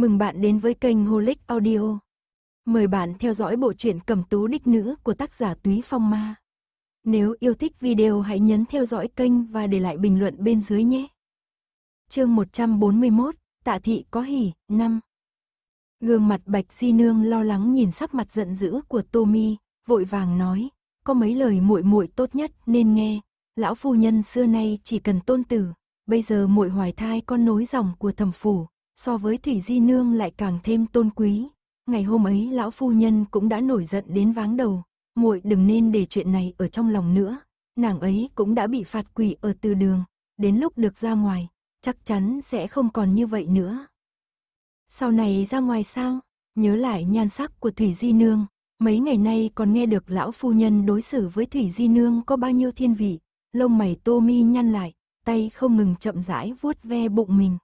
Mừng bạn đến với kênh Holic Audio. Mời bạn theo dõi bộ truyện Cẩm Tú Đích Nữ của tác giả Túy Phong Ma. Nếu yêu thích video hãy nhấn theo dõi kênh và để lại bình luận bên dưới nhé. Chương 141, Tạ thị có hỉ, 5. Gương mặt Bạch Di Nương lo lắng nhìn sắc mặt giận dữ của Tommy, vội vàng nói, có mấy lời muội muội tốt nhất nên nghe, lão phu nhân xưa nay chỉ cần tôn tử, bây giờ muội hoài thai con nối dòng của thẩm phủ, so với Thủy Di Nương lại càng thêm tôn quý. Ngày hôm ấy lão phu nhân cũng đã nổi giận đến váng đầu, muội đừng nên để chuyện này ở trong lòng nữa, nàng ấy cũng đã bị phạt quỷ ở từ đường, đến lúc được ra ngoài, chắc chắn sẽ không còn như vậy nữa. Sau này ra ngoài sao? Nhớ lại nhan sắc của Thủy Di Nương, mấy ngày nay còn nghe được lão phu nhân đối xử với Thủy Di Nương có bao nhiêu thiên vị, lông mày tô mi nhăn lại, tay không ngừng chậm rãi vuốt ve bụng mình.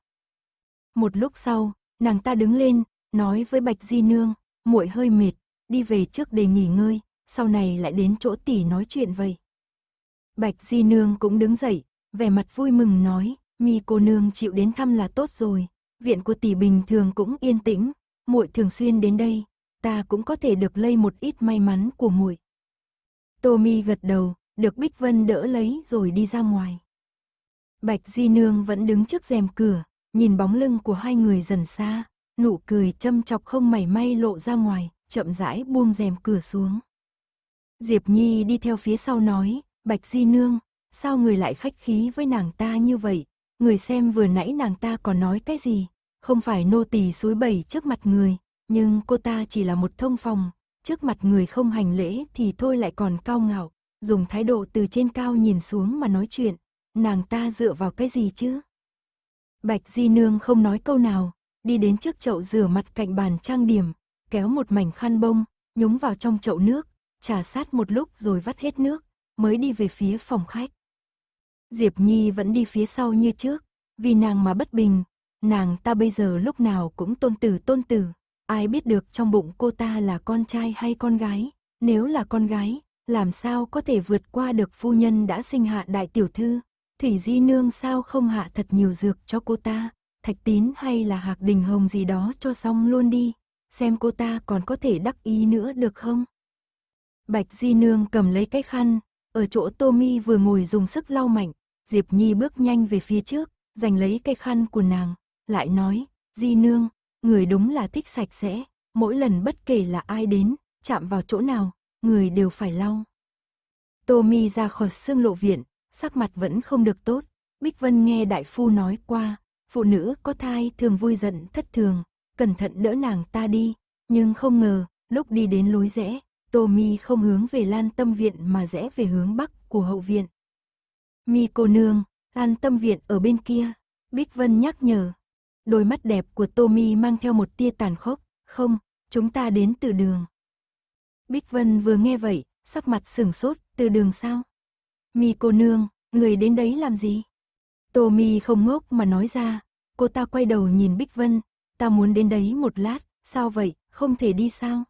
Một lúc sau, nàng ta đứng lên, nói với Bạch Di Nương, muội hơi mệt, đi về trước để nghỉ ngơi, sau này lại đến chỗ tỷ nói chuyện vậy. Bạch Di Nương cũng đứng dậy, vẻ mặt vui mừng nói, mi cô nương chịu đến thăm là tốt rồi, viện của tỷ bình thường cũng yên tĩnh, muội thường xuyên đến đây, ta cũng có thể được lây một ít may mắn của muội. Tô Mi gật đầu, được Bích Vân đỡ lấy rồi đi ra ngoài. Bạch Di Nương vẫn đứng trước rèm cửa, nhìn bóng lưng của hai người dần xa, nụ cười châm chọc không mảy may lộ ra ngoài, chậm rãi buông rèm cửa xuống. Diệp Nhi đi theo phía sau nói, Bạch Di Nương, sao người lại khách khí với nàng ta như vậy, người xem vừa nãy nàng ta còn nói cái gì, không phải nô tỳ suối bẩy trước mặt người, nhưng cô ta chỉ là một thông phòng, trước mặt người không hành lễ thì thôi lại còn cao ngạo, dùng thái độ từ trên cao nhìn xuống mà nói chuyện, nàng ta dựa vào cái gì chứ? Bạch Di Nương không nói câu nào, đi đến trước chậu rửa mặt cạnh bàn trang điểm, kéo một mảnh khăn bông, nhúng vào trong chậu nước, trà sát một lúc rồi vắt hết nước, mới đi về phía phòng khách. Diệp Nhi vẫn đi phía sau như trước, vì nàng mà bất bình, nàng ta bây giờ lúc nào cũng tôn tử tôn tử, ai biết được trong bụng cô ta là con trai hay con gái, nếu là con gái, làm sao có thể vượt qua được phu nhân đã sinh hạ đại tiểu thư. Thủy Di Nương sao không hạ thật nhiều dược cho cô ta, thạch tín hay là hạc đình hồng gì đó cho xong luôn đi, xem cô ta còn có thể đắc ý nữa được không? Bạch Di Nương cầm lấy cái khăn, ở chỗ Tommy vừa ngồi dùng sức lau mạnh, Diệp Nhi bước nhanh về phía trước, giành lấy cái khăn của nàng, lại nói, Di Nương, người đúng là thích sạch sẽ, mỗi lần bất kể là ai đến, chạm vào chỗ nào, người đều phải lau. Tommy ra khỏi xương lộ viện, sắc mặt vẫn không được tốt. Bích Vân nghe đại phu nói qua, phụ nữ có thai thường vui giận thất thường, cẩn thận đỡ nàng ta đi, nhưng không ngờ, lúc đi đến lối rẽ, Tô Mi không hướng về Lan Tâm Viện mà rẽ về hướng bắc của hậu viện. Mi cô nương, Lan Tâm Viện ở bên kia, Bích Vân nhắc nhở. Đôi mắt đẹp của Tô Mi mang theo một tia tàn khốc, không, chúng ta đến từ đường. Bích Vân vừa nghe vậy, sắc mặt sừng sốt, từ đường sao? Mi cô nương, người đến đấy làm gì? Tô Mi không ngốc mà nói ra, cô ta quay đầu nhìn Bích Vân, ta muốn đến đấy một lát, sao vậy, không thể đi sao?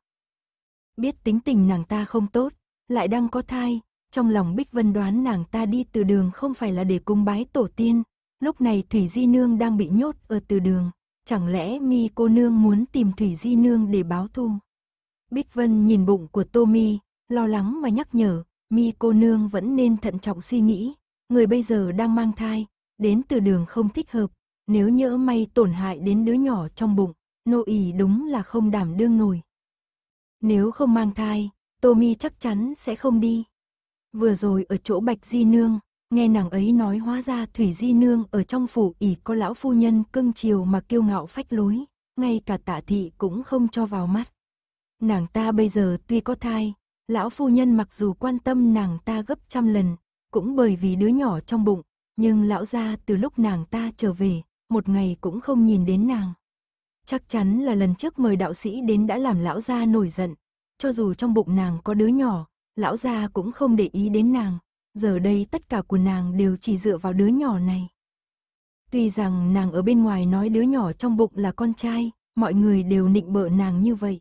Biết tính tình nàng ta không tốt, lại đang có thai, trong lòng Bích Vân đoán nàng ta đi từ đường không phải là để cung bái tổ tiên, lúc này Thủy Di Nương đang bị nhốt ở từ đường, chẳng lẽ Mi cô nương muốn tìm Thủy Di Nương để báo thù? Bích Vân nhìn bụng của Tô Mi, lo lắng mà nhắc nhở, Mi cô nương vẫn nên thận trọng suy nghĩ, người bây giờ đang mang thai, đến từ đường không thích hợp, nếu nhỡ may tổn hại đến đứa nhỏ trong bụng, nô ỳ đúng là không đảm đương nổi. Nếu không mang thai, Tommy chắc chắn sẽ không đi. Vừa rồi ở chỗ Bạch Di Nương, nghe nàng ấy nói hóa ra Thủy Di Nương ở trong phủ ỉ có lão phu nhân cưng chiều mà kiêu ngạo phách lối, ngay cả tạ thị cũng không cho vào mắt. Nàng ta bây giờ tuy có thai, lão phu nhân mặc dù quan tâm nàng ta gấp trăm lần, cũng bởi vì đứa nhỏ trong bụng, nhưng lão gia từ lúc nàng ta trở về, một ngày cũng không nhìn đến nàng. Chắc chắn là lần trước mời đạo sĩ đến đã làm lão gia nổi giận, cho dù trong bụng nàng có đứa nhỏ, lão gia cũng không để ý đến nàng, giờ đây tất cả của nàng đều chỉ dựa vào đứa nhỏ này. Tuy rằng nàng ở bên ngoài nói đứa nhỏ trong bụng là con trai, mọi người đều nịnh bợ nàng như vậy,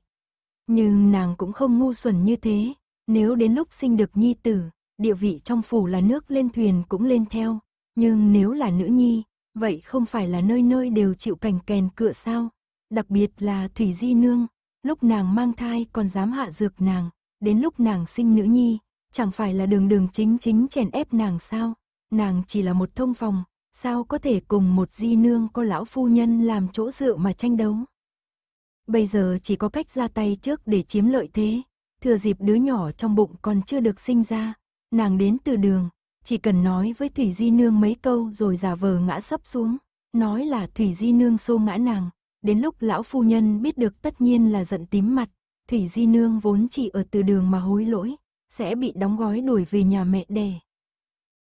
nhưng nàng cũng không ngu xuẩn như thế, nếu đến lúc sinh được nhi tử, địa vị trong phủ là nước lên thuyền cũng lên theo, nhưng nếu là nữ nhi, vậy không phải là nơi nơi đều chịu cảnh kèn cựa sao? Đặc biệt là Thủy Di Nương, lúc nàng mang thai còn dám hạ dược nàng, đến lúc nàng sinh nữ nhi, chẳng phải là đường đường chính chính chèn ép nàng sao? Nàng chỉ là một thông phòng, sao có thể cùng một Di Nương có lão phu nhân làm chỗ dựa mà tranh đấu? bây giờ chỉ có cách ra tay trước để chiếm lợi thế. Thừa dịp đứa nhỏ trong bụng còn chưa được sinh ra, nàng đến từ đường, chỉ cần nói với Thủy Di Nương mấy câu rồi giả vờ ngã sấp xuống, nói là Thủy Di Nương xô ngã nàng, đến lúc lão phu nhân biết được tất nhiên là giận tím mặt, Thủy Di Nương vốn chỉ ở từ đường mà hối lỗi, sẽ bị đóng gói đuổi về nhà mẹ đẻ.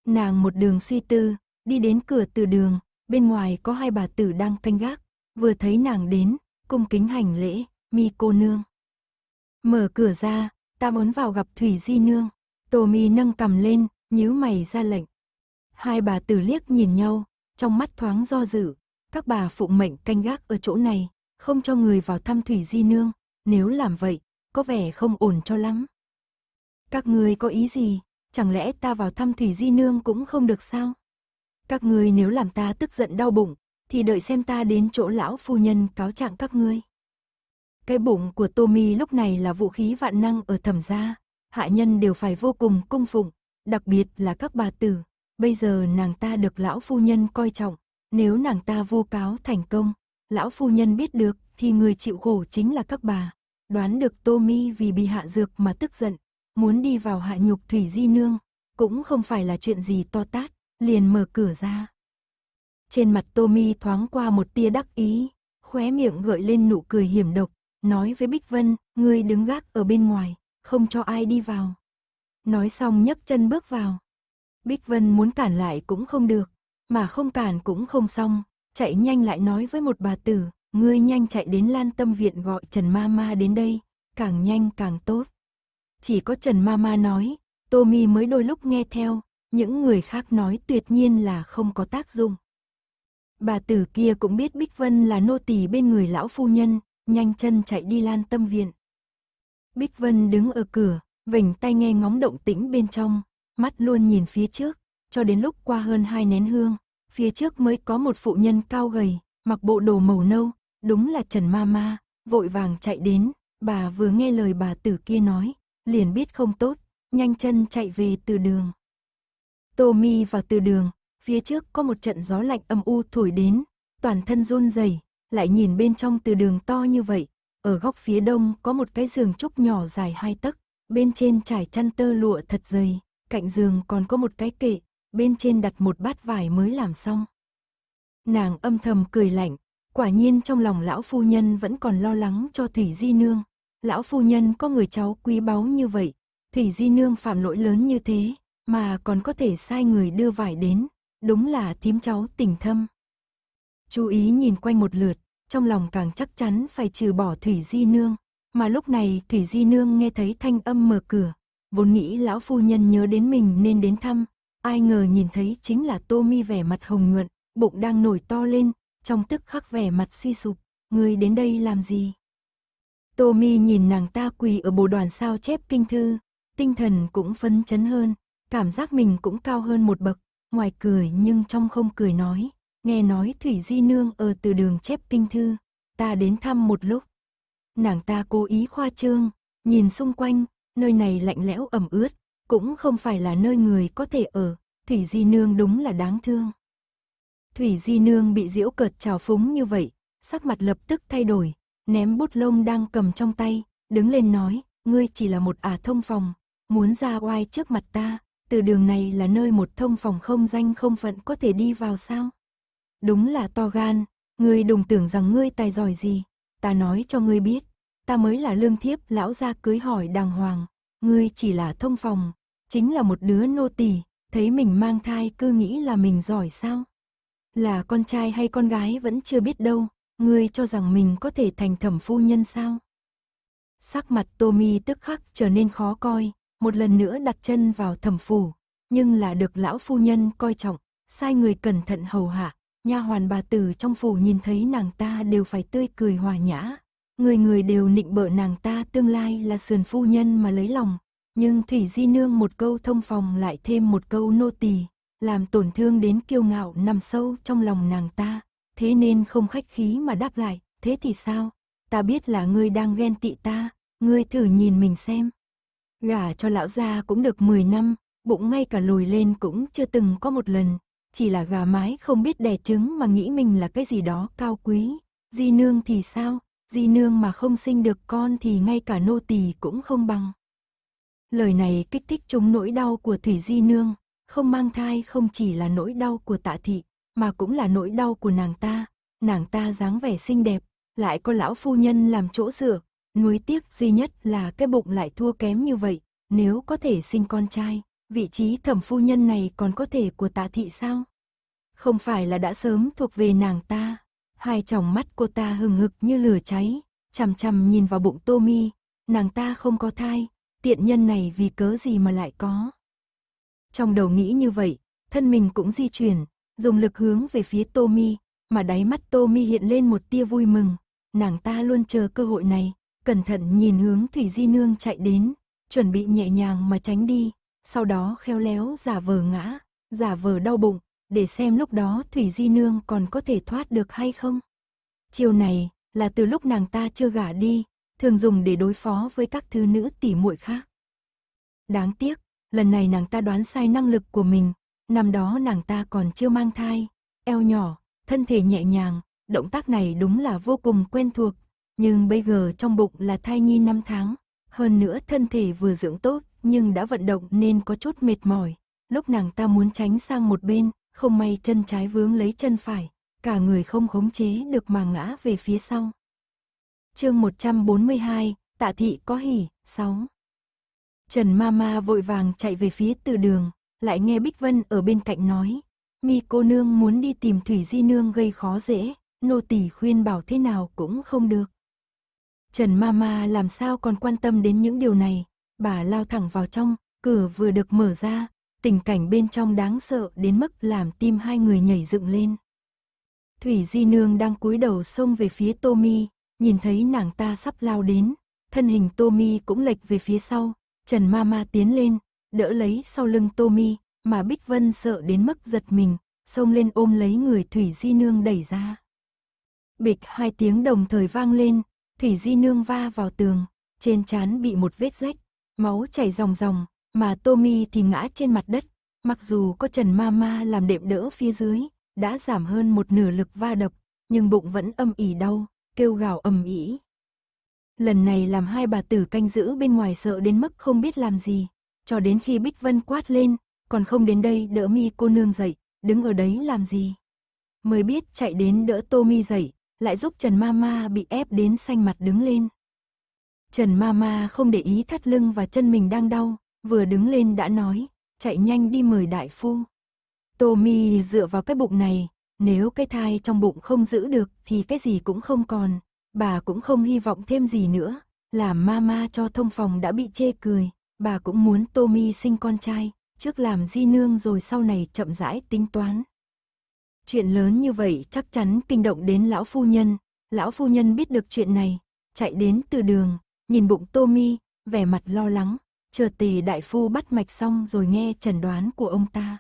Nàng một đường suy tư, đi đến cửa từ đường, bên ngoài có hai bà tử đang canh gác, vừa thấy nàng đến, cung kính hành lễ, mi cô nương. Mở cửa ra, ta muốn vào gặp Thủy Di Nương. Tô mi nâng cầm lên, nhíu mày ra lệnh. Hai bà tử liếc nhìn nhau, trong mắt thoáng do dự. Các bà phụ mệnh canh gác ở chỗ này, không cho người vào thăm Thủy Di Nương. Nếu làm vậy, có vẻ không ổn cho lắm. Các người có ý gì? Chẳng lẽ ta vào thăm Thủy Di Nương cũng không được sao? Các người nếu làm ta tức giận đau bụng, thì đợi xem ta đến chỗ lão phu nhân cáo trạng các ngươi. Cái bụng của Tommy lúc này là vũ khí vạn năng ở thẩm gia, hạ nhân đều phải vô cùng cung phụng, đặc biệt là các bà tử. Bây giờ nàng ta được lão phu nhân coi trọng, nếu nàng ta vu cáo thành công, lão phu nhân biết được thì người chịu khổ chính là các bà. Đoán được Tommy vì bị hạ dược mà tức giận, muốn đi vào hạ nhục thủy di nương, cũng không phải là chuyện gì to tát, liền mở cửa ra, trên mặt Tommy thoáng qua một tia đắc ý, khóe miệng gợi lên nụ cười hiểm độc, nói với Bích Vân, ngươi đứng gác ở bên ngoài, không cho ai đi vào. Nói xong nhấc chân bước vào. Bích Vân muốn cản lại cũng không được, mà không cản cũng không xong, chạy nhanh lại nói với một bà tử, ngươi nhanh chạy đến Lan Tâm Viện gọi Trần Ma Ma đến đây, càng nhanh càng tốt. Chỉ có Trần Ma Ma nói, Tommy mới đôi lúc nghe theo, những người khác nói tuyệt nhiên là không có tác dụng. Bà tử kia cũng biết Bích Vân là nô tỳ bên người lão phu nhân, nhanh chân chạy đi lan tâm viện. Bích Vân đứng ở cửa, vểnh tay nghe ngóng động tĩnh bên trong, mắt luôn nhìn phía trước, cho đến lúc qua hơn hai nén hương, phía trước mới có một phụ nhân cao gầy, mặc bộ đồ màu nâu, đúng là Trần Ma Ma, vội vàng chạy đến, bà vừa nghe lời bà tử kia nói, liền biết không tốt, nhanh chân chạy về từ đường. Tô Mi vào từ đường, phía trước có một trận gió lạnh âm u thổi đến, toàn thân run rẩy, lại nhìn bên trong từ đường to như vậy, ở góc phía đông có một cái giường trúc nhỏ dài hai tấc, bên trên trải chăn tơ lụa thật dày, cạnh giường còn có một cái kệ, bên trên đặt một bát vải mới làm xong. Nàng âm thầm cười lạnh, quả nhiên trong lòng lão phu nhân vẫn còn lo lắng cho Thủy Di Nương. Lão phu nhân có người cháu quý báu như vậy, Thủy Di Nương phạm lỗi lớn như thế, mà còn có thể sai người đưa vải đến, đúng là thím cháu tình thâm. Chú ý nhìn quanh một lượt, trong lòng càng chắc chắn phải trừ bỏ Thủy Di Nương, mà lúc này Thủy Di Nương nghe thấy thanh âm mở cửa, vốn nghĩ lão phu nhân nhớ đến mình nên đến thăm, ai ngờ nhìn thấy chính là Tô Mi vẻ mặt hồng nhuận, bụng đang nổi to lên, trong tức khắc vẻ mặt suy sụp, người đến đây làm gì? Tô Mi nhìn nàng ta quỳ ở bồ đoàn sao chép kinh thư, tinh thần cũng phấn chấn hơn, cảm giác mình cũng cao hơn một bậc, ngoài cười nhưng trong không cười nói, nghe nói Thủy Di Nương ở từ đường chép kinh thư, ta đến thăm một lúc. Nàng ta cố ý khoa trương, nhìn xung quanh, nơi này lạnh lẽo ẩm ướt, cũng không phải là nơi người có thể ở, Thủy Di Nương đúng là đáng thương. Thủy Di Nương bị diễu cợt trào phúng như vậy, sắc mặt lập tức thay đổi, ném bút lông đang cầm trong tay, đứng lên nói, ngươi chỉ là một ả à thông phòng, muốn ra oai trước mặt ta, từ đường này là nơi một thông phòng không danh không phận có thể đi vào sao? Đúng là to gan, ngươi đừng tưởng rằng ngươi tài giỏi gì, ta nói cho ngươi biết, ta mới là lương thiếp lão gia cưới hỏi đàng hoàng, ngươi chỉ là thông phòng, chính là một đứa nô tỳ, thấy mình mang thai cứ nghĩ là mình giỏi sao? Là con trai hay con gái vẫn chưa biết đâu, ngươi cho rằng mình có thể thành thẩm phu nhân sao? Sắc mặt Tommy tức khắc trở nên khó coi, một lần nữa đặt chân vào thẩm phủ, nhưng là được lão phu nhân coi trọng, sai người cẩn thận hầu hạ, nha hoàn bà tử trong phủ nhìn thấy nàng ta đều phải tươi cười hòa nhã. Người người đều nịnh bợ nàng ta tương lai là sườn phu nhân mà lấy lòng, nhưng Thủy Di Nương một câu thông phòng lại thêm một câu nô tỳ, làm tổn thương đến kiêu ngạo nằm sâu trong lòng nàng ta, thế nên không khách khí mà đáp lại, thế thì sao? Ta biết là ngươi đang ghen tị ta, ngươi thử nhìn mình xem. Gả cho lão gia cũng được 10 năm, bụng ngay cả lùi lên cũng chưa từng có một lần. Chỉ là gà mái không biết đẻ trứng mà nghĩ mình là cái gì đó cao quý. Di nương thì sao, di nương mà không sinh được con thì ngay cả nô tỳ cũng không bằng. Lời này kích thích chúng nỗi đau của Thủy Di Nương, không mang thai không chỉ là nỗi đau của tạ thị, mà cũng là nỗi đau của nàng ta. Nàng ta dáng vẻ xinh đẹp, lại có lão phu nhân làm chỗ dựa, Nuối tiếc duy nhất là cái bụng lại thua kém như vậy, nếu có thể sinh con trai, vị trí thẩm phu nhân này còn có thể của tạ thị sao? Không phải là đã sớm thuộc về nàng ta, hai tròng mắt cô ta hừng hực như lửa cháy, chằm chằm nhìn vào bụng Tô Mi, nàng ta không có thai, tiện nhân này vì cớ gì mà lại có. Trong đầu nghĩ như vậy, thân mình cũng di chuyển, dùng lực hướng về phía Tô Mi, mà đáy mắt Tô Mi hiện lên một tia vui mừng, nàng ta luôn chờ cơ hội này, cẩn thận nhìn hướng Thủy Di Nương chạy đến, chuẩn bị nhẹ nhàng mà tránh đi, sau đó khéo léo giả vờ ngã, giả vờ đau bụng, để xem lúc đó Thủy Di Nương còn có thể thoát được hay không. Chiều này là từ lúc nàng ta chưa gả đi, thường dùng để đối phó với các thứ nữ tỉ muội khác. Đáng tiếc, lần này nàng ta đoán sai năng lực của mình, năm đó nàng ta còn chưa mang thai, eo nhỏ, thân thể nhẹ nhàng, động tác này đúng là vô cùng quen thuộc nhưng bây giờ trong bụng là thai nhi 5 tháng, hơn nữa thân thể vừa dưỡng tốt nhưng đã vận động nên có chút mệt mỏi. Lúc nàng ta muốn tránh sang một bên, không may chân trái vướng lấy chân phải, cả người không khống chế được mà ngã về phía sau. chương 142, tạ thị có hỉ, 6. Trần Mama vội vàng chạy về phía từ đường, lại nghe Bích Vân ở bên cạnh nói. Mi cô nương muốn đi tìm Thủy Di Nương gây khó dễ, nô tỳ khuyên bảo thế nào cũng không được. Trần Mama làm sao còn quan tâm đến những điều này, bà lao thẳng vào trong, cửa vừa được mở ra, tình cảnh bên trong đáng sợ đến mức làm tim hai người nhảy dựng lên. Thủy Di Nương đang cúi đầu xông về phía Tommy, nhìn thấy nàng ta sắp lao đến, thân hình Tommy cũng lệch về phía sau, Trần Mama tiến lên, đỡ lấy sau lưng Tommy, mà Bích Vân sợ đến mức giật mình, xông lên ôm lấy người Thủy Di Nương đẩy ra. Bịch hai tiếng đồng thời vang lên, Thủy Di Nương va vào tường, trên chán bị một vết rách, máu chảy ròng ròng, mà Tommy thì ngã trên mặt đất. Mặc dù có Trần Ma Ma làm đệm đỡ phía dưới, đã giảm hơn một nửa lực va đập, nhưng bụng vẫn âm ỉ đau, kêu gào ầm ĩ. Lần này làm hai bà tử canh giữ bên ngoài sợ đến mức không biết làm gì, cho đến khi Bích Vân quát lên, còn không đến đây đỡ mi cô nương dậy, đứng ở đấy làm gì. Mới biết chạy đến đỡ Tô dậy, lại giúp Trần Mama bị ép đến xanh mặt đứng lên. Trần Mama không để ý thắt lưng và chân mình đang đau, vừa đứng lên đã nói, chạy nhanh đi mời đại phu. Tommy dựa vào cái bụng này, nếu cái thai trong bụng không giữ được thì cái gì cũng không còn, bà cũng không hy vọng thêm gì nữa, làm mama cho thông phòng đã bị chê cười, bà cũng muốn Tommy sinh con trai, trước làm di nương rồi sau này chậm rãi tính toán. Chuyện lớn như vậy chắc chắn kinh động đến lão phu nhân. Lão phu nhân biết được chuyện này, chạy đến từ đường, nhìn bụng Tommy, vẻ mặt lo lắng, chờ tề đại phu bắt mạch xong rồi nghe trần đoán của ông ta.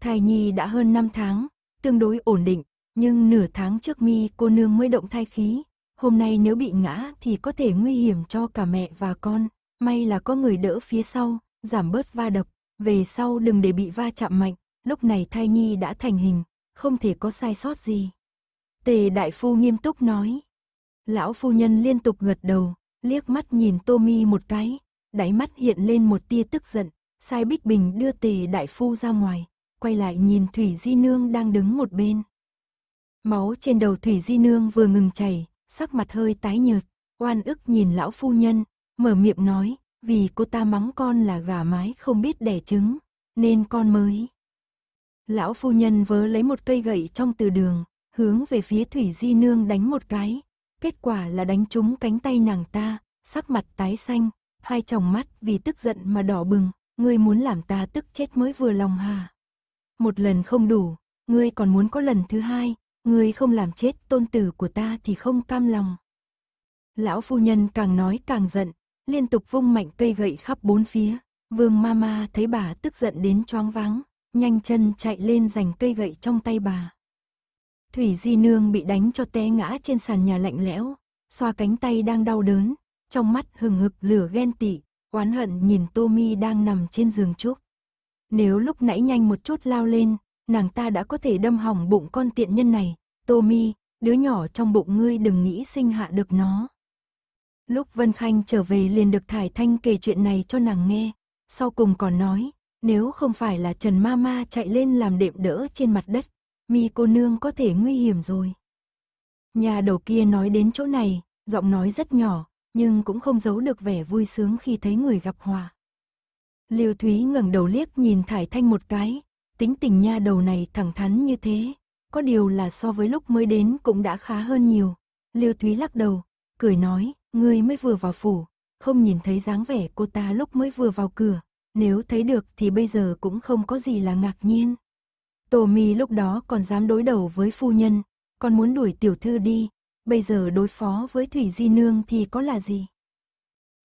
Thai nhi đã hơn 5 tháng, tương đối ổn định, nhưng nửa tháng trước mi cô nương mới động thai khí, hôm nay nếu bị ngã thì có thể nguy hiểm cho cả mẹ và con, may là có người đỡ phía sau, giảm bớt va đập, về sau đừng để bị va chạm mạnh, lúc này thai nhi đã thành hình, không thể có sai sót gì. Tề đại phu nghiêm túc nói. Lão phu nhân liên tục gật đầu, liếc mắt nhìn Tommy một cái, đáy mắt hiện lên một tia tức giận, sai Bích Bình đưa tề đại phu ra ngoài, quay lại nhìn Thủy Di Nương đang đứng một bên. Máu trên đầu Thủy Di Nương vừa ngừng chảy, sắc mặt hơi tái nhợt, oan ức nhìn lão phu nhân, mở miệng nói, vì cô ta mắng con là gà mái không biết đẻ trứng, nên con mới. Lão phu nhân vớ lấy một cây gậy trong từ đường, hướng về phía Thủy Di Nương đánh một cái. Kết quả là đánh trúng cánh tay nàng ta, sắc mặt tái xanh, hai tròng mắt vì tức giận mà đỏ bừng, ngươi muốn làm ta tức chết mới vừa lòng hà. Một lần không đủ, ngươi còn muốn có lần thứ hai, ngươi không làm chết tôn tử của ta thì không cam lòng. Lão phu nhân càng nói càng giận, liên tục vung mạnh cây gậy khắp bốn phía, vương ma ma thấy bà tức giận đến choáng váng, nhanh chân chạy lên giành cây gậy trong tay bà. Thủy Di Nương bị đánh cho té ngã trên sàn nhà lạnh lẽo, xoa cánh tay đang đau đớn, trong mắt hừng hực lửa ghen tị, oán hận nhìn Tô đang nằm trên giường trúc. Nếu lúc nãy nhanh một chút lao lên, nàng ta đã có thể đâm hỏng bụng con tiện nhân này, Tô đứa nhỏ trong bụng ngươi đừng nghĩ sinh hạ được nó. Lúc Vân Khanh trở về liền được Thải Thanh kể chuyện này cho nàng nghe, sau cùng còn nói, nếu không phải là Trần Mama chạy lên làm đệm đỡ trên mặt đất, mi cô nương có thể nguy hiểm rồi. Nhà đầu kia nói đến chỗ này, giọng nói rất nhỏ, nhưng cũng không giấu được vẻ vui sướng khi thấy người gặp hòa. Liêu Thúy ngẩng đầu liếc nhìn Thải Thanh một cái, tính tình nha đầu này thẳng thắn như thế, có điều là so với lúc mới đến cũng đã khá hơn nhiều. Liêu Thúy lắc đầu, cười nói, ngươi mới vừa vào phủ, không nhìn thấy dáng vẻ cô ta lúc mới vừa vào cửa, nếu thấy được thì bây giờ cũng không có gì là ngạc nhiên. Tô Mi lúc đó còn dám đối đầu với phu nhân, còn muốn đuổi tiểu thư đi, bây giờ đối phó với Thủy Di Nương thì có là gì?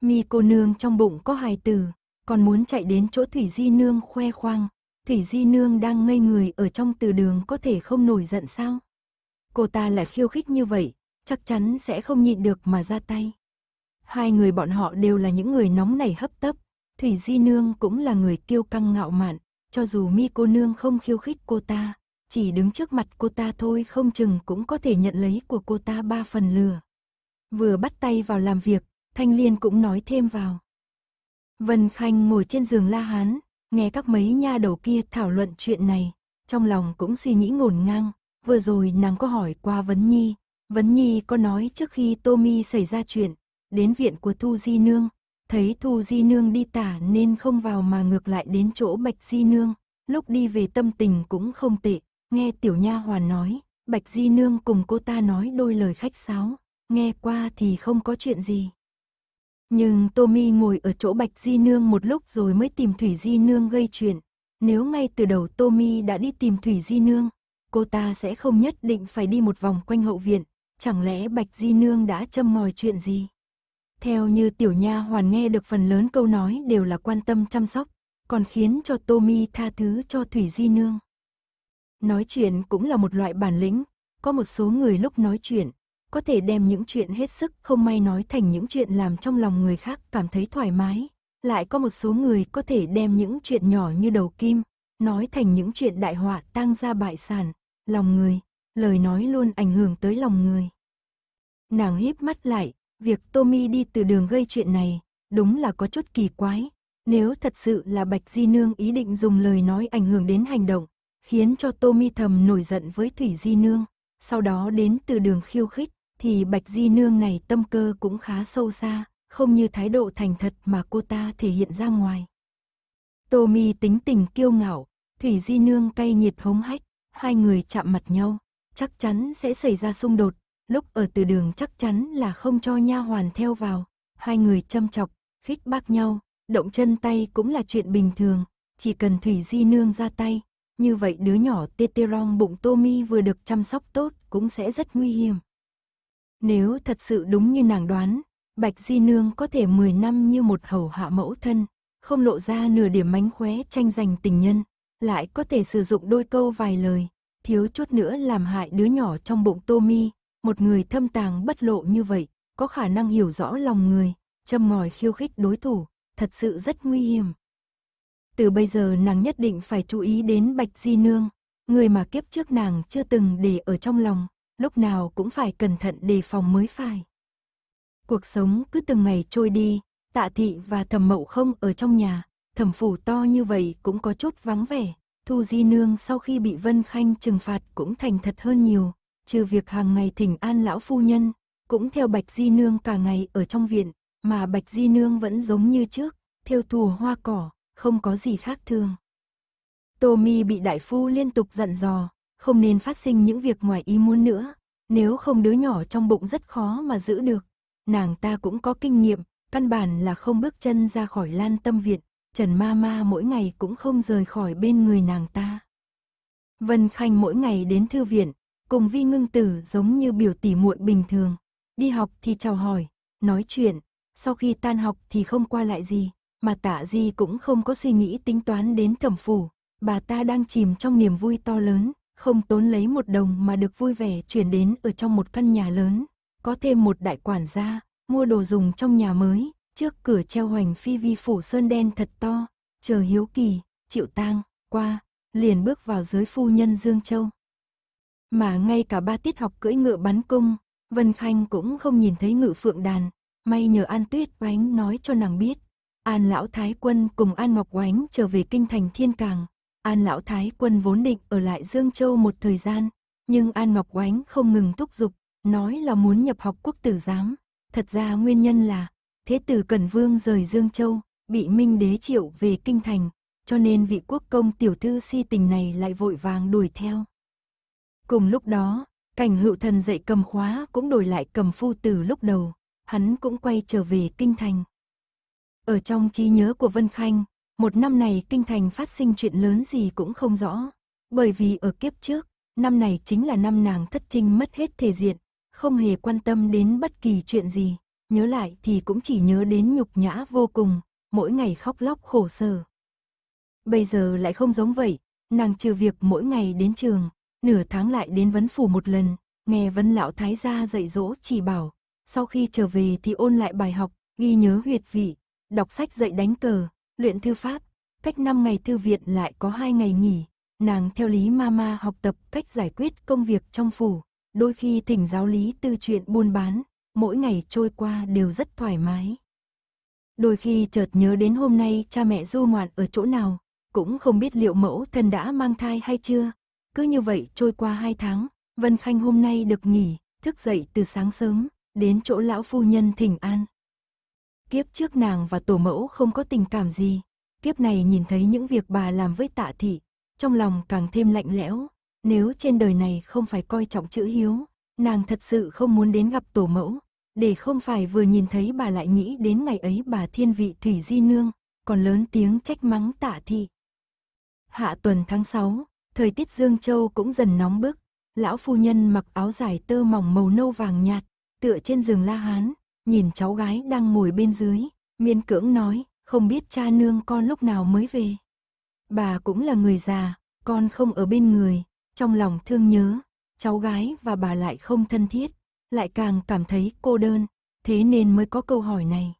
Mi cô nương trong bụng có hài tử, còn muốn chạy đến chỗ Thủy Di Nương khoe khoang, Thủy Di Nương đang ngây người ở trong từ đường có thể không nổi giận sao? Cô ta lại khiêu khích như vậy, chắc chắn sẽ không nhịn được mà ra tay. Hai người bọn họ đều là những người nóng nảy hấp tấp, Thủy Di Nương cũng là người kiêu căng ngạo mạn, cho dù mi cô nương không khiêu khích cô ta, chỉ đứng trước mặt cô ta thôi không chừng cũng có thể nhận lấy của cô ta ba phần lừa. Vừa bắt tay vào làm việc, Thanh Liên cũng nói thêm vào. Vân Khanh ngồi trên giường La Hán, nghe các mấy nha đầu kia thảo luận chuyện này, trong lòng cũng suy nghĩ ngổn ngang, vừa rồi nàng có hỏi qua Vấn Nhi, Vấn Nhi có nói trước khi Tommy xảy ra chuyện, đến viện của Thu Di Nương, Thấy Thu Di Nương đi tả nên không vào mà ngược lại đến chỗ Bạch Di Nương, lúc đi về tâm tình cũng không tệ, nghe tiểu nha hoàn nói, Bạch Di Nương cùng cô ta nói đôi lời khách sáo, nghe qua thì không có chuyện gì. Nhưng Tommy ngồi ở chỗ Bạch Di Nương một lúc rồi mới tìm Thủy Di Nương gây chuyện. Nếu ngay từ đầu Tommy đã đi tìm Thủy Di Nương, cô ta sẽ không nhất định phải đi một vòng quanh hậu viện. Chẳng lẽ Bạch Di Nương đã châm ngòi chuyện gì? Theo như tiểu nha hoàn nghe được phần lớn câu nói đều là quan tâm chăm sóc, còn khiến cho Tommy tha thứ cho Thủy Di Nương. Nói chuyện cũng là một loại bản lĩnh, có một số người lúc nói chuyện, có thể đem những chuyện hết sức không may nói thành những chuyện làm trong lòng người khác cảm thấy thoải mái. Lại có một số người có thể đem những chuyện nhỏ như đầu kim, nói thành những chuyện đại họa tăng ra bại sản, lòng người, lời nói luôn ảnh hưởng tới lòng người. Nàng híp mắt lại, Việc Tommy đi từ đường gây chuyện này, đúng là có chút kỳ quái. Nếu thật sự là Bạch Di Nương ý định dùng lời nói ảnh hưởng đến hành động, khiến cho Tommy thầm nổi giận với Thủy Di Nương, sau đó đến từ đường khiêu khích, thì Bạch Di Nương này tâm cơ cũng khá sâu xa, không như thái độ thành thật mà cô ta thể hiện ra ngoài. Tommy tính tình kiêu ngạo, Thủy Di Nương cay nhiệt hống hách, hai người chạm mặt nhau, chắc chắn sẽ xảy ra xung đột, Lúc ở từ đường chắc chắn là không cho nha hoàn theo vào, hai người châm chọc, khích bác nhau, động chân tay cũng là chuyện bình thường, chỉ cần Thủy Di Nương ra tay, như vậy đứa nhỏ tê tê rong bụng tô vừa được chăm sóc tốt cũng sẽ rất nguy hiểm. Nếu thật sự đúng như nàng đoán, Bạch Di Nương có thể 10 năm như một hầu hạ mẫu thân, không lộ ra nửa điểm mánh khóe tranh giành tình nhân, lại có thể sử dụng đôi câu vài lời, thiếu chút nữa làm hại đứa nhỏ trong bụng Tô một người thâm tàng bất lộ như vậy, có khả năng hiểu rõ lòng người, châm ngòi khiêu khích đối thủ, thật sự rất nguy hiểm. Từ bây giờ nàng nhất định phải chú ý đến Bạch Di Nương, người mà kiếp trước nàng chưa từng để ở trong lòng, lúc nào cũng phải cẩn thận đề phòng mới phải. Cuộc sống cứ từng ngày trôi đi, tạ thị và thầm mậu không ở trong nhà, thầm phủ to như vậy cũng có chút vắng vẻ. Thu Di Nương sau khi bị Vân Khanh trừng phạt cũng thành thật hơn nhiều, trừ việc hàng ngày thỉnh an lão phu nhân, cũng theo Bạch Di Nương cả ngày ở trong viện, mà Bạch Di Nương vẫn giống như trước, theo thùa hoa cỏ, không có gì khác thường. Tô bị đại phu liên tục dặn dò, không nên phát sinh những việc ngoài ý muốn nữa, nếu không đứa nhỏ trong bụng rất khó mà giữ được. Nàng ta cũng có kinh nghiệm, căn bản là không bước chân ra khỏi lan tâm viện, Trần Ma Ma mỗi ngày cũng không rời khỏi bên người nàng ta. Vân Khanh mỗi ngày đến thư viện, cùng vi ngưng tử giống như biểu tỷ muội bình thường. Đi học thì chào hỏi, nói chuyện, sau khi tan học thì không qua lại gì, mà tạ di cũng không có suy nghĩ tính toán đến thẩm phủ. Bà ta đang chìm trong niềm vui to lớn, không tốn lấy một đồng mà được vui vẻ chuyển đến ở trong một căn nhà lớn. Có thêm một đại quản gia, mua đồ dùng trong nhà mới, trước cửa treo hoành phi vi phủ sơn đen thật to, chờ hiếu kỳ, chịu tang, qua, liền bước vào giới phu nhân Dương Châu. Mà ngay cả ba tiết học cưỡi ngựa bắn cung, Vân Khanh cũng không nhìn thấy ngự phượng đàn, may nhờ An Tuyết Oánh nói cho nàng biết. An Lão Thái Quân cùng An Ngọc Oánh trở về kinh thành Thiên Càng. An Lão Thái Quân vốn định ở lại Dương Châu một thời gian, nhưng An Ngọc Oánh không ngừng thúc giục, nói là muốn nhập học quốc tử giám. Thật ra nguyên nhân là, thế tử Cần Vương rời Dương Châu, bị Minh Đế triệu về kinh thành, cho nên vị quốc công tiểu thư si tình này lại vội vàng đuổi theo. Cùng lúc đó, cảnh hữu thần dạy cầm khóa cũng đổi lại cầm phu từ lúc đầu, hắn cũng quay trở về kinh thành. Ở trong trí nhớ của Vân Khanh, một năm này kinh thành phát sinh chuyện lớn gì cũng không rõ, bởi vì ở kiếp trước, năm này chính là năm nàng thất trinh mất hết thể diện, không hề quan tâm đến bất kỳ chuyện gì, nhớ lại thì cũng chỉ nhớ đến nhục nhã vô cùng, mỗi ngày khóc lóc khổ sở. Bây giờ lại không giống vậy, nàng trừ việc mỗi ngày đến trường, nửa tháng lại đến vấn phủ một lần, nghe vấn lão thái gia dạy dỗ chỉ bảo, sau khi trở về thì ôn lại bài học, ghi nhớ huyệt vị, đọc sách dạy đánh cờ, luyện thư pháp, cách 5 ngày thư viện lại có 2 ngày nghỉ, nàng theo lý mama học tập cách giải quyết công việc trong phủ, đôi khi thỉnh giáo lý tư chuyện buôn bán, mỗi ngày trôi qua đều rất thoải mái. Đôi khi chợt nhớ đến hôm nay cha mẹ du ngoạn ở chỗ nào, cũng không biết liệu mẫu thân đã mang thai hay chưa, cứ như vậy trôi qua hai tháng, Vân Khanh hôm nay được nghỉ, thức dậy từ sáng sớm, đến chỗ lão phu nhân thỉnh an. Kiếp trước nàng và tổ mẫu không có tình cảm gì, kiếp này nhìn thấy những việc bà làm với tạ thị, trong lòng càng thêm lạnh lẽo, nếu trên đời này không phải coi trọng chữ hiếu, nàng thật sự không muốn đến gặp tổ mẫu, để không phải vừa nhìn thấy bà lại nghĩ đến ngày ấy bà thiên vị Thủy Di Nương, còn lớn tiếng trách mắng tạ thị. Hạ tuần tháng 6, Thời tiết Dương Châu cũng dần nóng bức, lão phu nhân mặc áo dài tơ mỏng màu nâu vàng nhạt, tựa trên giường La Hán, nhìn cháu gái đang ngồi bên dưới, miên cưỡng nói, không biết cha nương con lúc nào mới về. Bà cũng là người già, con không ở bên người, trong lòng thương nhớ, cháu gái và bà lại không thân thiết, lại càng cảm thấy cô đơn, thế nên mới có câu hỏi này.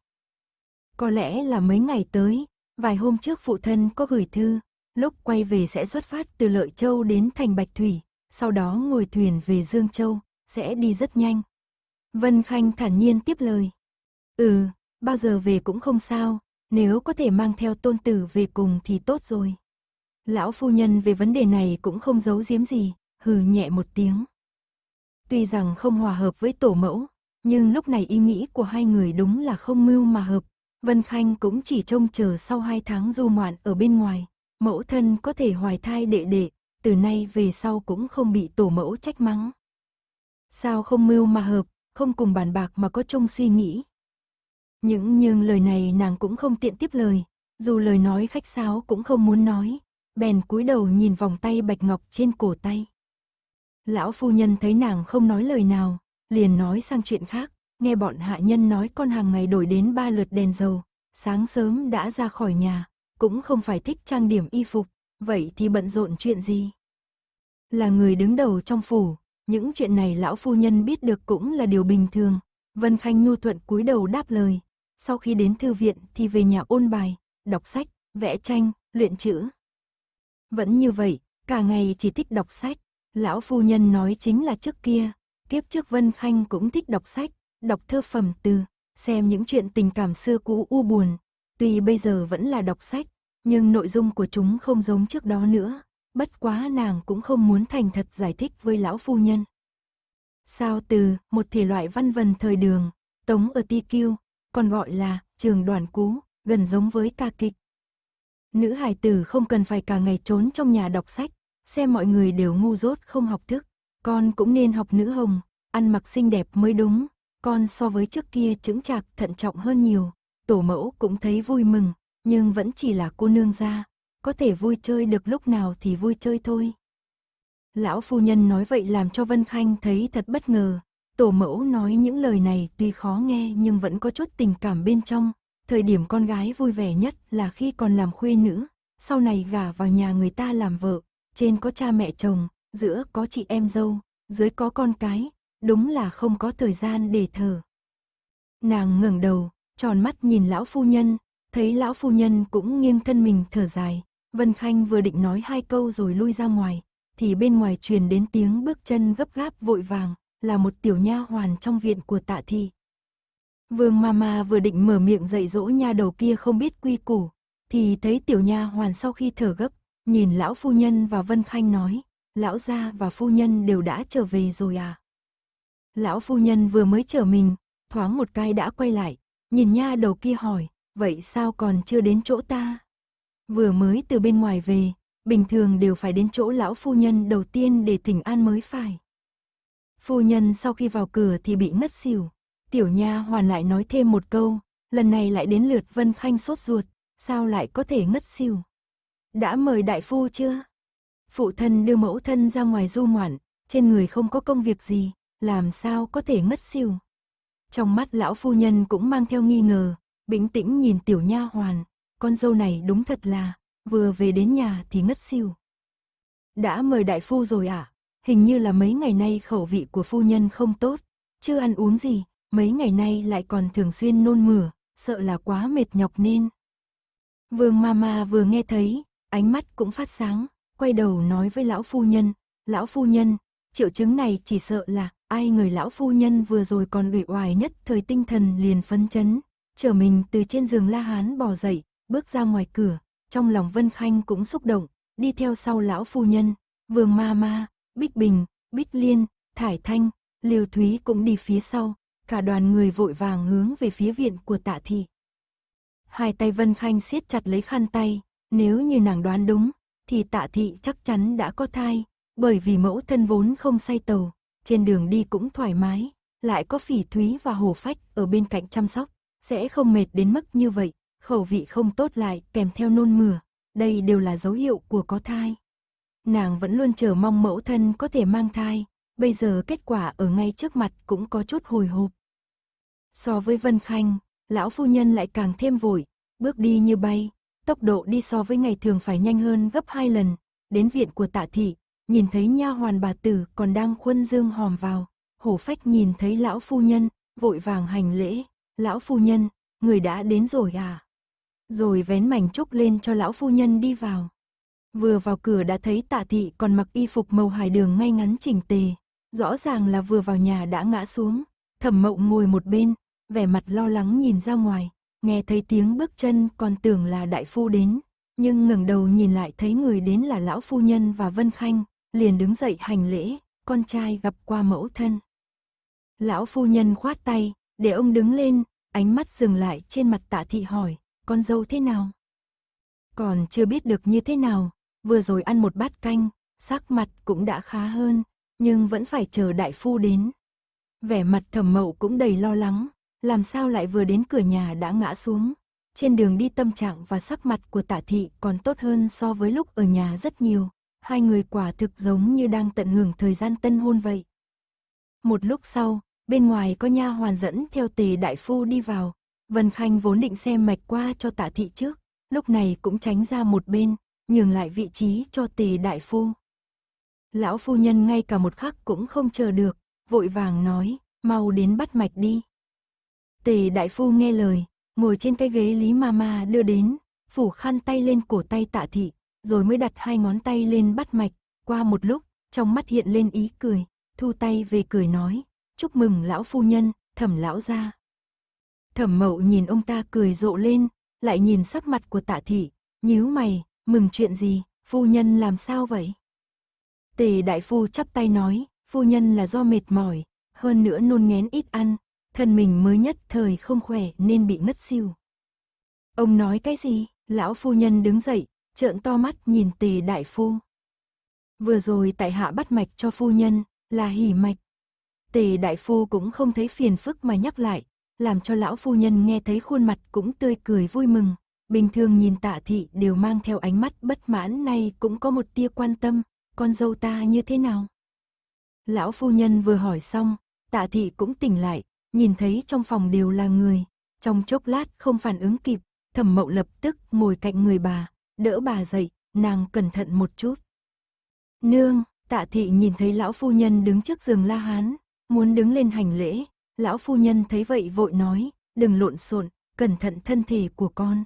Có lẽ là mấy ngày tới, vài hôm trước phụ thân có gửi thư, lúc quay về sẽ xuất phát từ Lợi Châu đến thành Bạch Thủy, sau đó ngồi thuyền về Dương Châu, sẽ đi rất nhanh. Vân Khanh thản nhiên tiếp lời. Ừ, bao giờ về cũng không sao, nếu có thể mang theo tôn tử về cùng thì tốt rồi. Lão phu nhân về vấn đề này cũng không giấu giếm gì, hừ nhẹ một tiếng. Tuy rằng không hòa hợp với tổ mẫu, nhưng lúc này ý nghĩ của hai người đúng là không mưu mà hợp. Vân Khanh cũng chỉ trông chờ sau hai tháng du ngoạn ở bên ngoài, mẫu thân có thể hoài thai đệ đệ, từ nay về sau cũng không bị tổ mẫu trách mắng. Sao không mưu mà hợp, không cùng bàn bạc mà có trông suy nghĩ. Những nhưng lời này nàng cũng không tiện tiếp lời, dù lời nói khách sáo cũng không muốn nói, bèn cúi đầu nhìn vòng tay bạch ngọc trên cổ tay. Lão phu nhân thấy nàng không nói lời nào, liền nói sang chuyện khác, nghe bọn hạ nhân nói con hàng ngày đổi đến ba lượt đèn dầu, sáng sớm đã ra khỏi nhà, cũng không phải thích trang điểm y phục, vậy thì bận rộn chuyện gì? Là người đứng đầu trong phủ, những chuyện này lão phu nhân biết được cũng là điều bình thường. Vân Khanh nhu thuận cúi đầu đáp lời. Sau khi đến thư viện thì về nhà ôn bài, đọc sách, vẽ tranh, luyện chữ. Vẫn như vậy, cả ngày chỉ thích đọc sách. Lão phu nhân nói chính là trước kia, kiếp trước Vân Khanh cũng thích đọc sách, đọc thơ phẩm từ, xem những chuyện tình cảm xưa cũ u buồn, Tuy bây giờ vẫn là đọc sách, nhưng nội dung của chúng không giống trước đó nữa. Bất quá nàng cũng không muốn thành thật giải thích với lão phu nhân. Sao từ một thể loại văn vần thời đường, tống ở ti TQ, còn gọi là trường đoàn cú, gần giống với ca kịch. Nữ hài tử không cần phải cả ngày trốn trong nhà đọc sách, xem mọi người đều ngu dốt không học thức. Con cũng nên học nữ hồng, ăn mặc xinh đẹp mới đúng. Con so với trước kia chững chạc thận trọng hơn nhiều, Tổ mẫu cũng thấy vui mừng, nhưng vẫn chỉ là cô nương gia, có thể vui chơi được lúc nào thì vui chơi thôi. Lão phu nhân nói vậy làm cho Vân Khanh thấy thật bất ngờ. Tổ mẫu nói những lời này tuy khó nghe nhưng vẫn có chút tình cảm bên trong. Thời điểm con gái vui vẻ nhất là khi còn làm khuê nữ, sau này gả vào nhà người ta làm vợ, trên có cha mẹ chồng, giữa có chị em dâu, dưới có con cái, đúng là không có thời gian để thở. Nàng ngẩng đầu, tròn mắt nhìn lão phu nhân, thấy lão phu nhân cũng nghiêng thân mình thở dài, Vân Khanh vừa định nói hai câu rồi lui ra ngoài, thì bên ngoài truyền đến tiếng bước chân gấp gáp vội vàng, là một tiểu nha hoàn trong viện của tạ thi Vương Mama vừa định mở miệng dạy dỗ nha đầu kia không biết quy củ, thì thấy tiểu nha hoàn sau khi thở gấp, nhìn lão phu nhân và Vân Khanh nói, lão gia và phu nhân đều đã trở về rồi à. Lão phu nhân vừa mới trở mình, thoáng một cái đã quay lại, Nhìn nha đầu kia hỏi, vậy sao còn chưa đến chỗ ta? Vừa mới từ bên ngoài về, bình thường đều phải đến chỗ lão phu nhân đầu tiên để thỉnh an mới phải. Phu nhân sau khi vào cửa thì bị ngất xỉu. Tiểu nha hoàn lại nói thêm một câu, lần này lại đến lượt Vân Khanh sốt ruột, sao lại có thể ngất xỉu? Đã mời đại phu chưa? Phụ thân đưa mẫu thân ra ngoài du ngoạn, trên người không có công việc gì, làm sao có thể ngất xỉu? Trong mắt lão phu nhân cũng mang theo nghi ngờ, bình tĩnh nhìn tiểu nha hoàn, con dâu này đúng thật là, vừa về đến nhà thì ngất xỉu. Đã mời đại phu rồi à? Hình như là mấy ngày nay khẩu vị của phu nhân không tốt, chưa ăn uống gì, mấy ngày nay lại còn thường xuyên nôn mửa, sợ là quá mệt nhọc nên. Vương Mama vừa nghe thấy, ánh mắt cũng phát sáng, quay đầu nói với lão phu nhân, lão phu nhân, triệu chứng này chỉ sợ là Ai người lão phu nhân vừa rồi còn ủy oải nhất thời tinh thần liền phấn chấn, trở mình từ trên giường La Hán bò dậy, bước ra ngoài cửa, trong lòng Vân Khanh cũng xúc động, đi theo sau lão phu nhân, Vương Ma Ma, Bích Bình, Bích Liên, Thải Thanh, Liều Thúy cũng đi phía sau, cả đoàn người vội vàng hướng về phía viện của tạ thị. Hai tay Vân Khanh siết chặt lấy khăn tay, nếu như nàng đoán đúng, thì tạ thị chắc chắn đã có thai, bởi vì mẫu thân vốn không say tàu, trên đường đi cũng thoải mái, lại có phỉ thúy và hồ phách ở bên cạnh chăm sóc, sẽ không mệt đến mức như vậy, khẩu vị không tốt lại kèm theo nôn mửa, đây đều là dấu hiệu của có thai. Nàng vẫn luôn chờ mong mẫu thân có thể mang thai, bây giờ kết quả ở ngay trước mặt cũng có chút hồi hộp. So với Vân Khanh, lão phu nhân lại càng thêm vội, bước đi như bay, tốc độ đi so với ngày thường phải nhanh hơn gấp 2 lần, đến viện của tạ thị, nhìn thấy nha hoàn bà tử còn đang khuân dương hòm vào, hổ phách nhìn thấy lão phu nhân, vội vàng hành lễ, lão phu nhân, người đã đến rồi à? Rồi vén mảnh trúc lên cho lão phu nhân đi vào. Vừa vào cửa đã thấy tạ thị còn mặc y phục màu hải đường ngay ngắn chỉnh tề, rõ ràng là vừa vào nhà đã ngã xuống, thẩm mộng ngồi một bên, vẻ mặt lo lắng nhìn ra ngoài, nghe thấy tiếng bước chân còn tưởng là đại phu đến, nhưng ngẩng đầu nhìn lại thấy người đến là lão phu nhân và Vân Khanh, liền đứng dậy hành lễ, con trai gặp qua mẫu thân. Lão phu nhân khoát tay, để ông đứng lên, ánh mắt dừng lại trên mặt tạ thị hỏi, con dâu thế nào? Còn chưa biết được như thế nào, vừa rồi ăn một bát canh, sắc mặt cũng đã khá hơn, nhưng vẫn phải chờ đại phu đến. Vẻ mặt thẩm mậu cũng đầy lo lắng, làm sao lại vừa đến cửa nhà đã ngã xuống. Trên đường đi tâm trạng và sắc mặt của tạ thị còn tốt hơn so với lúc ở nhà rất nhiều, hai người quả thực giống như đang tận hưởng thời gian tân hôn vậy. Một lúc sau, bên ngoài có nha hoàn dẫn theo tề đại phu đi vào, Vân Khanh vốn định xem mạch qua cho tạ thị trước, lúc này cũng tránh ra một bên, nhường lại vị trí cho tề đại phu. Lão phu nhân ngay cả một khắc cũng không chờ được, vội vàng nói, mau đến bắt mạch đi. Tề đại phu nghe lời, ngồi trên cái ghế Lý Ma Ma đưa đến, phủ khăn tay lên cổ tay tạ thị, rồi mới đặt hai ngón tay lên bắt mạch, qua một lúc, trong mắt hiện lên ý cười, thu tay về cười nói, chúc mừng lão phu nhân, thẩm lão gia. Thẩm mậu nhìn ông ta cười rộ lên, lại nhìn sắc mặt của tạ thị, nhíu mày, mừng chuyện gì, phu nhân làm sao vậy? Tề đại phu chắp tay nói, phu nhân là do mệt mỏi, hơn nữa nôn ngén ít ăn, thân mình mới nhất thời không khỏe nên bị ngất xỉu. Ông nói cái gì? Lão phu nhân đứng dậy, trợn to mắt nhìn tề đại phu. Vừa rồi tại hạ bắt mạch cho phu nhân, là hỉ mạch. Tề đại phu cũng không thấy phiền phức mà nhắc lại, làm cho lão phu nhân nghe thấy khuôn mặt cũng tươi cười vui mừng. Bình thường nhìn tạ thị đều mang theo ánh mắt bất mãn nay cũng có một tia quan tâm, con dâu ta như thế nào? Lão phu nhân vừa hỏi xong, tạ thị cũng tỉnh lại, nhìn thấy trong phòng đều là người. Trong chốc lát không phản ứng kịp, thẩm mậu lập tức ngồi cạnh người bà, đỡ bà dậy, nàng cẩn thận một chút. Nương, tạ thị nhìn thấy lão phu nhân đứng trước giường La Hán, muốn đứng lên hành lễ, lão phu nhân thấy vậy vội nói, đừng lộn xộn, cẩn thận thân thể của con.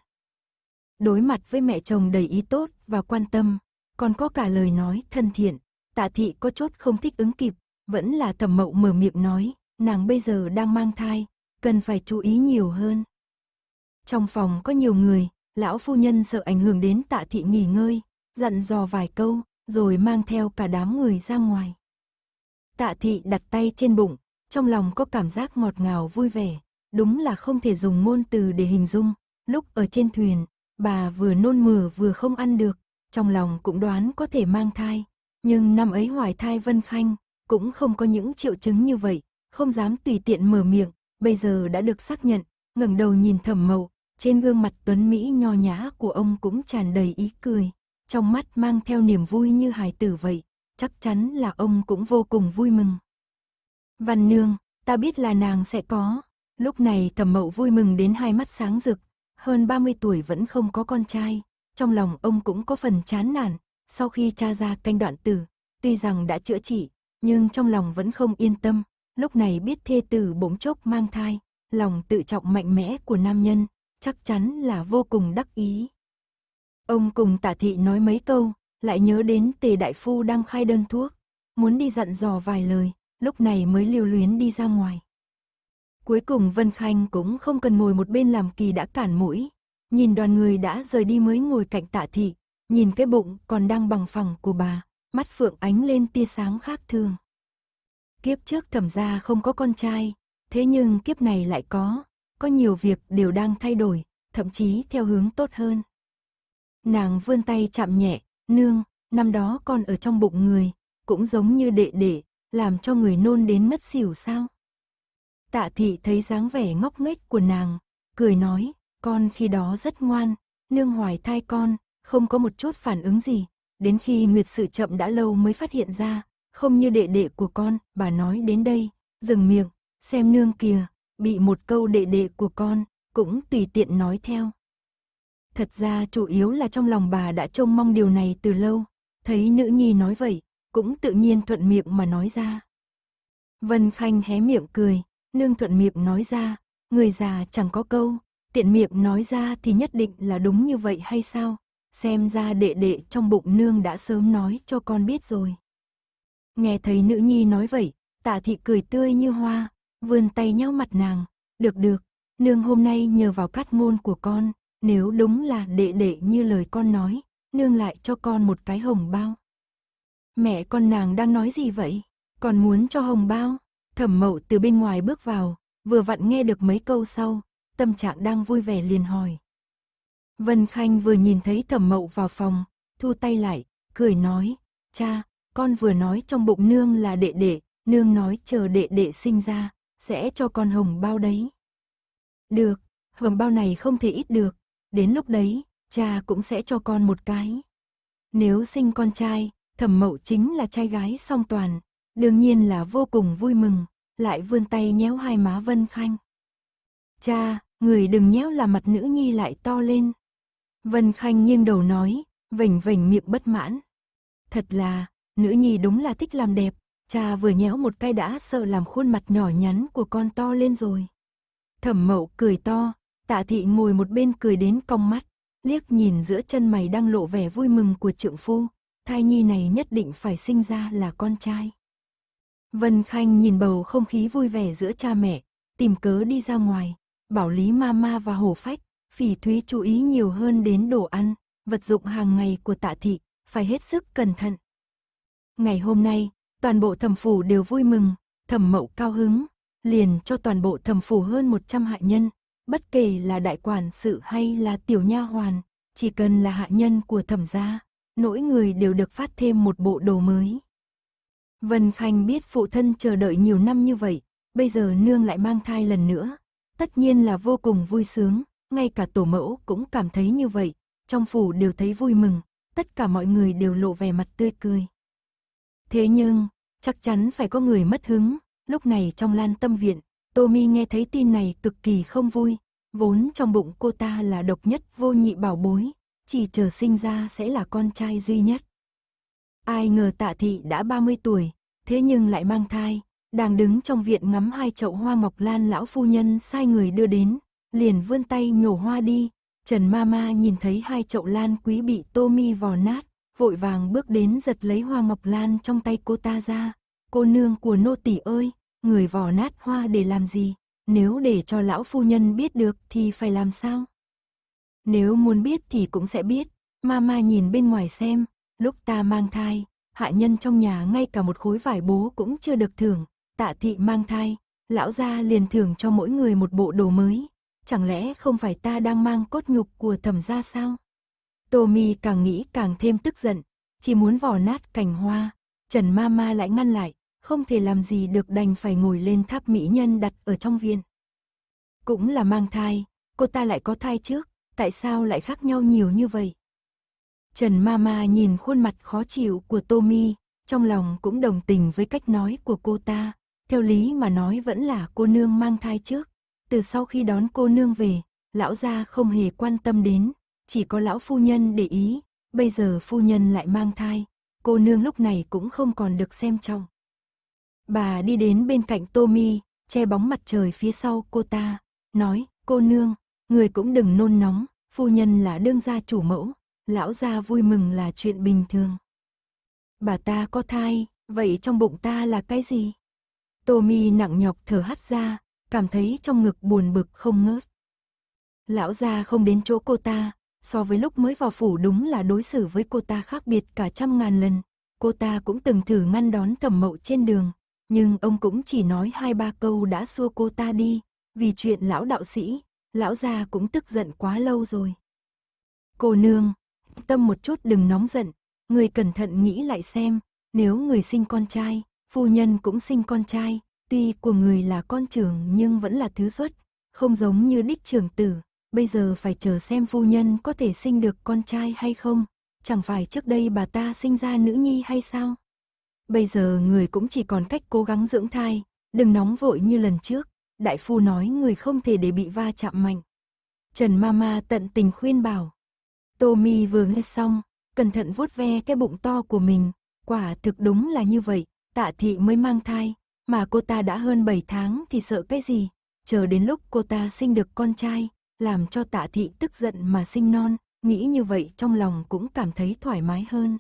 Đối mặt với mẹ chồng đầy ý tốt và quan tâm, còn có cả lời nói thân thiện, tạ thị có chốt không thích ứng kịp, vẫn là thẩm mậu mở miệng nói, nàng bây giờ đang mang thai, cần phải chú ý nhiều hơn. Trong phòng có nhiều người, lão phu nhân sợ ảnh hưởng đến tạ thị nghỉ ngơi, dặn dò vài câu, rồi mang theo cả đám người ra ngoài. Tạ thị đặt tay trên bụng, trong lòng có cảm giác ngọt ngào vui vẻ, đúng là không thể dùng ngôn từ để hình dung. Lúc ở trên thuyền, bà vừa nôn mửa vừa không ăn được, trong lòng cũng đoán có thể mang thai. Nhưng năm ấy hoài thai Vân Khanh, cũng không có những triệu chứng như vậy, không dám tùy tiện mở miệng, bây giờ đã được xác nhận, ngẩng đầu nhìn thẩm mậu, trên gương mặt tuấn Mỹ nho nhã của ông cũng tràn đầy ý cười, trong mắt mang theo niềm vui như hài tử vậy, chắc chắn là ông cũng vô cùng vui mừng. Văn nương, ta biết là nàng sẽ có. Lúc này thẩm mậu vui mừng đến hai mắt sáng rực, hơn 30 tuổi vẫn không có con trai, trong lòng ông cũng có phần chán nản, sau khi cha ra canh đoạn tử, tuy rằng đã chữa trị, nhưng trong lòng vẫn không yên tâm, lúc này biết thê tử bỗng chốc mang thai, lòng tự trọng mạnh mẽ của nam nhân chắc chắn là vô cùng đắc ý. Ông cùng tả thị nói mấy câu, lại nhớ đến tề đại phu đang khai đơn thuốc, muốn đi dặn dò vài lời, lúc này mới lưu luyến đi ra ngoài. Cuối cùng Vân Khanh cũng không cần ngồi một bên làm kỳ đã cản mũi, nhìn đoàn người đã rời đi mới ngồi cạnh tạ thị, nhìn cái bụng còn đang bằng phẳng của bà, mắt phượng ánh lên tia sáng khác thường. Kiếp trước thẩm gia không có con trai, thế nhưng kiếp này lại có, có nhiều việc đều đang thay đổi, thậm chí theo hướng tốt hơn. Nàng vươn tay chạm nhẹ, nương, năm đó con ở trong bụng người, cũng giống như đệ đệ, làm cho người nôn đến mất xỉu sao. Tạ thị thấy dáng vẻ ngốc nghếch của nàng, cười nói, con khi đó rất ngoan, nương hoài thai con, không có một chút phản ứng gì, đến khi nguyệt sự chậm đã lâu mới phát hiện ra, không như đệ đệ của con, bà nói đến đây, dừng miệng, xem nương kìa, bị một câu đệ đệ của con, cũng tùy tiện nói theo. Thật ra chủ yếu là trong lòng bà đã trông mong điều này từ lâu, thấy nữ nhi nói vậy, cũng tự nhiên thuận miệng mà nói ra. Vân Khanh hé miệng cười, nương thuận miệng nói ra, người già chẳng có câu, tiện miệng nói ra thì nhất định là đúng như vậy hay sao, xem ra đệ đệ trong bụng nương đã sớm nói cho con biết rồi. Nghe thấy nữ nhi nói vậy, tạ thị cười tươi như hoa, vươn tay nhau mặt nàng, được được, nương hôm nay nhờ vào cát ngôn của con, nếu đúng là đệ đệ như lời con nói, nương lại cho con một cái hồng bao. Mẹ con nàng đang nói gì vậy? Còn muốn cho hồng bao? Thẩm mậu từ bên ngoài bước vào, vừa vặn nghe được mấy câu sau, tâm trạng đang vui vẻ liền hỏi. Vân Khanh vừa nhìn thấy thẩm mậu vào phòng, thu tay lại, cười nói, cha, con vừa nói trong bụng nương là đệ đệ, nương nói chờ đệ đệ sinh ra, sẽ cho con hồng bao đấy. Được, hồng bao này không thể ít được, đến lúc đấy, cha cũng sẽ cho con một cái. Nếu sinh con trai, thẩm mậu chính là trai gái song toàn, đương nhiên là vô cùng vui mừng, lại vươn tay nhéo hai má Vân Khanh. Cha, người đừng nhéo là mặt nữ nhi lại to lên. Vân Khanh nghiêng đầu nói, vểnh vểnh miệng bất mãn. Thật là, nữ nhi đúng là thích làm đẹp, Cha vừa nhéo một cái đã sợ làm khuôn mặt nhỏ nhắn của con to lên rồi. Thẩm mậu cười to, tạ thị ngồi một bên cười đến cong mắt, liếc nhìn giữa chân mày đang lộ vẻ vui mừng của trượng phu, thai nhi này nhất định phải sinh ra là con trai. Vân Khanh nhìn bầu không khí vui vẻ giữa cha mẹ, tìm cớ đi ra ngoài, bảo Lý ma ma và Hổ Phách, Phỉ Thúy chú ý nhiều hơn đến đồ ăn, vật dụng hàng ngày của tạ thị, phải hết sức cẩn thận. Ngày hôm nay, Toàn bộ thẩm phủ đều vui mừng, thẩm mậu cao hứng, liền cho toàn bộ thẩm phủ hơn 100 hạ nhân, bất kể là đại quản sự hay là tiểu nha hoàn, chỉ cần là hạ nhân của thẩm gia, mỗi người đều được phát thêm một bộ đồ mới. Vân Khanh biết phụ thân chờ đợi nhiều năm như vậy, bây giờ nương lại mang thai lần nữa, tất nhiên là vô cùng vui sướng, ngay cả tổ mẫu cũng cảm thấy như vậy, trong phủ đều thấy vui mừng, tất cả mọi người đều lộ vẻ mặt tươi cười. Thế nhưng, chắc chắn phải có người mất hứng, lúc này trong lan tâm viện, Tommy nghe thấy tin này cực kỳ không vui, vốn trong bụng cô ta là độc nhất vô nhị bảo bối, chỉ chờ sinh ra sẽ là con trai duy nhất. Ai ngờ tạ thị đã 30 tuổi, thế nhưng lại mang thai, đang đứng trong viện ngắm hai chậu hoa ngọc lan lão phu nhân sai người đưa đến, liền vươn tay nhổ hoa đi, Trần Mama nhìn thấy hai chậu lan quý bị Tommy vò nát, vội vàng bước đến giật lấy hoa mộc lan trong tay cô ta ra. Cô nương của nô tỷ ơi, người vò nát hoa để làm gì? Nếu để cho lão phu nhân biết được thì phải làm sao? Nếu muốn biết thì cũng sẽ biết. Mama nhìn bên ngoài xem, lúc ta mang thai, hạ nhân trong nhà ngay cả một khối vải bố cũng chưa được thưởng. Tạ thị mang thai, lão gia liền thưởng cho mỗi người một bộ đồ mới. Chẳng lẽ không phải ta đang mang cốt nhục của thẩm gia sao? Tommy càng nghĩ càng thêm tức giận, chỉ muốn vò nát cành hoa. Trần Mama lại ngăn lại, không thể làm gì được đành phải ngồi lên tháp mỹ nhân đặt ở trong viên. Cũng là mang thai, cô ta lại có thai trước, tại sao lại khác nhau nhiều như vậy? Trần Mama nhìn khuôn mặt khó chịu của Tommy, trong lòng cũng đồng tình với cách nói của cô ta. Theo lý mà nói vẫn là cô nương mang thai trước. Từ sau khi đón cô nương về, lão gia không hề quan tâm đến, chỉ có lão phu nhân để ý, bây giờ phu nhân lại mang thai, cô nương lúc này cũng không còn được xem trọng. Bà đi đến bên cạnh Tommy, che bóng mặt trời phía sau cô ta, nói, cô nương, người cũng đừng nôn nóng, phu nhân là đương gia chủ mẫu, lão gia vui mừng là chuyện bình thường. Bà ta có thai, vậy trong bụng ta là cái gì? Tommy nặng nhọc thở hắt ra, cảm thấy trong ngực buồn bực không ngớt. Lão gia không đến chỗ cô ta, So với lúc mới vào phủ đúng là đối xử với cô ta khác biệt cả trăm ngàn lần. Cô ta cũng từng thử ngăn đón thẩm mậu trên đường, nhưng ông cũng chỉ nói hai ba câu đã xua cô ta đi, vì chuyện lão đạo sĩ, lão già cũng tức giận quá lâu rồi. Cô nương, tâm một chút đừng nóng giận, người cẩn thận nghĩ lại xem, nếu người sinh con trai, phu nhân cũng sinh con trai, tuy của người là con trưởng nhưng vẫn là thứ xuất, không giống như đích trưởng tử, bây giờ phải chờ xem phu nhân có thể sinh được con trai hay không, chẳng phải trước đây bà ta sinh ra nữ nhi hay sao? Bây giờ người cũng chỉ còn cách cố gắng dưỡng thai, đừng nóng vội như lần trước, đại phu nói người không thể để bị va chạm mạnh. Trần Mama tận tình khuyên bảo. Tommy vừa nghe xong, cẩn thận vuốt ve cái bụng to của mình, quả thực đúng là như vậy, tạ thị mới mang thai, mà cô ta đã hơn 7 tháng thì sợ cái gì, chờ đến lúc cô ta sinh được con trai, làm cho tạ thị tức giận mà sinh non, nghĩ như vậy trong lòng cũng cảm thấy thoải mái hơn.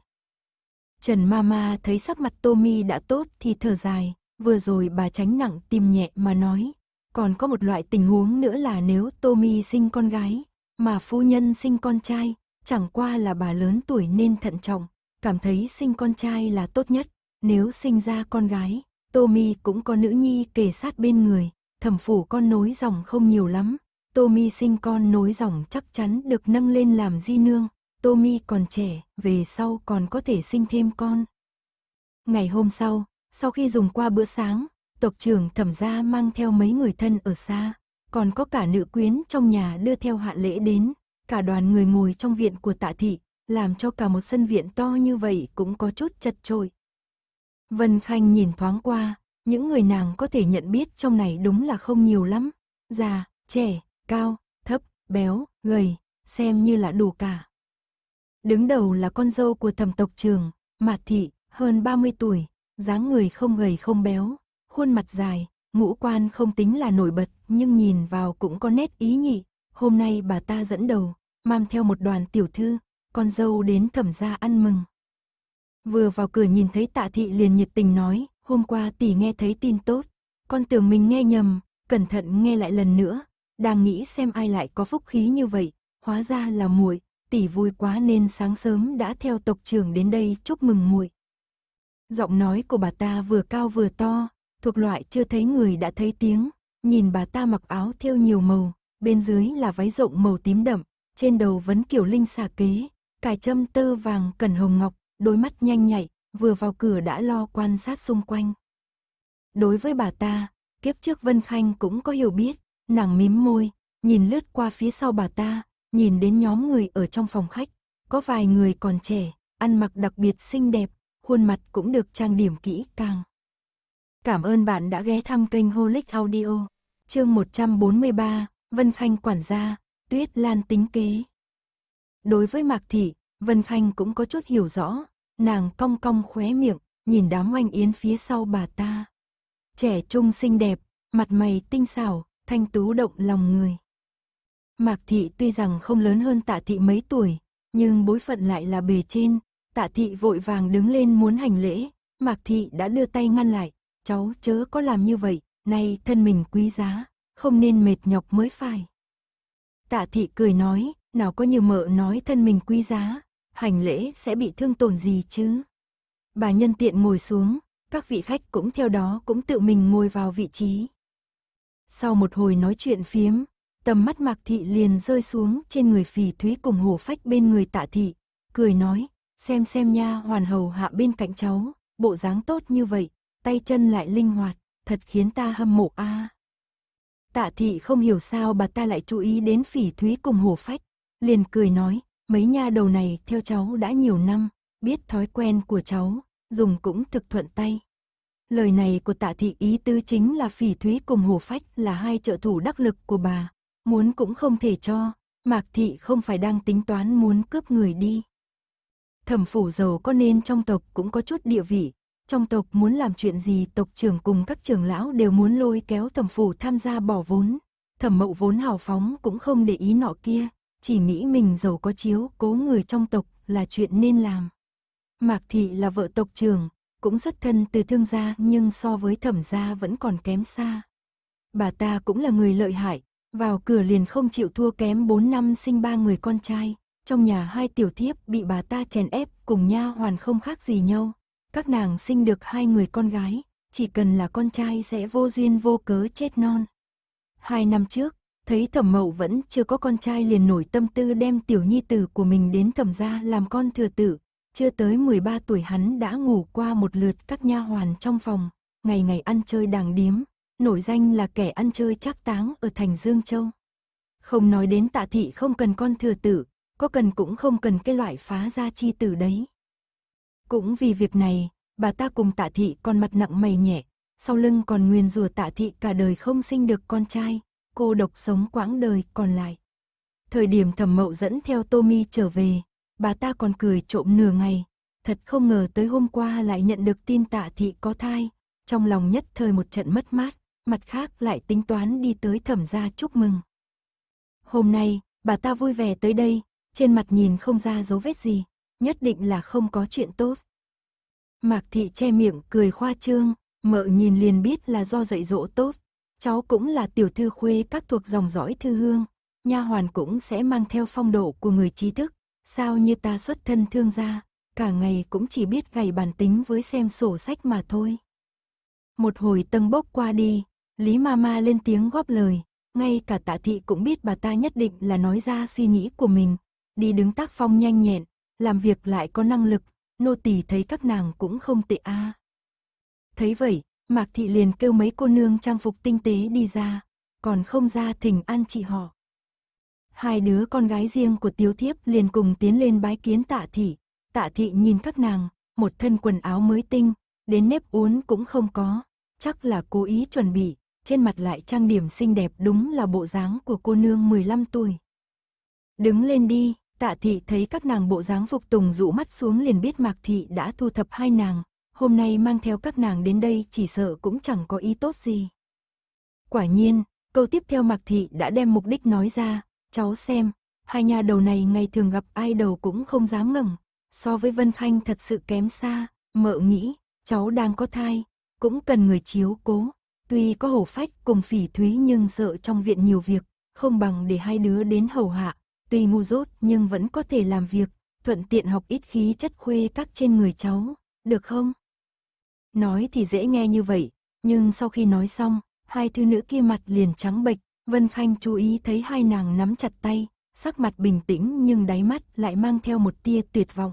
Trần Mama thấy sắc mặt Tommy đã tốt thì thở dài, vừa rồi bà tránh nặng tim nhẹ mà nói, còn có một loại tình huống nữa là nếu Tommy sinh con gái, mà phu nhân sinh con trai, chẳng qua là bà lớn tuổi nên thận trọng, cảm thấy sinh con trai là tốt nhất, nếu sinh ra con gái, Tommy cũng có nữ nhi kề sát bên người, thẩm phủ con nối dòng không nhiều lắm, Tommy sinh con nối dòng chắc chắn được nâng lên làm di nương, Tommy còn trẻ, về sau còn có thể sinh thêm con. Ngày hôm sau, sau khi dùng qua bữa sáng, tộc trưởng thẩm gia mang theo mấy người thân ở xa, còn có cả nữ quyến trong nhà đưa theo hạ lễ đến, cả đoàn người ngồi trong viện của tạ thị, làm cho cả một sân viện to như vậy cũng có chút chật trội. Vân Khanh nhìn thoáng qua, những người nàng có thể nhận biết trong này đúng là không nhiều lắm, già, trẻ, cao, thấp, béo, gầy, xem như là đủ cả. Đứng đầu là con dâu của thẩm tộc trường, Mạt Thị, hơn 30 tuổi, dáng người không gầy không béo, khuôn mặt dài, ngũ quan không tính là nổi bật nhưng nhìn vào cũng có nét ý nhị. Hôm nay bà ta dẫn đầu, mang theo một đoàn tiểu thư, con dâu đến thẩm gia ăn mừng. Vừa vào cửa nhìn thấy tạ thị liền nhiệt tình nói, hôm qua tỷ nghe thấy tin tốt, con tưởng mình nghe nhầm, cẩn thận nghe lại lần nữa, đang nghĩ xem ai lại có phúc khí như vậy, hóa ra là muội, tỷ vui quá nên sáng sớm đã theo tộc trưởng đến đây chúc mừng muội. Giọng nói của bà ta vừa cao vừa to, thuộc loại chưa thấy người đã thấy tiếng, nhìn bà ta mặc áo thêu nhiều màu, bên dưới là váy rộng màu tím đậm, trên đầu vấn kiểu linh xà kế, cài châm tơ vàng cần hồng ngọc, đôi mắt nhanh nhạy, vừa vào cửa đã lo quan sát xung quanh. Đối với bà ta, kiếp trước Vân Khanh cũng có hiểu biết, Nàng mím môi, nhìn lướt qua phía sau bà ta, nhìn đến nhóm người ở trong phòng khách. Có vài người còn trẻ, ăn mặc đặc biệt xinh đẹp, khuôn mặt cũng được trang điểm kỹ càng. Cảm ơn bạn đã ghé thăm kênh Holic Audio. Chương 143, Vân Khanh quản gia, Tuyết Lan tính kế. Đối với Mạc Thị, Vân Khanh cũng có chút hiểu rõ, nàng cong cong khóe miệng, nhìn đám oanh yến phía sau bà ta. Trẻ trung xinh đẹp, mặt mày tinh xảo, thanh tú động lòng người. Mạc thị tuy rằng không lớn hơn tạ thị mấy tuổi, nhưng bối phận lại là bề trên, tạ thị vội vàng đứng lên muốn hành lễ, mạc thị đã đưa tay ngăn lại, cháu chớ có làm như vậy, nay thân mình quý giá, không nên mệt nhọc mới phải. Tạ thị cười nói, nào có như mợ nói thân mình quý giá, hành lễ sẽ bị thương tổn gì chứ. Bà nhân tiện ngồi xuống, các vị khách cũng theo đó cũng tự mình ngồi vào vị trí. Sau một hồi nói chuyện phiếm, tầm mắt Mạc Thị liền rơi xuống trên người phỉ thúy cùng Hồ phách bên người tạ thị, cười nói, xem xem nha hoàn hầu hạ bên cạnh cháu, bộ dáng tốt như vậy, tay chân lại linh hoạt, thật khiến ta hâm mộ a. Tạ thị không hiểu sao bà ta lại chú ý đến phỉ thúy cùng Hồ phách, liền cười nói, mấy nha đầu này theo cháu đã nhiều năm, biết thói quen của cháu, dùng cũng thực thuận tay lời này của tạ thị ý tứ chính là phỉ thúy cùng hồ phách là hai trợ thủ đắc lực của bà, muốn cũng không thể cho, mạc thị không phải đang tính toán muốn cướp người đi. Thẩm phủ giàu có nên trong tộc cũng có chút địa vị, trong tộc muốn làm chuyện gì tộc trưởng cùng các trưởng lão đều muốn lôi kéo thẩm phủ tham gia bỏ vốn. Thẩm mậu vốn hào phóng cũng không để ý nọ kia, chỉ nghĩ mình giàu có chiếu cố người trong tộc là chuyện nên làm. Mạc thị là vợ tộc trưởng, cũng xuất thân từ thương gia nhưng so với thẩm gia vẫn còn kém xa. Bà ta cũng là người lợi hại, vào cửa liền không chịu thua kém 4 năm sinh ba người con trai, trong nhà hai tiểu thiếp bị bà ta chèn ép cùng nha hoàn không khác gì nhau. Các nàng sinh được hai người con gái, chỉ cần là con trai sẽ vô duyên vô cớ chết non. Hai năm trước, thấy thẩm mậu vẫn chưa có con trai liền nổi tâm tư đem tiểu nhi tử của mình đến thẩm gia làm con thừa tử, chưa tới 13 tuổi hắn đã ngủ qua một lượt các nha hoàn trong phòng, ngày ngày ăn chơi đàng điếm, nổi danh là kẻ ăn chơi chắc táng ở thành Dương Châu. Không nói đến tạ thị không cần con thừa tử, có cần cũng không cần cái loại phá gia chi tử đấy. Cũng vì việc này, bà ta cùng tạ thị còn mặt nặng mày nhẹ, sau lưng còn Nguyên rủa tạ thị cả đời không sinh được con trai, cô độc sống quãng đời còn lại. Thời điểm thẩm mậu dẫn theo Tommy trở về, bà ta còn cười trộm nửa ngày. Thật không ngờ tới hôm qua lại nhận được tin tạ thị có thai, trong lòng nhất thời một trận mất mát, mặt khác lại tính toán đi tới thẩm gia chúc mừng. Hôm nay, bà ta vui vẻ tới đây, trên mặt nhìn không ra dấu vết gì, nhất định là không có chuyện tốt. Mạc thị che miệng cười khoa trương, mợ nhìn liền biết là do dạy dỗ tốt, cháu cũng là tiểu thư khuê các thuộc dòng dõi thư hương, nha hoàn cũng sẽ mang theo phong độ của người trí thức, Sao như ta xuất thân thương gia, cả ngày cũng chỉ biết gầy bản tính với xem sổ sách mà thôi. Một hồi tâng bốc qua đi, Lý Mama lên tiếng góp lời, ngay cả tạ thị cũng biết bà ta nhất định là nói ra suy nghĩ của mình, đi đứng tác phong nhanh nhẹn, làm việc lại có năng lực, nô tỳ thấy các nàng cũng không tệ a. À. Thấy vậy, Mạc thị liền kêu mấy cô nương trang phục tinh tế đi ra, còn không ra thỉnh an chị họ. Hai đứa con gái riêng của Tiếu Thiếp liền cùng tiến lên bái kiến tạ thị. Tạ thị nhìn các nàng, một thân quần áo mới tinh, đến nếp uốn cũng không có, chắc là cố ý chuẩn bị, trên mặt lại trang điểm xinh đẹp đúng là bộ dáng của cô nương 15 tuổi. Đứng lên đi, tạ thị thấy các nàng bộ dáng phục tùng dụ mắt xuống liền biết mạc thị đã thu thập hai nàng, hôm nay mang theo các nàng đến đây chỉ sợ cũng chẳng có ý tốt gì. Quả nhiên, câu tiếp theo mạc thị đã đem mục đích nói ra, cháu xem, hai nhà đầu này ngày thường gặp ai đầu cũng không dám ngẩng, so với Vân Khanh thật sự kém xa, mợ nghĩ, cháu đang có thai, cũng cần người chiếu cố, tuy có hổ phách cùng phỉ thúy nhưng sợ trong viện nhiều việc, không bằng để hai đứa đến hầu hạ, tuy ngu dốt nhưng vẫn có thể làm việc, thuận tiện học ít khí chất khuê các trên người cháu, được không? Nói thì dễ nghe như vậy, nhưng sau khi nói xong, hai thư nữ kia mặt liền trắng bệch, Vân Khanh chú ý thấy hai nàng nắm chặt tay, sắc mặt bình tĩnh nhưng đáy mắt lại mang theo một tia tuyệt vọng.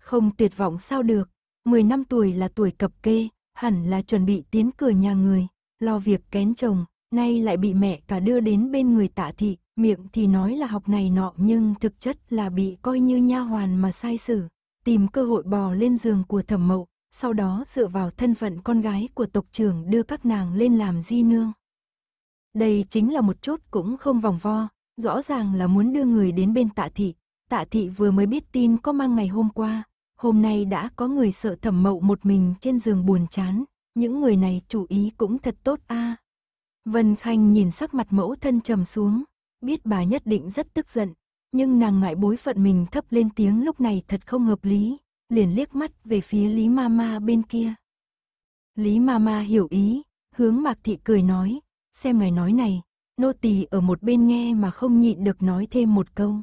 Không tuyệt vọng sao được, 10 năm tuổi là tuổi cập kê, hẳn là chuẩn bị tiến cửa nhà người, lo việc kén chồng, nay lại bị mẹ cả đưa đến bên người tạ thị, miệng thì nói là học này nọ nhưng thực chất là bị coi như nha hoàn mà sai xử, tìm cơ hội bò lên giường của thẩm mậu, sau đó dựa vào thân phận con gái của tộc trưởng đưa các nàng lên làm di nương. Đây chính là một chốt cũng không vòng vo, rõ ràng là muốn đưa người đến bên tạ thị. Tạ thị vừa mới biết tin có mang ngày hôm qua, hôm nay đã có người sợ thẩm mậu một mình trên giường buồn chán, những người này chủ ý cũng thật tốt a. À. Vân Khanh nhìn sắc mặt mẫu thân trầm xuống, biết bà nhất định rất tức giận, nhưng nàng ngại bối phận mình thấp lên tiếng lúc này thật không hợp lý, liền liếc mắt về phía Lý Mama bên kia. Lý Mama hiểu ý, hướng Mạc Thị cười nói, Xem mày nói này, nô tỳ ở một bên nghe mà không nhịn được nói thêm một câu.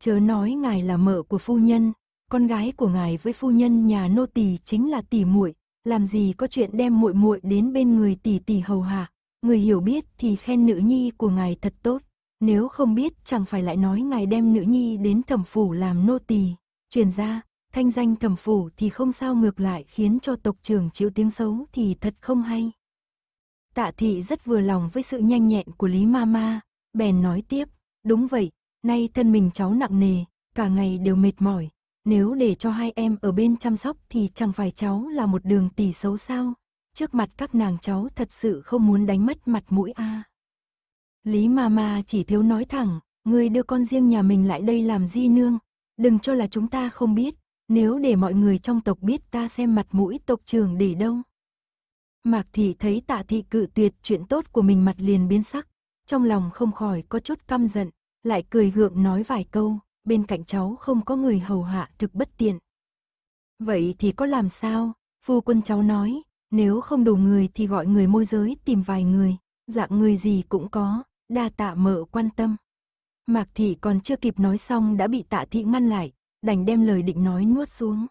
Chớ nói ngài là mợ của phu nhân, con gái của ngài với phu nhân nhà nô tỳ chính là tỷ muội, làm gì có chuyện đem muội muội đến bên người tỷ tỷ hầu hạ, người hiểu biết thì khen nữ nhi của ngài thật tốt, nếu không biết chẳng phải lại nói ngài đem nữ nhi đến thẩm phủ làm nô tỳ, truyền ra, thanh danh thẩm phủ thì không sao ngược lại khiến cho tộc trưởng chịu tiếng xấu thì thật không hay. Tạ thị rất vừa lòng với sự nhanh nhẹn của Lý Mama, bèn nói tiếp, đúng vậy, nay thân mình cháu nặng nề, cả ngày đều mệt mỏi, nếu để cho hai em ở bên chăm sóc thì chẳng phải cháu là một đường tỷ xấu sao, trước mặt các nàng cháu thật sự không muốn đánh mất mặt mũi a. Lý Mama chỉ thiếu nói thẳng, người đưa con riêng nhà mình lại đây làm di nương, đừng cho là chúng ta không biết, nếu để mọi người trong tộc biết ta xem mặt mũi tộc trường để đâu. Mạc Thị thấy tạ thị cự tuyệt chuyện tốt của mình mặt liền biến sắc, trong lòng không khỏi có chút căm giận, lại cười gượng nói vài câu, bên cạnh cháu không có người hầu hạ thực bất tiện. Vậy thì có làm sao? Phu quân cháu nói, nếu không đủ người thì gọi người môi giới tìm vài người, dạng người gì cũng có, đa tạ mợ quan tâm. Mạc thị còn chưa kịp nói xong đã bị tạ thị ngăn lại, đành đem lời định nói nuốt xuống.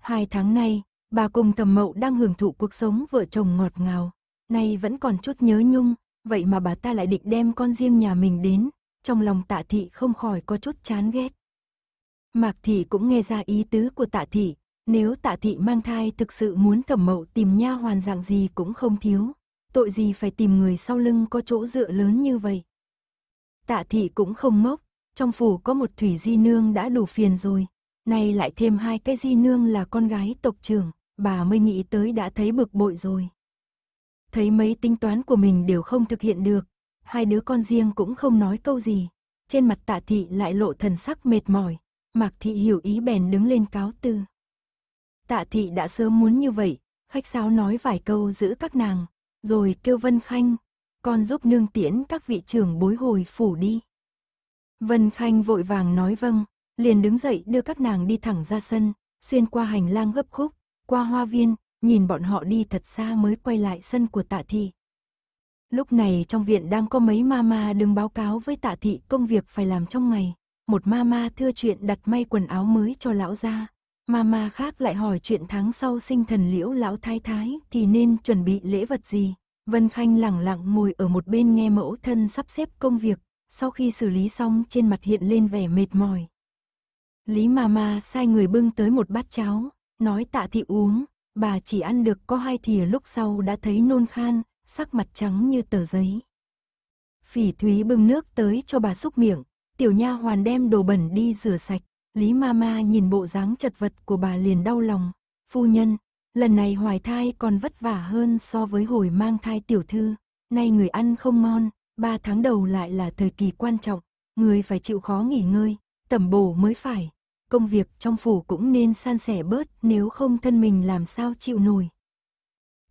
Hai tháng nay, Bà cùng thầm mậu đang hưởng thụ cuộc sống vợ chồng ngọt ngào. Nay vẫn còn chút nhớ nhung, vậy mà bà ta lại định đem con riêng nhà mình đến. Trong lòng tạ thị không khỏi có chút chán ghét. Mạc thị cũng nghe ra ý tứ của tạ thị. Nếu tạ thị mang thai thực sự muốn thẩm mậu tìm nha hoàn dạng gì cũng không thiếu. Tội gì phải tìm người sau lưng có chỗ dựa lớn như vậy. Tạ thị cũng không mốc trong phủ có một thủy di nương đã đủ phiền rồi, nay lại thêm hai cái di nương là con gái tộc trưởng bà mới nghĩ tới đã thấy bực bội rồi. Thấy mấy tính toán của mình đều không thực hiện được, hai đứa con riêng cũng không nói câu gì. Trên mặt tạ thị lại lộ thần sắc mệt mỏi, Mạc thị hiểu ý bèn đứng lên cáo từ. Tạ thị đã sớm muốn như vậy, khách sáo nói vài câu giữ các nàng, rồi kêu Vân Khanh, con giúp nương tiễn các vị trưởng bối hồi phủ đi. Vân Khanh vội vàng nói vâng, liền đứng dậy đưa các nàng đi thẳng ra sân, xuyên qua hành lang gấp khúc, qua hoa viên, nhìn bọn họ đi thật xa mới quay lại sân của tạ thị. Lúc này trong viện đang có mấy mama đứng báo cáo với tạ thị công việc phải làm trong ngày. Một mama thưa chuyện đặt may quần áo mới cho lão gia. Mama khác lại hỏi chuyện tháng sau sinh thần liễu lão thái thái thì nên chuẩn bị lễ vật gì. Vân Khanh lặng lặng ngồi ở một bên nghe mẫu thân sắp xếp công việc. Sau khi xử lý xong trên mặt hiện lên vẻ mệt mỏi. Lý mama sai người bưng tới một bát cháo, Nói tạ thị uống, bà chỉ ăn được có hai thìa lúc sau đã thấy nôn khan, sắc mặt trắng như tờ giấy. Phỉ Thúy bưng nước tới cho bà xúc miệng, tiểu nha hoàn đem đồ bẩn đi rửa sạch, Lý Mama nhìn bộ dáng chật vật của bà liền đau lòng, phu nhân, lần này hoài thai còn vất vả hơn so với hồi mang thai tiểu thư, nay người ăn không ngon, ba tháng đầu lại là thời kỳ quan trọng, người phải chịu khó nghỉ ngơi, tẩm bổ mới phải, công việc trong phủ cũng nên san sẻ bớt nếu không thân mình làm sao chịu nổi.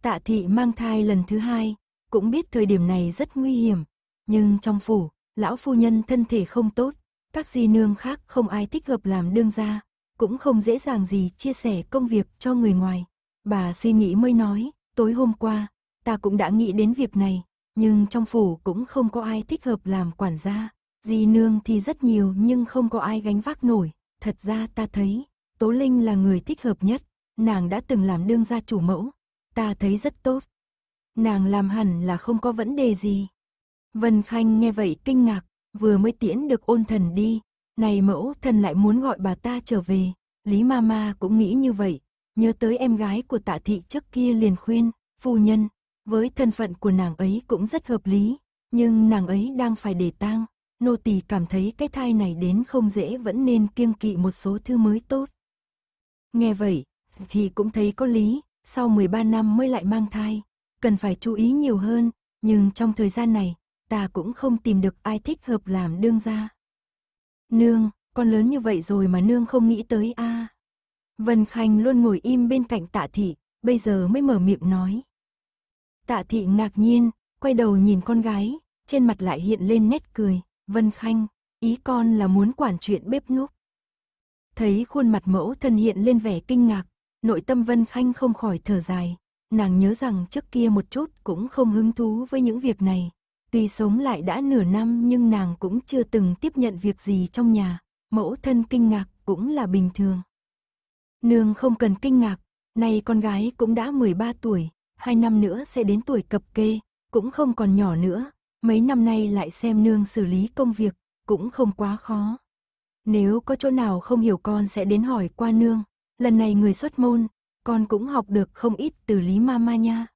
Tạ thị mang thai lần thứ hai, cũng biết thời điểm này rất nguy hiểm, nhưng trong phủ, lão phu nhân thân thể không tốt, các di nương khác không ai thích hợp làm đương gia, cũng không dễ dàng gì chia sẻ công việc cho người ngoài. Bà suy nghĩ mới nói, tối hôm qua, ta cũng đã nghĩ đến việc này, nhưng trong phủ cũng không có ai thích hợp làm quản gia, di nương thì rất nhiều nhưng không có ai gánh vác nổi. Thật ra ta thấy, Tố Linh là người thích hợp nhất, nàng đã từng làm đương gia chủ mẫu, ta thấy rất tốt. Nàng làm hẳn là không có vấn đề gì. Vân Khanh nghe vậy kinh ngạc, vừa mới tiễn được ôn thần đi, này mẫu thần lại muốn gọi bà ta trở về, Lý Mama cũng nghĩ như vậy, nhớ tới em gái của tạ thị trước kia liền khuyên, phu nhân, với thân phận của nàng ấy cũng rất hợp lý, nhưng nàng ấy đang phải để tang, nô tỳ cảm thấy cái thai này đến không dễ vẫn nên kiêng kỵ một số thứ mới tốt. Nghe vậy, thì cũng thấy có lý, sau 13 năm mới lại mang thai, cần phải chú ý nhiều hơn, nhưng trong thời gian này, ta cũng không tìm được ai thích hợp làm đương gia. Nương, con lớn như vậy rồi mà nương không nghĩ tới a. À. Vân Khanh luôn ngồi im bên cạnh tạ thị, bây giờ mới mở miệng nói. Tạ thị ngạc nhiên, quay đầu nhìn con gái, trên mặt lại hiện lên nét cười. Vân Khanh, ý con là muốn quản chuyện bếp núc. Thấy khuôn mặt mẫu thân hiện lên vẻ kinh ngạc, nội tâm Vân Khanh không khỏi thở dài. Nàng nhớ rằng trước kia một chút cũng không hứng thú với những việc này. Tuy sống lại đã nửa năm nhưng nàng cũng chưa từng tiếp nhận việc gì trong nhà. Mẫu thân kinh ngạc cũng là bình thường. Nương không cần kinh ngạc, nay con gái cũng đã 13 tuổi, hai năm nữa sẽ đến tuổi cập kê, cũng không còn nhỏ nữa, mấy năm nay lại xem nương xử lý công việc, cũng không quá khó. Nếu có chỗ nào không hiểu con sẽ đến hỏi qua nương, lần này người xuất môn, con cũng học được không ít từ Lý Mama nha.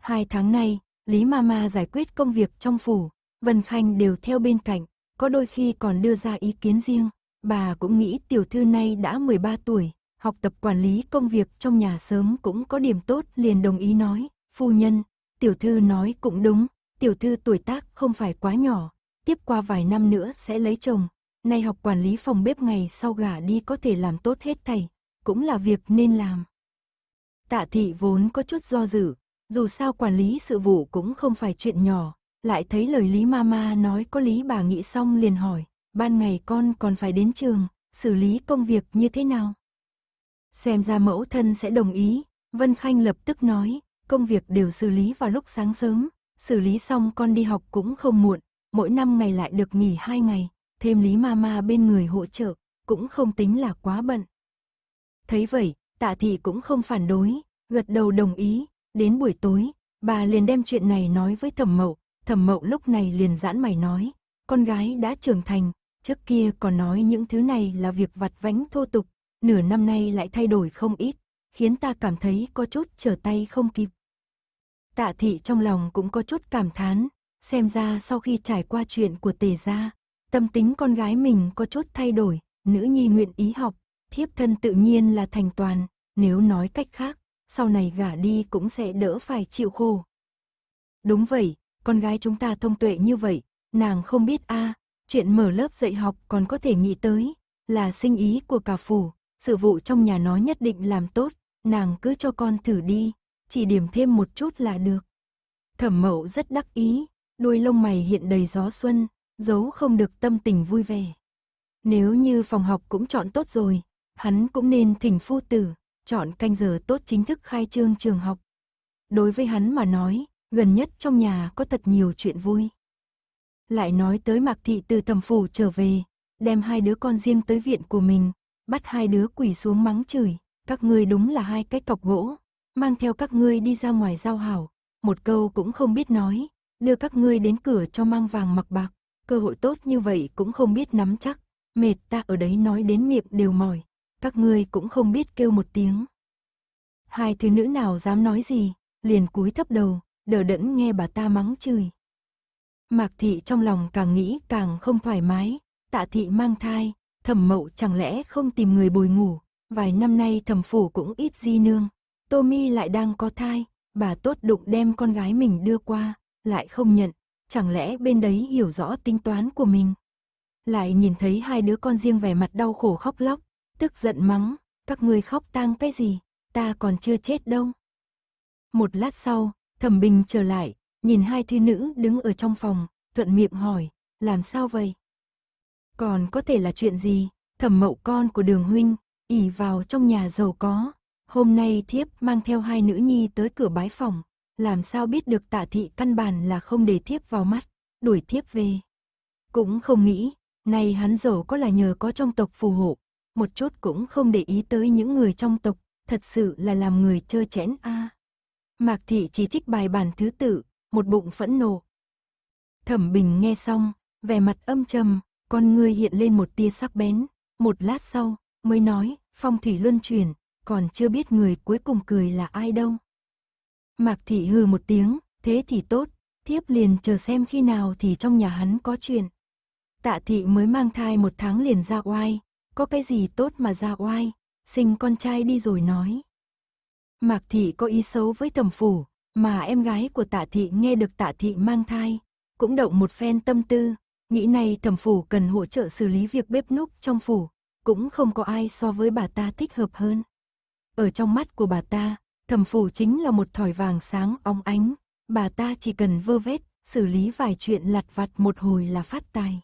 Hai tháng nay, Lý Mama giải quyết công việc trong phủ, Vân Khanh đều theo bên cạnh, có đôi khi còn đưa ra ý kiến riêng. Bà cũng nghĩ tiểu thư nay đã 13 tuổi, học tập quản lý công việc trong nhà sớm cũng có điểm tốt liền đồng ý nói, phu nhân, tiểu thư nói cũng đúng, tiểu thư tuổi tác không phải quá nhỏ, tiếp qua vài năm nữa sẽ lấy chồng, nay học quản lý phòng bếp ngày sau gả đi có thể làm tốt hết thầy, cũng là việc nên làm. Tạ thị vốn có chút do dự, dù sao quản lý sự vụ cũng không phải chuyện nhỏ, lại thấy lời Lý Mama nói có lý bà nghĩ xong liền hỏi, ban ngày con còn phải đến trường, xử lý công việc như thế nào? Xem ra mẫu thân sẽ đồng ý, Vân Khanh lập tức nói, công việc đều xử lý vào lúc sáng sớm, xử lý xong con đi học cũng không muộn, mỗi năm ngày lại được nghỉ hai ngày, thêm Lý Mama bên người hỗ trợ, cũng không tính là quá bận. Thấy vậy, tạ thị cũng không phản đối, gật đầu đồng ý, đến buổi tối, bà liền đem chuyện này nói với thẩm mậu, thẩm mậu lúc này liền giãn mày nói, con gái đã trưởng thành, trước kia còn nói những thứ này là việc vặt vãnh thô tục, nửa năm nay lại thay đổi không ít, khiến ta cảm thấy có chút trở tay không kịp. Tạ thị trong lòng cũng có chút cảm thán, xem ra sau khi trải qua chuyện của tề gia, tâm tính con gái mình có chút thay đổi, nữ nhi nguyện ý học, thiếp thân tự nhiên là thành toàn, nếu nói cách khác, sau này gả đi cũng sẽ đỡ phải chịu khổ. Đúng vậy, con gái chúng ta thông tuệ như vậy, nàng không biết a à, chuyện mở lớp dạy học còn có thể nghĩ tới, là sinh ý của cả phủ, sự vụ trong nhà nó nhất định làm tốt, nàng cứ cho con thử đi, chỉ điểm thêm một chút là được. Thẩm mậu rất đắc ý, đuôi lông mày hiện đầy gió xuân, giấu không được tâm tình vui vẻ. Nếu như phòng học cũng chọn tốt rồi, hắn cũng nên thỉnh phu tử, chọn canh giờ tốt chính thức khai trương trường học. Đối với hắn mà nói, gần nhất trong nhà có thật nhiều chuyện vui. Lại nói tới Mạc Thị từ thẩm phủ trở về, đem hai đứa con riêng tới viện của mình, bắt hai đứa quỷ xuống mắng chửi, các ngươi đúng là hai cái cọc gỗ, mang theo các ngươi đi ra ngoài giao hảo, một câu cũng không biết nói, đưa các ngươi đến cửa cho mang vàng mặc bạc, cơ hội tốt như vậy cũng không biết nắm chắc, mệt ta ở đấy nói đến miệng đều mỏi, các ngươi cũng không biết kêu một tiếng. Hai thứ nữ nào dám nói gì, liền cúi thấp đầu, đờ đẫn nghe bà ta mắng chửi. Mạc thị trong lòng càng nghĩ càng không thoải mái, tạ thị mang thai, thẩm mậu chẳng lẽ không tìm người bồi ngủ, vài năm nay thẩm phủ cũng ít di nương, Tommy lại đang có thai, bà tốt đục đem con gái mình đưa qua, lại không nhận, chẳng lẽ bên đấy hiểu rõ tính toán của mình. Lại nhìn thấy hai đứa con riêng vẻ mặt đau khổ khóc lóc, tức giận mắng, các ngươi khóc tang cái gì, ta còn chưa chết đâu. Một lát sau, Thẩm Bình trở lại, nhìn hai thi nữ đứng ở trong phòng, thuận miệng hỏi, làm sao vậy? Còn có thể là chuyện gì, thẩm mậu con của đường huynh, ỉ vào trong nhà giàu có, Hôm nay thiếp mang theo hai nữ nhi tới cửa bái phòng, làm sao biết được tạ thị căn bản là không để thiếp vào mắt, đuổi thiếp về. Cũng không nghĩ, nay hắn giàu có là nhờ có trong tộc phù hộ, một chút cũng không để ý tới những người trong tộc, thật sự là làm người chơi chẽn a. À. Mạc thị chỉ trích bài bản thứ tự, một bụng phẫn nộ. Thẩm Bình nghe xong, vẻ mặt âm trầm, con ngươi hiện lên một tia sắc bén, một lát sau mới nói, phong thủy luân chuyển, còn chưa biết người cuối cùng cười là ai đâu. Mạc thị hừ một tiếng, thế thì tốt, thiếp liền chờ xem khi nào thì trong nhà hắn có chuyện. Tạ thị mới mang thai một tháng liền ra oai, có cái gì tốt mà ra oai, sinh con trai đi rồi nói. Mạc thị có ý xấu với tầm phủ, mà em gái của tạ thị nghe được tạ thị mang thai, cũng động một phen tâm tư, nghĩ này thẩm phủ cần hỗ trợ xử lý việc bếp núc trong phủ, cũng không có ai so với bà ta thích hợp hơn. Ở trong mắt của bà ta, thẩm phủ chính là một thỏi vàng sáng óng ánh. Bà ta chỉ cần vơ vét, xử lý vài chuyện lặt vặt một hồi là phát tài.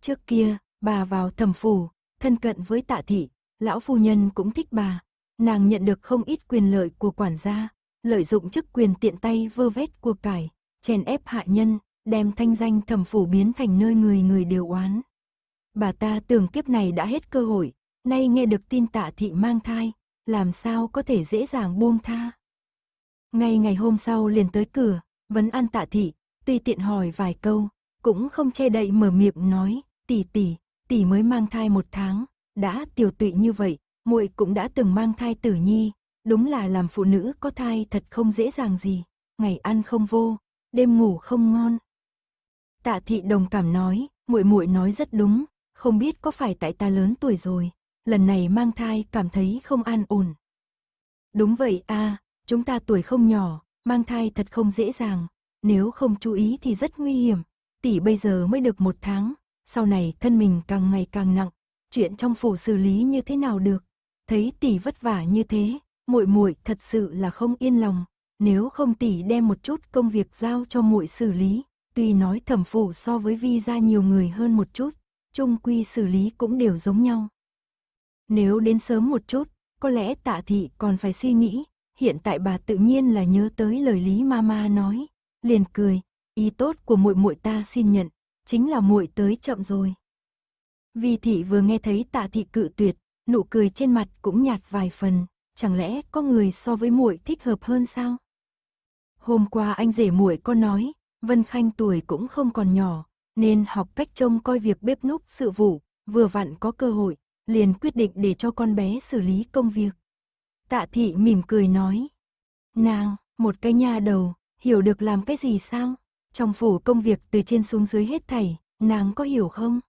Trước kia, bà vào thẩm phủ, thân cận với tạ thị, lão phu nhân cũng thích bà. Nàng nhận được không ít quyền lợi của quản gia, lợi dụng chức quyền tiện tay vơ vét của cải, chèn ép hạ nhân, đem thanh danh thẩm phủ biến thành nơi người người đều oán. Bà ta tưởng kiếp này đã hết cơ hội, nay nghe được tin tạ thị mang thai, làm sao có thể dễ dàng buông tha. Ngay ngày hôm sau liền tới cửa, vấn an tạ thị, tuy tiện hỏi vài câu, cũng không che đậy mở miệng nói, tỷ tỷ, tỷ mới mang thai một tháng, đã tiểu tụy như vậy, muội cũng đã từng mang thai tử nhi, đúng là làm phụ nữ có thai thật không dễ dàng gì, ngày ăn không vô, đêm ngủ không ngon. Tạ thị đồng cảm nói, muội muội nói rất đúng, không biết có phải tại ta lớn tuổi rồi, lần này mang thai cảm thấy không an ổn. Đúng vậy a, à, chúng ta tuổi không nhỏ, mang thai thật không dễ dàng, nếu không chú ý thì rất nguy hiểm. Tỷ bây giờ mới được một tháng, sau này thân mình càng ngày càng nặng, chuyện trong phủ xử lý như thế nào được. Thấy tỷ vất vả như thế, muội muội thật sự là không yên lòng, nếu không tỷ đem một chút công việc giao cho muội xử lý, tuy nói thẩm phủ so với vi ra nhiều người hơn một chút, chung quy xử lý cũng đều giống nhau. Nếu đến sớm một chút, có lẽ tạ thị còn phải suy nghĩ, hiện tại bà tự nhiên là nhớ tới lời Lý Mama nói, liền cười, ý tốt của muội muội ta xin nhận, chính là muội tới chậm rồi. Vi thị vừa nghe thấy Tạ thị cự tuyệt, nụ cười trên mặt cũng nhạt vài phần, chẳng lẽ có người so với muội thích hợp hơn sao? Hôm qua anh rể muội có nói, Vân Khanh tuổi cũng không còn nhỏ, nên học cách trông coi việc bếp núc sự vụ, vừa vặn có cơ hội, liền quyết định để cho con bé xử lý công việc. Tạ thị mỉm cười nói. Nàng, một cái nha đầu, hiểu được làm cái gì sao? Trong phủ công việc từ trên xuống dưới hết thảy, nàng có hiểu không?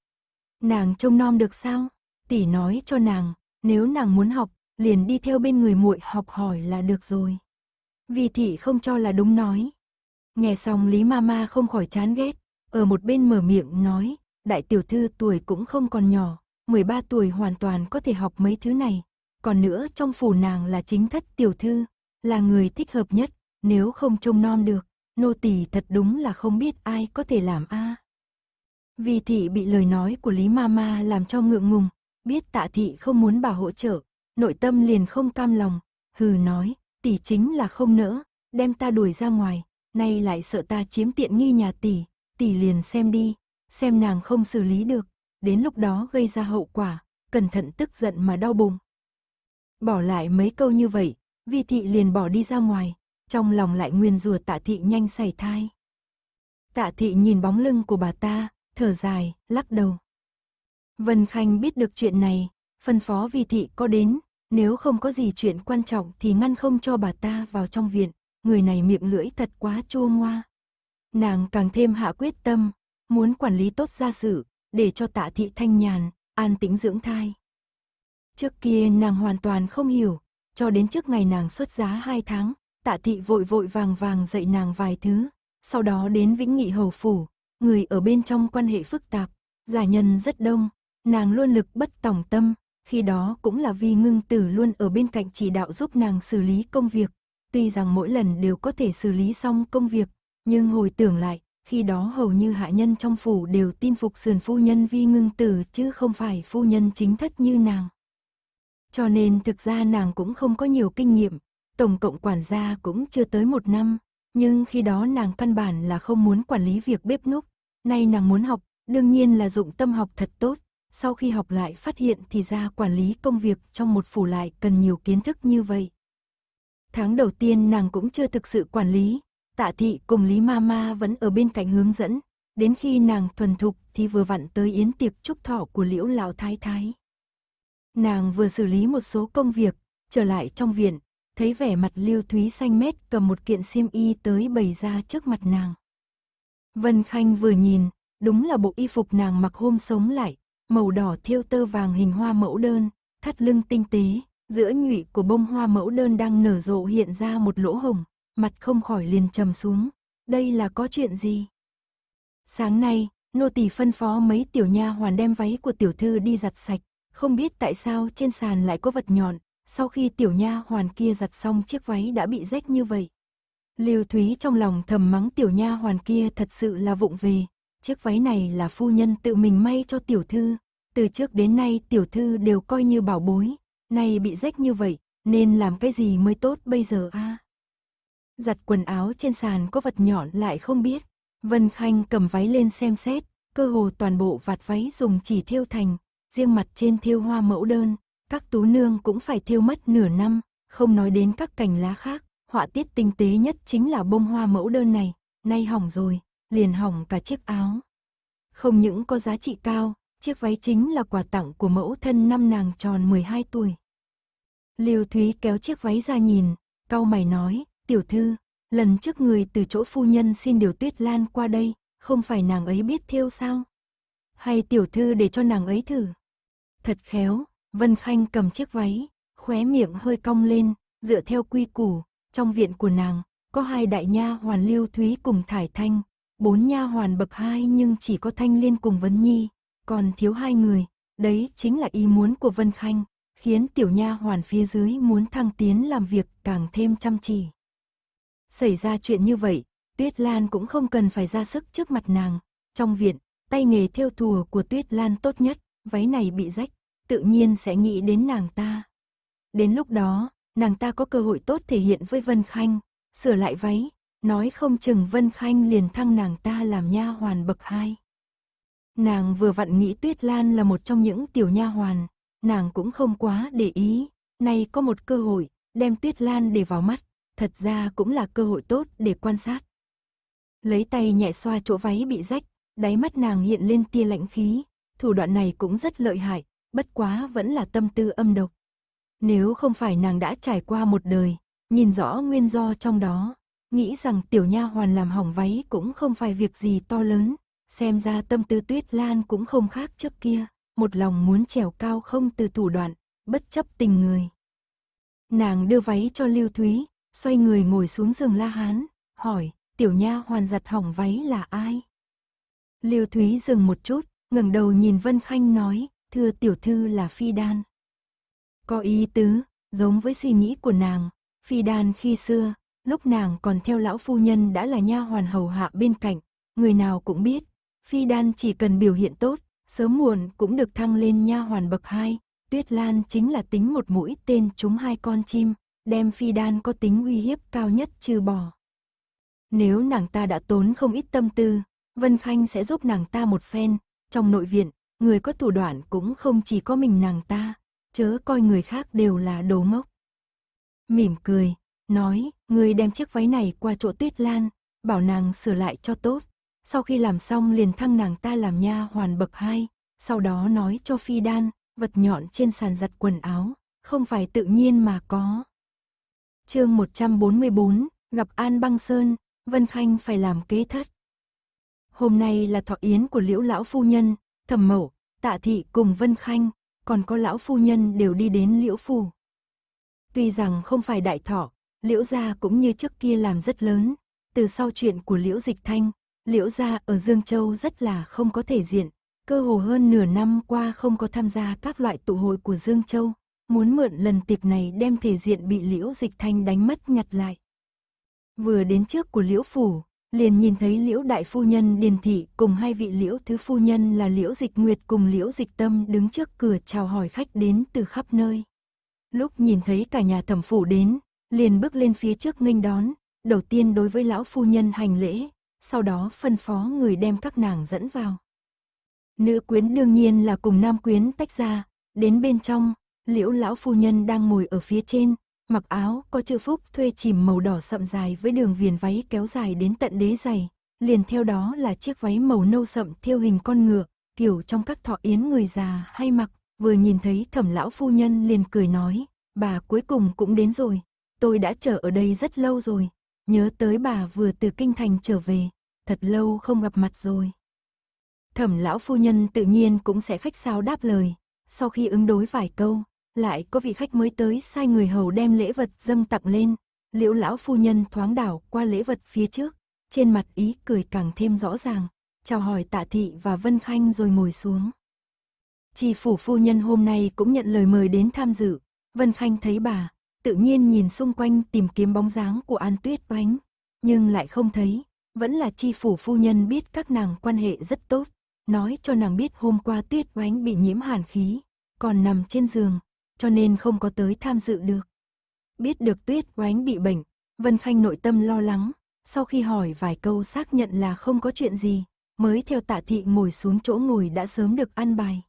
Nàng trông nom được sao? Tỷ nói cho nàng, nếu nàng muốn học, liền đi theo bên người muội học hỏi là được rồi. Vì thị không cho là đúng nói. Nghe xong Lý Mama không khỏi chán ghét, ở một bên mở miệng nói, đại tiểu thư tuổi cũng không còn nhỏ, 13 tuổi hoàn toàn có thể học mấy thứ này. Còn nữa trong phủ nàng là chính thất tiểu thư, là người thích hợp nhất, nếu không trông non được, nô tỳ thật đúng là không biết ai có thể làm a. Vì thị bị lời nói của Lý Mama làm cho ngượng ngùng, biết tạ thị không muốn bà hỗ trợ, nội tâm liền không cam lòng, hừ nói, tỷ chính là không nỡ, đem ta đuổi ra ngoài, nay lại sợ ta chiếm tiện nghi nhà tỷ, tỷ liền xem đi, xem nàng không xử lý được, đến lúc đó gây ra hậu quả, cẩn thận tức giận mà đau bụng. Bỏ lại mấy câu như vậy, vi thị liền bỏ đi ra ngoài, trong lòng lại nguyên rùa tạ thị nhanh xảy thai. Tạ thị nhìn bóng lưng của bà ta, thở dài, lắc đầu. Vân Khanh biết được chuyện này, phân phó vi thị có đến, nếu không có gì chuyện quan trọng thì ngăn không cho bà ta vào trong viện, người này miệng lưỡi thật quá chua ngoa. Nàng càng thêm hạ quyết tâm, muốn quản lý tốt gia sự, để cho tạ thị thanh nhàn, an tĩnh dưỡng thai. Trước kia nàng hoàn toàn không hiểu, cho đến trước ngày nàng xuất giá 2 tháng, tạ thị vội vội vàng vàng dạy nàng vài thứ, sau đó đến Vĩnh Nghị Hầu Phủ, người ở bên trong quan hệ phức tạp, giả nhân rất đông, nàng luôn lực bất tòng tâm, khi đó cũng là vì ngưng tử luôn ở bên cạnh chỉ đạo giúp nàng xử lý công việc. Tuy rằng mỗi lần đều có thể xử lý xong công việc, nhưng hồi tưởng lại, khi đó hầu như hạ nhân trong phủ đều tin phục sườn phu nhân vi ngưng tử chứ không phải phu nhân chính thất như nàng. Cho nên thực ra nàng cũng không có nhiều kinh nghiệm, tổng cộng quản gia cũng chưa tới một năm, nhưng khi đó nàng căn bản là không muốn quản lý việc bếp núc, nay nàng muốn học, đương nhiên là dụng tâm học thật tốt, sau khi học lại phát hiện thì ra quản lý công việc trong một phủ lại cần nhiều kiến thức như vậy. Tháng đầu tiên nàng cũng chưa thực sự quản lý, tạ thị cùng Lý Mama vẫn ở bên cạnh hướng dẫn, đến khi nàng thuần thục thì vừa vặn tới yến tiệc chúc thọ của liễu lão thái thái. Nàng vừa xử lý một số công việc, trở lại trong viện, thấy vẻ mặt Lưu Thúy xanh mét cầm một kiện xiêm y tới bày ra trước mặt nàng. Vân Khanh vừa nhìn, đúng là bộ y phục nàng mặc hôm sống lại, màu đỏ thêu tơ vàng hình hoa mẫu đơn, thắt lưng tinh tế, giữa nhụy của bông hoa mẫu đơn đang nở rộ hiện ra một lỗ hồng, mặt không khỏi liền trầm xuống, đây là có chuyện gì? Sáng nay, nô tỳ phân phó mấy tiểu nha hoàn đem váy của tiểu thư đi giặt sạch, không biết tại sao trên sàn lại có vật nhọn, sau khi tiểu nha hoàn kia giặt xong chiếc váy đã bị rách như vậy. Lưu Thúy trong lòng thầm mắng tiểu nha hoàn kia thật sự là vụng về, chiếc váy này là phu nhân tự mình may cho tiểu thư, từ trước đến nay tiểu thư đều coi như bảo bối, nay bị rách như vậy, nên làm cái gì mới tốt bây giờ a? À? giặt quần áo trên sàn có vật nhọn lại không biết. Vân Khanh cầm váy lên xem xét, cơ hồ toàn bộ vạt váy dùng chỉ thiêu thành, riêng mặt trên thiêu hoa mẫu đơn, các tú nương cũng phải thiêu mất nửa năm, không nói đến các cành lá khác, họa tiết tinh tế nhất chính là bông hoa mẫu đơn này, nay hỏng rồi, liền hỏng cả chiếc áo. Không những có giá trị cao, chiếc váy chính là quà tặng của mẫu thân năm nàng tròn 12 tuổi. Liêu Thúy kéo chiếc váy ra nhìn, cau mày nói, Tiểu thư, lần trước người từ chỗ phu nhân xin điều tuyết lan qua đây, không phải nàng ấy biết thiêu sao? Hay tiểu thư để cho nàng ấy thử? Thật khéo, Vân Khanh cầm chiếc váy, khóe miệng hơi cong lên, dựa theo quy củ, trong viện của nàng, có hai đại nha hoàn lưu thúy cùng thải thanh, bốn nha hoàn bậc hai nhưng chỉ có thanh liên cùng vấn nhi, còn thiếu hai người, đấy chính là ý muốn của Vân Khanh, khiến tiểu nha hoàn phía dưới muốn thăng tiến làm việc càng thêm chăm chỉ. Xảy ra chuyện như vậy, Tuyết Lan cũng không cần phải ra sức trước mặt nàng. Trong viện, tay nghề theo thùa của Tuyết Lan tốt nhất, váy này bị rách, tự nhiên sẽ nghĩ đến nàng ta. Đến lúc đó, nàng ta có cơ hội tốt thể hiện với Vân Khanh, sửa lại váy, nói không chừng Vân Khanh liền thăng nàng ta làm nha hoàn bậc hai. Nàng vừa vặn nghĩ Tuyết Lan là một trong những tiểu nha hoàn, nàng cũng không quá để ý, nay có một cơ hội, đem Tuyết Lan để vào mắt, thật ra cũng là cơ hội tốt để quan sát. Lấy tay nhẹ xoa chỗ váy bị rách, đáy mắt nàng hiện lên tia lạnh khí, thủ đoạn này cũng rất lợi hại, bất quá vẫn là tâm tư âm độc. Nếu không phải nàng đã trải qua một đời, nhìn rõ nguyên do trong đó, nghĩ rằng tiểu nha hoàn làm hỏng váy cũng không phải việc gì to lớn, xem ra tâm tư tuyết lan cũng không khác trước kia, một lòng muốn trèo cao không từ thủ đoạn, bất chấp tình người. Nàng đưa váy cho Lưu Thúy, xoay người ngồi xuống giường La Hán, hỏi, tiểu nha hoàn giặt hỏng váy là ai? Liêu Thúy dừng một chút, ngẩng đầu nhìn Vân Khanh nói, thưa tiểu thư là Phi Đan. Có ý tứ, giống với suy nghĩ của nàng, Phi Đan khi xưa, lúc nàng còn theo lão phu nhân đã là nha hoàn hầu hạ bên cạnh, người nào cũng biết, Phi Đan chỉ cần biểu hiện tốt, sớm muộn cũng được thăng lên nha hoàn bậc hai. Tuyết Lan chính là tính một mũi tên trúng hai con chim, đem phi đan có tính uy hiếp cao nhất trừ bỏ. Nếu nàng ta đã tốn không ít tâm tư, Vân Khanh sẽ giúp nàng ta một phen, trong nội viện, người có thủ đoạn cũng không chỉ có mình nàng ta, chớ coi người khác đều là đồ ngốc. Mỉm cười, nói, người đem chiếc váy này qua chỗ tuyết lan, bảo nàng sửa lại cho tốt, sau khi làm xong liền thăng nàng ta làm nha hoàn bậc hai, sau đó nói cho phi đan, vật nhọn trên sàn giặt quần áo, không phải tự nhiên mà có, chương 144, gặp An Băng Sơn, Vân Khanh phải làm kế thất. Hôm nay là thọ yến của liễu lão phu nhân, thẩm mẫu, tạ thị cùng Vân Khanh, còn có lão phu nhân đều đi đến liễu phủ. Tuy rằng không phải đại thọ, liễu gia cũng như trước kia làm rất lớn, từ sau chuyện của liễu dịch thanh, liễu gia ở Dương Châu rất là không có thể diện, cơ hồ hơn nửa năm qua không có tham gia các loại tụ hội của Dương Châu, muốn mượn lần tiệc này đem thể diện bị Liễu Dịch Thanh đánh mất nhặt lại. Vừa đến trước của Liễu Phủ, liền nhìn thấy Liễu Đại Phu Nhân Điền Thị cùng hai vị Liễu Thứ Phu Nhân là Liễu Dịch Nguyệt cùng Liễu Dịch Tâm đứng trước cửa chào hỏi khách đến từ khắp nơi. Lúc nhìn thấy cả nhà thẩm phủ đến, liền bước lên phía trước nghênh đón, đầu tiên đối với lão phu nhân hành lễ, sau đó phân phó người đem các nàng dẫn vào. Nữ quyến đương nhiên là cùng nam quyến tách ra, đến bên trong, liễu lão phu nhân đang ngồi ở phía trên, mặc áo có chữ phúc thuê chìm màu đỏ sậm dài với đường viền váy kéo dài đến tận đế giày, liền theo đó là chiếc váy màu nâu sậm theo hình con ngựa, kiểu trong các thọ yến người già hay mặc, vừa nhìn thấy thẩm lão phu nhân liền cười nói, bà cuối cùng cũng đến rồi, tôi đã chờ ở đây rất lâu rồi, nhớ tới bà vừa từ kinh thành trở về, thật lâu không gặp mặt rồi. Thẩm lão phu nhân tự nhiên cũng sẽ khách sáo đáp lời, sau khi ứng đối vài câu, lại có vị khách mới tới sai người hầu đem lễ vật dâng tặng lên. Liễu lão phu nhân thoáng đảo qua lễ vật phía trước, trên mặt ý cười càng thêm rõ ràng, chào hỏi tạ thị và Vân Khanh rồi ngồi xuống. Chi phủ phu nhân hôm nay cũng nhận lời mời đến tham dự, Vân Khanh thấy bà, tự nhiên nhìn xung quanh tìm kiếm bóng dáng của An Tuyết oánh, nhưng lại không thấy, vẫn là chi phủ phu nhân biết các nàng quan hệ rất tốt, nói cho nàng biết hôm qua Tuyết oánh bị nhiễm hàn khí, còn nằm trên giường, cho nên không có tới tham dự được. Biết được Tuyết Oánh bị bệnh, Vân Khanh nội tâm lo lắng, sau khi hỏi vài câu xác nhận là không có chuyện gì, mới theo tạ thị ngồi xuống chỗ ngồi đã sớm được ăn bài.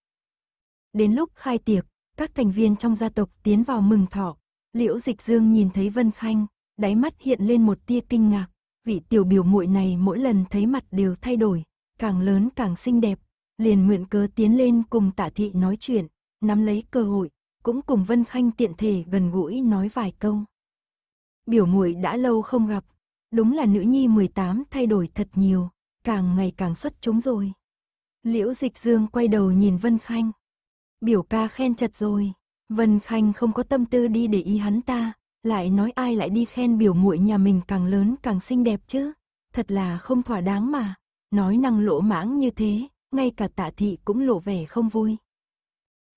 Đến lúc khai tiệc, các thành viên trong gia tộc tiến vào mừng thọ, Liễu Dịch Dương nhìn thấy Vân Khanh, đáy mắt hiện lên một tia kinh ngạc, vị tiểu biểu muội này mỗi lần thấy mặt đều thay đổi, càng lớn càng xinh đẹp, liền mượn cớ tiến lên cùng Tạ thị nói chuyện, nắm lấy cơ hội, cũng cùng Vân Khanh tiện thể gần gũi nói vài câu. Biểu muội đã lâu không gặp, đúng là nữ nhi 18 thay đổi thật nhiều, càng ngày càng xuất chúng rồi. Liễu Dịch Dương quay đầu nhìn Vân Khanh. Biểu ca khen chật rồi, Vân Khanh không có tâm tư đi để ý hắn ta, lại nói ai lại đi khen biểu muội nhà mình càng lớn càng xinh đẹp chứ, thật là không thỏa đáng mà, nói năng lỗ mãng như thế, ngay cả tạ thị cũng lộ vẻ không vui.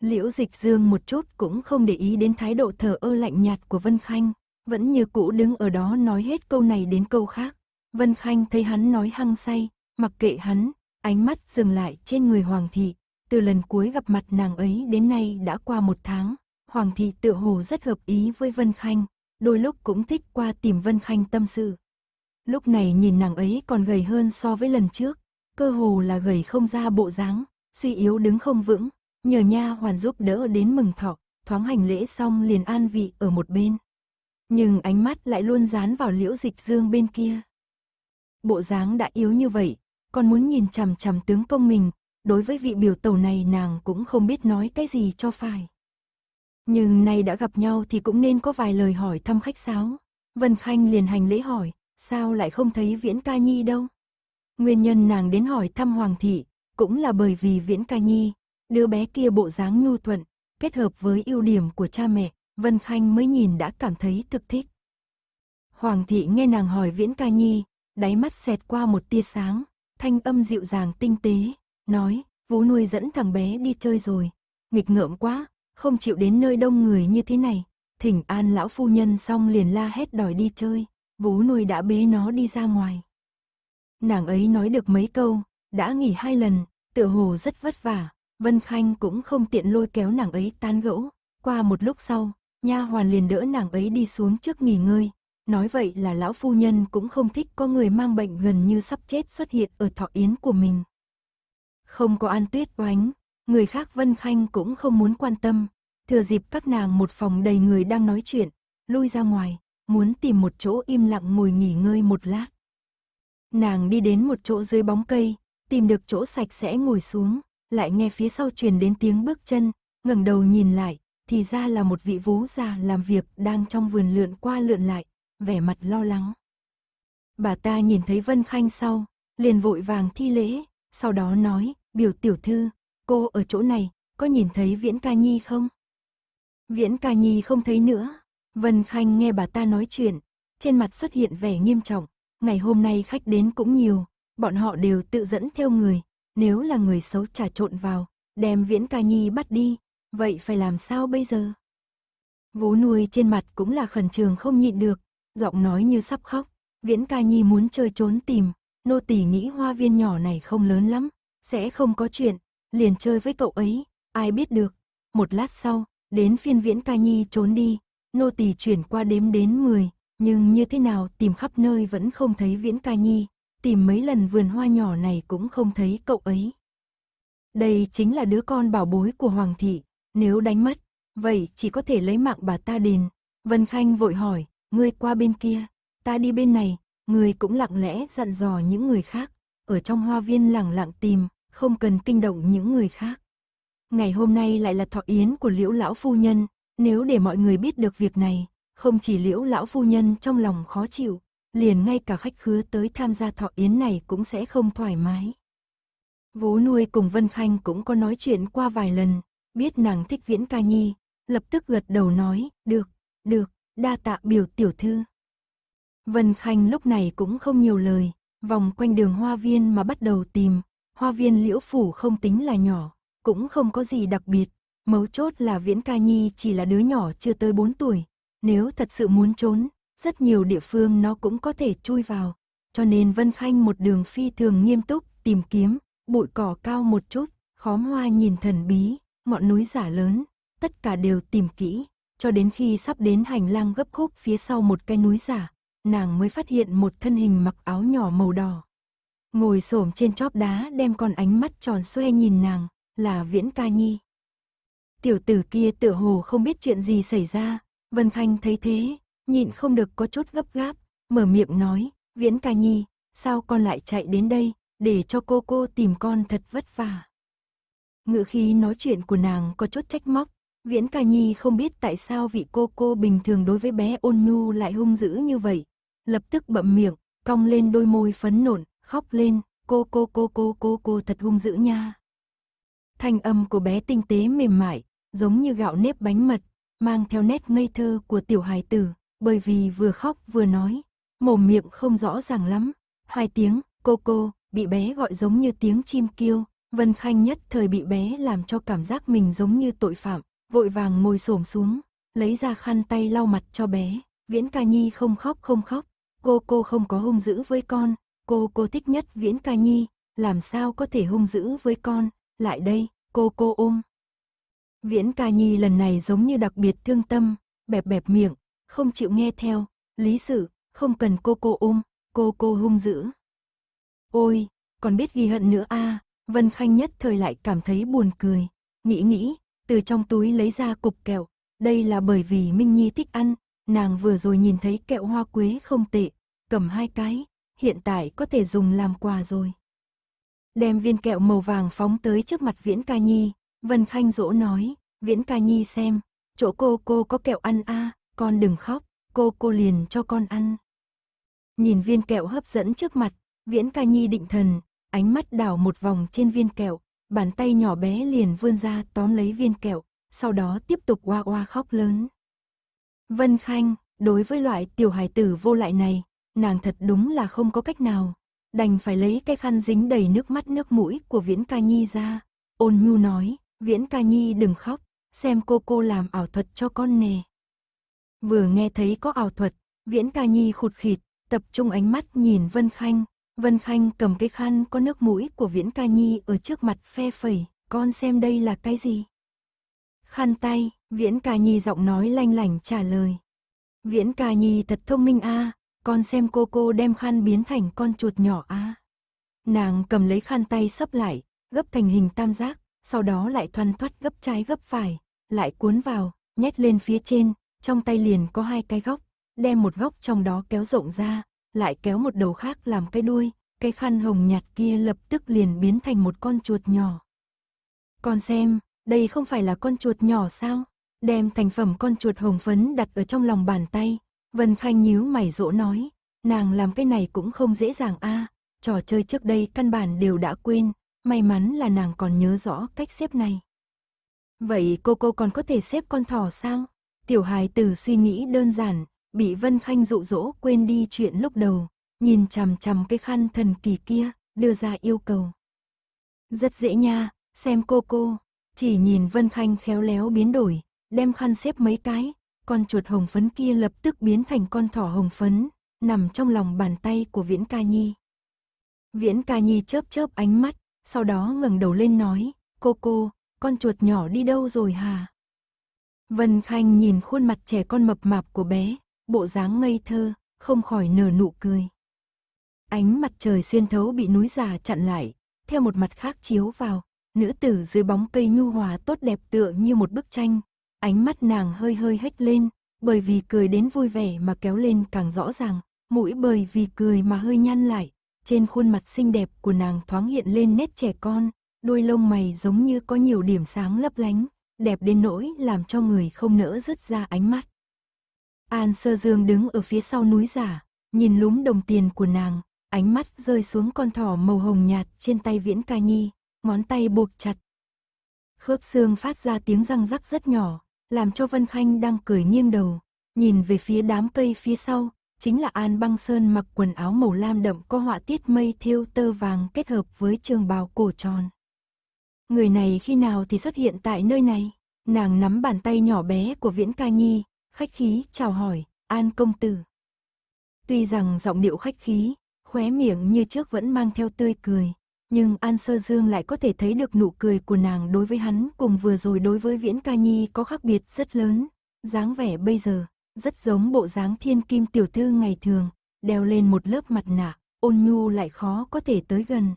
Liễu Dịch Dương một chút cũng không để ý đến thái độ thờ ơ lạnh nhạt của Vân Khanh, vẫn như cũ đứng ở đó nói hết câu này đến câu khác. Vân Khanh thấy hắn nói hăng say, mặc kệ hắn, ánh mắt dừng lại trên người Hoàng thị, từ lần cuối gặp mặt nàng ấy đến nay đã qua một tháng, Hoàng thị tự hồ rất hợp ý với Vân Khanh, đôi lúc cũng thích qua tìm Vân Khanh tâm sự. Lúc này nhìn nàng ấy còn gầy hơn so với lần trước, cơ hồ là gầy không ra bộ dáng, suy yếu đứng không vững, nhờ nha hoàn giúp đỡ đến mừng thọ, thoáng hành lễ xong liền an vị ở một bên. Nhưng ánh mắt lại luôn dán vào liễu dịch dương bên kia. Bộ dáng đã yếu như vậy, còn muốn nhìn chằm chằm tướng công mình, đối với vị biểu tàu này nàng cũng không biết nói cái gì cho phải. Nhưng nay đã gặp nhau thì cũng nên có vài lời hỏi thăm khách sáo. Vân Khanh liền hành lễ hỏi, sao lại không thấy Viễn Ca Nhi đâu? Nguyên nhân nàng đến hỏi thăm Hoàng thị, cũng là bởi vì Viễn Ca Nhi, Đứa bé kia bộ dáng nhu thuận, kết hợp với ưu điểm của cha mẹ, Vân Khanh mới nhìn đã cảm thấy thực thích. Hoàng thị nghe nàng hỏi Viễn Ca Nhi, đáy mắt xẹt qua một tia sáng, thanh âm dịu dàng tinh tế, nói, vú nuôi dẫn thằng bé đi chơi rồi, nghịch ngợm quá, không chịu đến nơi đông người như thế này, thỉnh an lão phu nhân xong liền la hét đòi đi chơi, vú nuôi đã bế nó đi ra ngoài. Nàng ấy nói được mấy câu, đã nghỉ hai lần, tựa hồ rất vất vả, Vân Khanh cũng không tiện lôi kéo nàng ấy tan gẫu. Qua một lúc sau, nha hoàn liền đỡ nàng ấy đi xuống trước nghỉ ngơi. Nói vậy là lão phu nhân cũng không thích có người mang bệnh gần như sắp chết xuất hiện ở thọ yến của mình. Không có an tuyết oánh, người khác Vân Khanh cũng không muốn quan tâm. Thừa dịp các nàng một phòng đầy người đang nói chuyện, lui ra ngoài, muốn tìm một chỗ im lặng ngồi nghỉ ngơi một lát. Nàng đi đến một chỗ dưới bóng cây, tìm được chỗ sạch sẽ ngồi xuống, lại nghe phía sau truyền đến tiếng bước chân, ngẩng đầu nhìn lại, thì ra là một vị vú già làm việc đang trong vườn lượn qua lượn lại, vẻ mặt lo lắng. Bà ta nhìn thấy Vân Khanh sau, liền vội vàng thi lễ, sau đó nói, biểu tiểu thư, cô ở chỗ này, có nhìn thấy Viễn Ca Nhi không? Viễn Ca Nhi không thấy nữa, Vân Khanh nghe bà ta nói chuyện, trên mặt xuất hiện vẻ nghiêm trọng, ngày hôm nay khách đến cũng nhiều, bọn họ đều tự dẫn theo người, nếu là người xấu trà trộn vào, đem Viễn Ca Nhi bắt đi, vậy phải làm sao bây giờ? Vú nuôi trên mặt cũng là khẩn trường không nhịn được, giọng nói như sắp khóc, Viễn Ca Nhi muốn chơi trốn tìm, nô tỳ nghĩ hoa viên nhỏ này không lớn lắm, sẽ không có chuyện, liền chơi với cậu ấy, ai biết được. Một lát sau, đến phiên Viễn Ca Nhi trốn đi, nô tỳ chuyển qua đếm đến 10, nhưng như thế nào tìm khắp nơi vẫn không thấy Viễn Ca Nhi, tìm mấy lần vườn hoa nhỏ này cũng không thấy cậu ấy. Đây chính là đứa con bảo bối của Hoàng thị, nếu đánh mất, vậy chỉ có thể lấy mạng bà ta đền. Vân Khanh vội hỏi, ngươi qua bên kia, ta đi bên này, ngươi cũng lặng lẽ dặn dò những người khác, ở trong hoa viên lặng lặng tìm, không cần kinh động những người khác. Ngày hôm nay lại là thọ yến của liễu lão phu nhân, nếu để mọi người biết được việc này, không chỉ liễu lão phu nhân trong lòng khó chịu, liền ngay cả khách khứa tới tham gia thọ yến này cũng sẽ không thoải mái. Vú nuôi cùng Vân Khanh cũng có nói chuyện qua vài lần, biết nàng thích viễn ca nhi, lập tức gật đầu nói, được, được, đa tạ biểu tiểu thư. Vân Khanh lúc này cũng không nhiều lời, vòng quanh đường hoa viên mà bắt đầu tìm, hoa viên liễu phủ không tính là nhỏ, cũng không có gì đặc biệt, mấu chốt là viễn ca nhi chỉ là đứa nhỏ chưa tới 4 tuổi, nếu thật sự muốn trốn, rất nhiều địa phương nó cũng có thể chui vào. Cho nên Vân Khanh một đường phi thường nghiêm túc, tìm kiếm, bụi cỏ cao một chút, khóm hoa nhìn thần bí, ngọn núi giả lớn, tất cả đều tìm kỹ, cho đến khi sắp đến hành lang gấp khúc phía sau một cái núi giả, nàng mới phát hiện một thân hình mặc áo nhỏ màu đỏ. Ngồi xổm trên chóp đá đem con ánh mắt tròn xoe nhìn nàng, là Viễn Ca Nhi. Tiểu tử kia tựa hồ không biết chuyện gì xảy ra, Vân Khanh thấy thế, nhịn không được có chút gấp gáp, mở miệng nói, Viễn ca nhi, sao con lại chạy đến đây, để cho cô cô tìm con thật vất vả. Ngữ khí nói chuyện của nàng có chút trách móc, Viễn ca nhi không biết tại sao vị cô cô bình thường đối với bé ôn nhu lại hung dữ như vậy, lập tức bậm miệng, cong lên đôi môi phấn nộn, khóc lên, cô cô cô cô cô cô thật hung dữ nha. Thanh âm của bé tinh tế mềm mại, giống như gạo nếp bánh mật, mang theo nét ngây thơ của tiểu hài tử, bởi vì vừa khóc vừa nói, mồm miệng không rõ ràng lắm. Hai tiếng, cô cô, bị bé gọi giống như tiếng chim kêu, Vân Khanh nhất thời bị bé làm cho cảm giác mình giống như tội phạm, vội vàng ngồi xổm xuống, lấy ra khăn tay lau mặt cho bé. Viễn Ca Nhi không khóc không khóc, cô cô không có hung dữ với con, cô cô thích nhất Viễn Ca Nhi, làm sao có thể hung dữ với con, lại đây, cô cô ôm. Viễn Ca Nhi lần này giống như đặc biệt thương tâm, bẹp bẹp miệng, không chịu nghe theo, lý sử, không cần cô cô ôm, cô cô hung dữ. Ôi, còn biết ghi hận nữa a à, Vân Khanh nhất thời lại cảm thấy buồn cười, nghĩ nghĩ, từ trong túi lấy ra cục kẹo, đây là bởi vì Minh Nhi thích ăn, nàng vừa rồi nhìn thấy kẹo hoa quế không tệ, cầm hai cái, hiện tại có thể dùng làm quà rồi. Đem viên kẹo màu vàng phóng tới trước mặt Viễn Ca Nhi, Vân Khanh dỗ nói, Viễn Ca Nhi xem, chỗ cô cô có kẹo ăn a à, con đừng khóc, cô cô liền cho con ăn. Nhìn viên kẹo hấp dẫn trước mặt, Viễn Ca Nhi định thần, ánh mắt đảo một vòng trên viên kẹo, bàn tay nhỏ bé liền vươn ra tóm lấy viên kẹo, sau đó tiếp tục oa oa khóc lớn. Vân Khanh, đối với loại tiểu hài tử vô lại này, nàng thật đúng là không có cách nào, đành phải lấy cái khăn dính đầy nước mắt nước mũi của Viễn Ca Nhi ra, ôn nhu nói, Viễn Ca Nhi đừng khóc, xem cô cô làm ảo thuật cho con nè. Vừa nghe thấy có ảo thuật, Viễn Ca Nhi khụt khịt, tập trung ánh mắt nhìn Vân Khanh. Vân Khanh cầm cái khăn có nước mũi của Viễn Ca Nhi ở trước mặt phe phẩy, con xem đây là cái gì? Khăn tay, Viễn Ca Nhi giọng nói lanh lảnh trả lời. Viễn Ca Nhi thật thông minh a, à, con xem cô cô đem khăn biến thành con chuột nhỏ a. À. Nàng cầm lấy khăn tay sấp lại, gấp thành hình tam giác, sau đó lại thoăn thoắt gấp trái gấp phải, lại cuốn vào, nhét lên phía trên, trong tay liền có hai cái góc, đem một góc trong đó kéo rộng ra, lại kéo một đầu khác làm cái đuôi, cái khăn hồng nhạt kia lập tức liền biến thành một con chuột nhỏ. Con xem, đây không phải là con chuột nhỏ sao? Đem thành phẩm con chuột hồng phấn đặt ở trong lòng bàn tay, Vân Khanh nhíu mày rỗ nói, nàng làm cái này cũng không dễ dàng a, trò chơi trước đây căn bản đều đã quên, may mắn là nàng còn nhớ rõ cách xếp này. Vậy cô cô còn có thể xếp con thỏ sao? Tiểu hài tử suy nghĩ đơn giản, bị Vân Khanh dụ dỗ quên đi chuyện lúc đầu, nhìn chằm chằm cái khăn thần kỳ kia, đưa ra yêu cầu. Rất dễ nha, xem cô cô, chỉ nhìn Vân Khanh khéo léo biến đổi, đem khăn xếp mấy cái, con chuột hồng phấn kia lập tức biến thành con thỏ hồng phấn, nằm trong lòng bàn tay của Viễn Ca Nhi. Viễn Ca Nhi chớp chớp ánh mắt, sau đó ngẩng đầu lên nói, cô cô, con chuột nhỏ đi đâu rồi hả? Vân Khanh nhìn khuôn mặt trẻ con mập mạp của bé, bộ dáng ngây thơ, không khỏi nở nụ cười. Ánh mặt trời xuyên thấu bị núi già chặn lại, theo một mặt khác chiếu vào, nữ tử dưới bóng cây nhu hòa tốt đẹp tựa như một bức tranh. Ánh mắt nàng hơi hơi hếch lên, bởi vì cười đến vui vẻ mà kéo lên càng rõ ràng, mũi bởi vì cười mà hơi nhăn lại. Trên khuôn mặt xinh đẹp của nàng thoáng hiện lên nét trẻ con, đôi lông mày giống như có nhiều điểm sáng lấp lánh, đẹp đến nỗi làm cho người không nỡ rứt ra ánh mắt. An Sơ Dương đứng ở phía sau núi giả, nhìn lúm đồng tiền của nàng, ánh mắt rơi xuống con thỏ màu hồng nhạt trên tay Viễn Ca Nhi, ngón tay buộc chặt. Khớp xương phát ra tiếng răng rắc rất nhỏ, làm cho Vân Khanh đang cười nghiêng đầu, nhìn về phía đám cây phía sau, chính là An Băng Sơn mặc quần áo màu lam đậm có họa tiết mây thiêu tơ vàng kết hợp với trường bào cổ tròn người này khi nào thì xuất hiện tại nơi này? Nàng nắm bàn tay nhỏ bé của Viễn Ca Nhi, khách khí chào hỏi, An công tử. Tuy rằng giọng điệu khách khí, khóe miệng như trước vẫn mang theo tươi cười, nhưng An Sơ Dương lại có thể thấy được nụ cười của nàng đối với hắn cùng vừa rồi đối với Viễn Ca Nhi có khác biệt rất lớn, dáng vẻ bây giờ rất giống bộ dáng thiên kim tiểu thư ngày thường, đeo lên một lớp mặt nạ, ôn nhu lại khó có thể tới gần.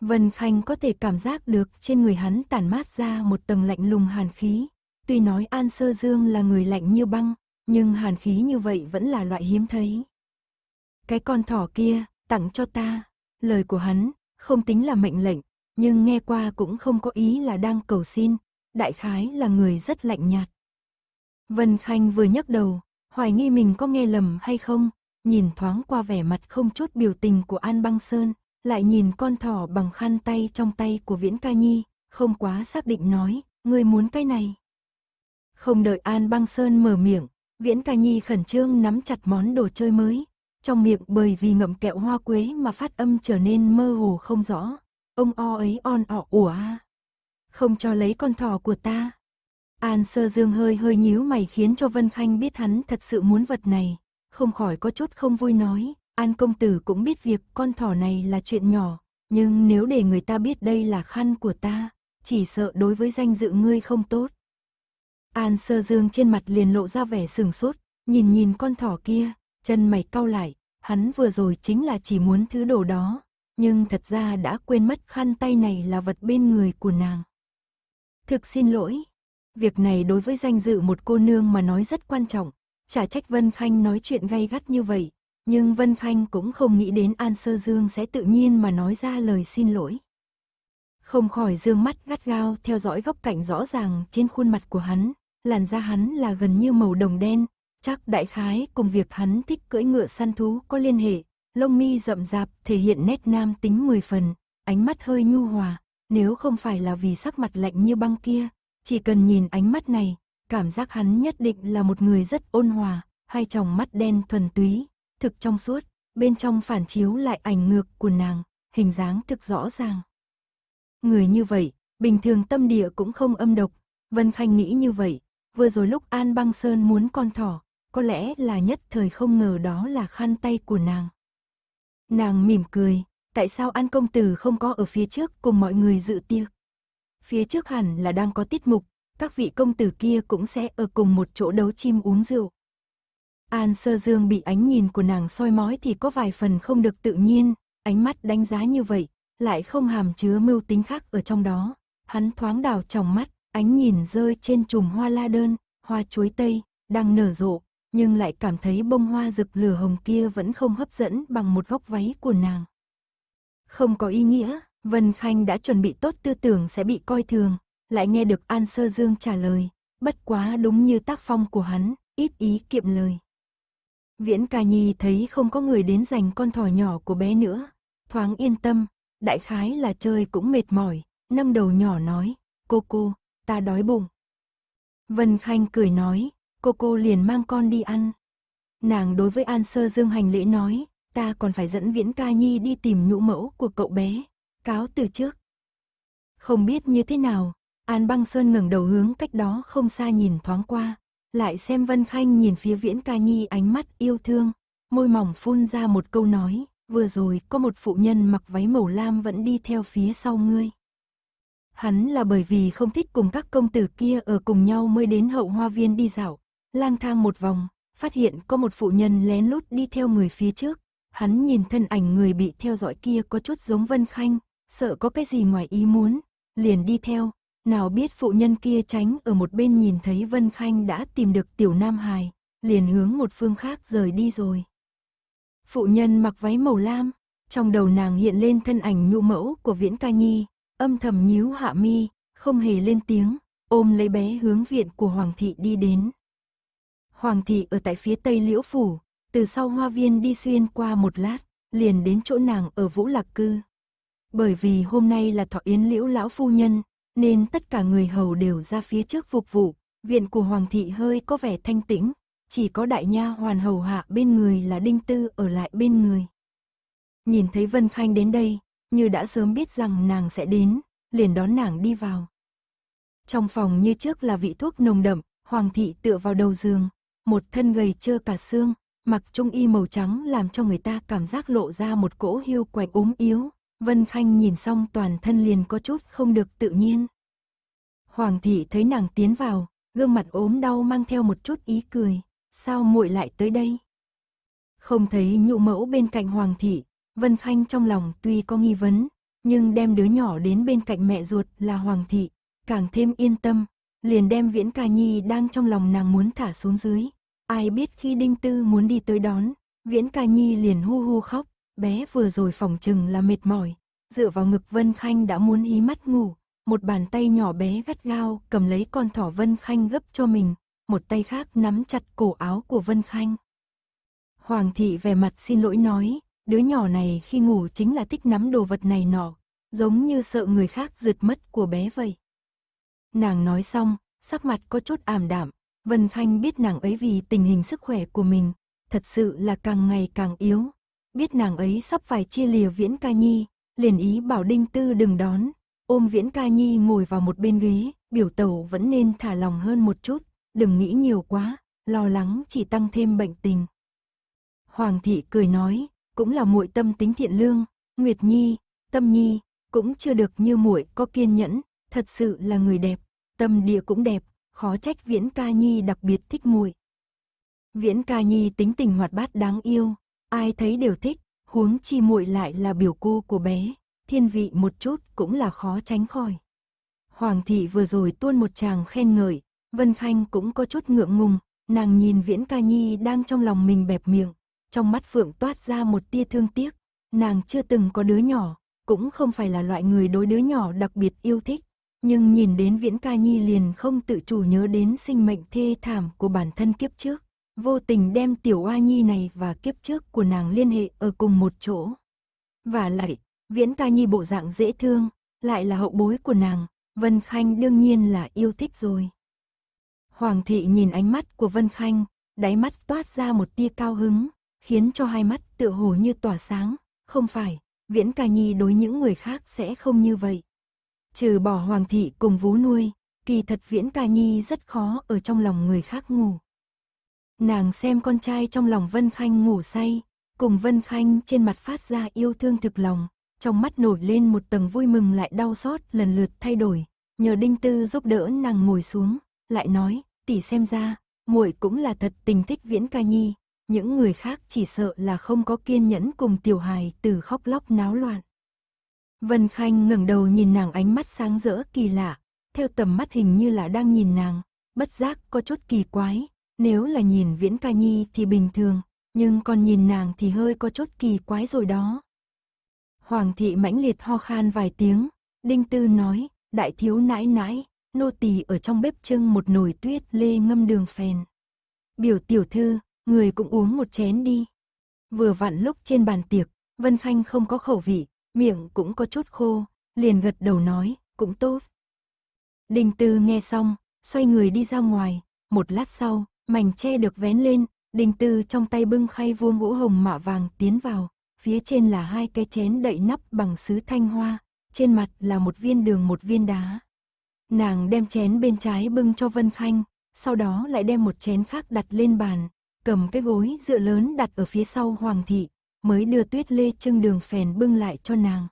Vân Khanh có thể cảm giác được trên người hắn tản mát ra một tầng lạnh lùng hàn khí. Tuy nói An Sơ Dương là người lạnh như băng, nhưng hàn khí như vậy vẫn là loại hiếm thấy. Cái con thỏ kia, tặng cho ta. Lời của hắn, không tính là mệnh lệnh, nhưng nghe qua cũng không có ý là đang cầu xin. Đại khái là người rất lạnh nhạt. Vân Khanh vừa nhấc đầu, hoài nghi mình có nghe lầm hay không, nhìn thoáng qua vẻ mặt không chút biểu tình của An Băng Sơn, lại nhìn con thỏ bằng khăn tay trong tay của Viễn Ca Nhi, không quá xác định nói, ngươi muốn cái này. Không đợi An Băng Sơn mở miệng, Viễn Ca Nhi khẩn trương nắm chặt món đồ chơi mới, trong miệng bởi vì ngậm kẹo hoa quế mà phát âm trở nên mơ hồ không rõ, ông o ấy on ọ ủa a. Không cho lấy con thỏ của ta. An Sơ Dương hơi hơi nhíu mày khiến cho Vân Khanh biết hắn thật sự muốn vật này, không khỏi có chút không vui nói, An công tử cũng biết việc con thỏ này là chuyện nhỏ, nhưng nếu để người ta biết đây là khăn của ta, chỉ sợ đối với danh dự ngươi không tốt. An sơ dương trên mặt liền lộ ra vẻ sừng sốt, nhìn nhìn con thỏ kia, chân mày cau lại, hắn vừa rồi chính là chỉ muốn thứ đồ đó, nhưng thật ra đã quên mất khăn tay này là vật bên người của nàng. Thực xin lỗi, việc này đối với danh dự một cô nương mà nói rất quan trọng, chả trách Vân Khanh nói chuyện gay gắt như vậy, nhưng Vân Khanh cũng không nghĩ đến An Sơ Dương sẽ tự nhiên mà nói ra lời xin lỗi. Không khỏi dương mắt gắt gao theo dõi góc cạnh rõ ràng trên khuôn mặt của hắn, làn da hắn là gần như màu đồng đen, chắc đại khái cùng việc hắn thích cưỡi ngựa săn thú có liên hệ, lông mi rậm rạp thể hiện nét nam tính mười phần, ánh mắt hơi nhu hòa, nếu không phải là vì sắc mặt lạnh như băng kia, chỉ cần nhìn ánh mắt này, cảm giác hắn nhất định là một người rất ôn hòa, hai tròng mắt đen thuần túy, thực trong suốt, bên trong phản chiếu lại ảnh ngược của nàng, hình dáng thực rõ ràng. Người như vậy, bình thường tâm địa cũng không âm độc, Vân Khanh nghĩ như vậy, vừa rồi lúc An Băng Sơn muốn con thỏ, có lẽ là nhất thời không ngờ đó là khăn tay của nàng. Nàng mỉm cười, tại sao An Công Tử không có ở phía trước cùng mọi người dự tiệc? Phía trước hẳn là đang có tiết mục, các vị công tử kia cũng sẽ ở cùng một chỗ đấu chim uống rượu. An Sơ Dương bị ánh nhìn của nàng soi mói thì có vài phần không được tự nhiên, ánh mắt đánh giá như vậy, lại không hàm chứa mưu tính khác ở trong đó. Hắn thoáng đảo trong mắt, ánh nhìn rơi trên chùm hoa la đơn, hoa chuối tây, đang nở rộ, nhưng lại cảm thấy bông hoa rực lửa hồng kia vẫn không hấp dẫn bằng một góc váy của nàng. Không có ý nghĩa, Vân Khanh đã chuẩn bị tốt tư tưởng sẽ bị coi thường, lại nghe được An Sơ Dương trả lời, bất quá đúng như tác phong của hắn, ít ý kiệm lời. Viễn Ca Nhi thấy không có người đến giành con thỏ nhỏ của bé nữa, thoáng yên tâm, đại khái là chơi cũng mệt mỏi, nâng đầu nhỏ nói, cô cô, ta đói bụng. Vân Khanh cười nói, cô cô liền mang con đi ăn. Nàng đối với An Sơ Dương hành lễ nói, ta còn phải dẫn Viễn Ca Nhi đi tìm nhũ mẫu của cậu bé, cáo từ trước. Không biết như thế nào, An Băng Sơn ngẩng đầu hướng cách đó không xa nhìn thoáng qua, lại xem Vân Khanh nhìn phía Viễn Ca Nhi ánh mắt yêu thương, môi mỏng phun ra một câu nói, vừa rồi có một phụ nhân mặc váy màu lam vẫn đi theo phía sau ngươi. Hắn là bởi vì không thích cùng các công tử kia ở cùng nhau mới đến hậu hoa viên đi dạo, lang thang một vòng, phát hiện có một phụ nhân lén lút đi theo người phía trước. Hắn nhìn thân ảnh người bị theo dõi kia có chút giống Vân Khanh, sợ có cái gì ngoài ý muốn, liền đi theo, nào biết phụ nhân kia tránh ở một bên nhìn thấy Vân Khanh đã tìm được tiểu Nam hài liền hướng một phương khác rời đi rồi. Phụ nhân mặc váy màu lam, trong đầu nàng hiện lên thân ảnh nhu mẫu của Viễn Ca Nhi, âm thầm nhíu hạ mi, không hề lên tiếng, ôm lấy bé hướng viện của Hoàng thị đi đến. Hoàng thị ở tại phía tây liễu phủ, từ sau hoa viên đi xuyên qua một lát, liền đến chỗ nàng ở Vũ Lạc Cư. Bởi vì hôm nay là thọ yến liễu lão phu nhân, nên tất cả người hầu đều ra phía trước phục vụ. Viện của Hoàng thị hơi có vẻ thanh tĩnh, chỉ có đại nha hoàn hầu hạ bên người là Đinh Tư ở lại bên người. Nhìn thấy Vân Khanh đến đây, như đã sớm biết rằng nàng sẽ đến, liền đón nàng đi vào. Trong phòng như trước là vị thuốc nồng đậm, Hoàng thị tựa vào đầu giường, một thân gầy trơ cả xương, mặc trung y màu trắng làm cho người ta cảm giác lộ ra một cỗ hiu quạnh ốm yếu, Vân Khanh nhìn xong toàn thân liền có chút không được tự nhiên. Hoàng thị thấy nàng tiến vào, gương mặt ốm đau mang theo một chút ý cười, sao muội lại tới đây? Không thấy nhụ mẫu bên cạnh Hoàng thị, Vân Khanh trong lòng tuy có nghi vấn, nhưng đem đứa nhỏ đến bên cạnh mẹ ruột là Hoàng thị, càng thêm yên tâm, liền đem Viễn Ca Nhi đang trong lòng nàng muốn thả xuống dưới. Ai biết khi Đinh Tư muốn đi tới đón, Viễn Ca Nhi liền hu hu khóc, bé vừa rồi phòng chừng là mệt mỏi, dựa vào ngực Vân Khanh đã muốn hí mắt ngủ, một bàn tay nhỏ bé gắt gao cầm lấy con thỏ Vân Khanh gấp cho mình, một tay khác nắm chặt cổ áo của Vân Khanh. Hoàng thị về mặt xin lỗi nói, đứa nhỏ này khi ngủ chính là thích nắm đồ vật này nọ, giống như sợ người khác giật mất của bé vậy. Nàng nói xong, sắc mặt có chút ảm đạm, Vân Khanh biết nàng ấy vì tình hình sức khỏe của mình, thật sự là càng ngày càng yếu, biết nàng ấy sắp phải chia lìa Viễn Ca Nhi, liền ý bảo Đinh Tư đừng đón, ôm Viễn Ca Nhi ngồi vào một bên ghế, biểu tẩu vẫn nên thả lòng hơn một chút, đừng nghĩ nhiều quá, lo lắng chỉ tăng thêm bệnh tình. Hoàng thị cười nói, cũng là muội tâm tính thiện lương, Nguyệt Nhi, Tâm Nhi, cũng chưa được như muội có kiên nhẫn, thật sự là người đẹp, tâm địa cũng đẹp, khó trách Viễn Ca Nhi đặc biệt thích muội. Viễn Ca Nhi tính tình hoạt bát đáng yêu, ai thấy đều thích, huống chi muội lại là biểu cô của bé, thiên vị một chút cũng là khó tránh khỏi. Hoàng thị vừa rồi tuôn một chàng khen ngợi, Vân Khanh cũng có chút ngượng ngùng, nàng nhìn Viễn Ca Nhi đang trong lòng mình bẹp miệng, trong mắt Phượng toát ra một tia thương tiếc, nàng chưa từng có đứa nhỏ, cũng không phải là loại người đối đứa nhỏ đặc biệt yêu thích, nhưng nhìn đến Viễn Ca Nhi liền không tự chủ nhớ đến sinh mệnh thê thảm của bản thân kiếp trước vô tình đem tiểu oa nhi này và kiếp trước của nàng liên hệ ở cùng một chỗ. Và lại, viễn ca nhi bộ dạng dễ thương, lại là hậu bối của nàng, Vân Khanh đương nhiên là yêu thích rồi. Hoàng thị nhìn ánh mắt của Vân Khanh, đáy mắt toát ra một tia cao hứng, khiến cho hai mắt tựa hồ như tỏa sáng, không phải, viễn ca nhi đối những người khác sẽ không như vậy. Trừ bỏ hoàng thị cùng vú nuôi, kỳ thật viễn ca nhi rất khó ở trong lòng người khác ngủ. Nàng xem con trai trong lòng Vân Khanh ngủ say, cùng Vân Khanh trên mặt phát ra yêu thương thực lòng, trong mắt nổi lên một tầng vui mừng lại đau xót lần lượt thay đổi, nhờ Đinh Tư giúp đỡ nàng ngồi xuống, lại nói, tỷ xem ra, muội cũng là thật tình thích Viễn Ca Nhi, những người khác chỉ sợ là không có kiên nhẫn cùng tiểu hài từ khóc lóc náo loạn. Vân Khanh ngẩng đầu nhìn nàng ánh mắt sáng rỡ kỳ lạ, theo tầm mắt hình như là đang nhìn nàng, bất giác có chút kỳ quái, nếu là nhìn Viễn Ca Nhi thì bình thường, nhưng còn nhìn nàng thì hơi có chút kỳ quái rồi đó. Hoàng thị mãnh liệt ho khan vài tiếng, Đinh Tư nói, đại thiếu nãi nãi, nô tỳ ở trong bếp trưng một nồi tuyết lê ngâm đường phèn. Biểu tiểu thư, người cũng uống một chén đi. Vừa vặn lúc trên bàn tiệc, Vân Khanh không có khẩu vị, miệng cũng có chút khô, liền gật đầu nói, cũng tốt. đinh Tư nghe xong, xoay người đi ra ngoài, một lát sau, mảnh tre được vén lên, đình tư trong tay bưng khay vuông gỗ hồng mạ vàng tiến vào, phía trên là hai cái chén đậy nắp bằng sứ thanh hoa, trên mặt là một viên đường một viên đá. Nàng đem chén bên trái bưng cho Vân Khanh, sau đó lại đem một chén khác đặt lên bàn, cầm cái gối dựa lớn đặt ở phía sau Hoàng thị, mới đưa tuyết lê trưng đường phèn bưng lại cho nàng.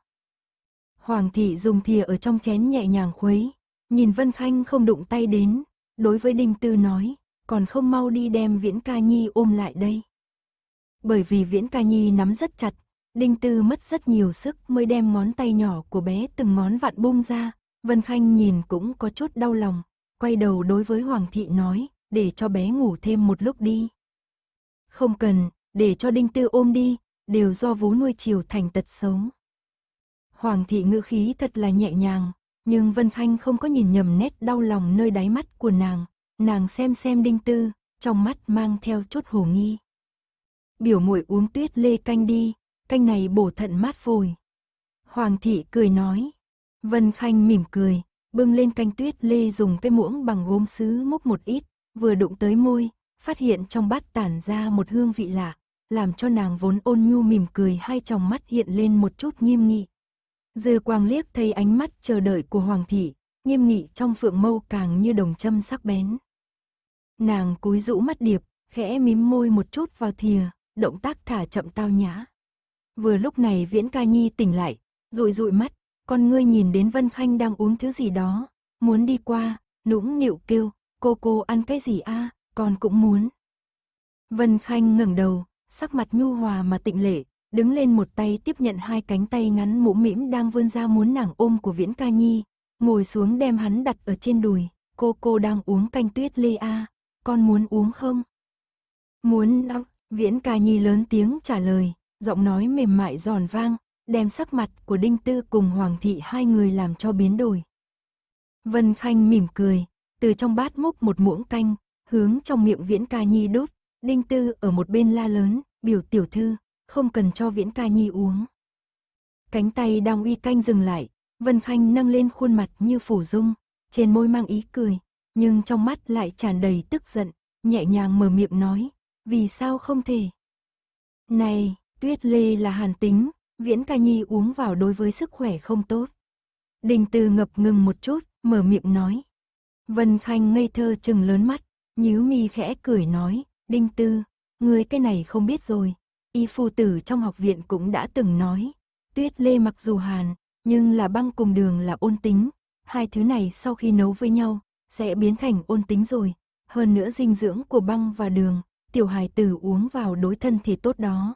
Hoàng thị dùng thìa ở trong chén nhẹ nhàng khuấy, nhìn Vân Khanh không đụng tay đến, đối với Đinh Tư nói, còn không mau đi đem Viễn Ca Nhi ôm lại đây. Bởi vì Viễn Ca Nhi nắm rất chặt, Đinh Tư mất rất nhiều sức mới đem ngón tay nhỏ của bé từng ngón vặn bung ra, Vân Khanh nhìn cũng có chút đau lòng, quay đầu đối với Hoàng thị nói, để cho bé ngủ thêm một lúc đi. Không cần, để cho Đinh Tư ôm đi, đều do vú nuôi chiều thành tật sống. Hoàng thị ngữ khí thật là nhẹ nhàng, nhưng Vân Khanh không có nhìn nhầm nét đau lòng nơi đáy mắt của nàng, Nàng xem xem đinh tư, trong mắt mang theo chút hồ nghi. Biểu muội uống tuyết lê canh đi, canh này bổ thận mát phổi. Hoàng thị cười nói. Vân Khanh mỉm cười, bưng lên canh tuyết lê dùng cái muỗng bằng gốm sứ múc một ít, vừa đụng tới môi, phát hiện trong bát tản ra một hương vị lạ, làm cho nàng vốn ôn nhu mỉm cười hai tròng mắt hiện lên một chút nghiêm nghị. Dư quang liếc thấy ánh mắt chờ đợi của Hoàng thị, nghiêm nghị trong phượng mâu càng như đồng châm sắc bén. Nàng cúi rũ mắt điệp, khẽ mím môi một chút vào thìa, động tác thả chậm tao nhã. Vừa lúc này Viễn Ca Nhi tỉnh lại, rụi rụi mắt, con ngươi nhìn đến Vân Khanh đang uống thứ gì đó, muốn đi qua, nũng nịu kêu, cô cô ăn cái gì a con cũng muốn. Vân Khanh ngẩng đầu, sắc mặt nhu hòa mà tịnh lệ, đứng lên một tay tiếp nhận hai cánh tay ngắn mũ mĩm đang vươn ra muốn nàng ôm của Viễn Ca Nhi, ngồi xuống đem hắn đặt ở trên đùi, cô cô đang uống canh tuyết lê a, con muốn uống không? Muốn đâu viễn ca nhi lớn tiếng trả lời, giọng nói mềm mại giòn vang, đem sắc mặt của Đinh Tư cùng Hoàng thị hai người làm cho biến đổi. Vân Khanh mỉm cười, từ trong bát múc một muỗng canh, hướng trong miệng Viễn Ca Nhi đút, Đinh Tư ở một bên la lớn, biểu tiểu thư, không cần cho Viễn Ca Nhi uống. Cánh tay đang uy canh dừng lại, Vân Khanh nâng lên khuôn mặt như phủ dung, trên môi mang ý cười, nhưng trong mắt lại tràn đầy tức giận, nhẹ nhàng mở miệng nói, vì sao không thể. Này, tuyết lê là hàn tính, viễn ca nhi uống vào đối với sức khỏe không tốt. Đình từ ngập ngừng một chút, mở miệng nói. Vân Khanh ngây thơ chừng lớn mắt, nhíu mi khẽ cười nói, Đinh Tư, người cái này không biết rồi. Y phu tử trong học viện cũng đã từng nói, tuyết lê mặc dù hàn, nhưng là băng cùng đường là ôn tính. Hai thứ này sau khi nấu với nhau, sẽ biến thành ôn tính rồi. Hơn nữa dinh dưỡng của băng và đường, tiểu hài tử uống vào đối thân thì tốt đó.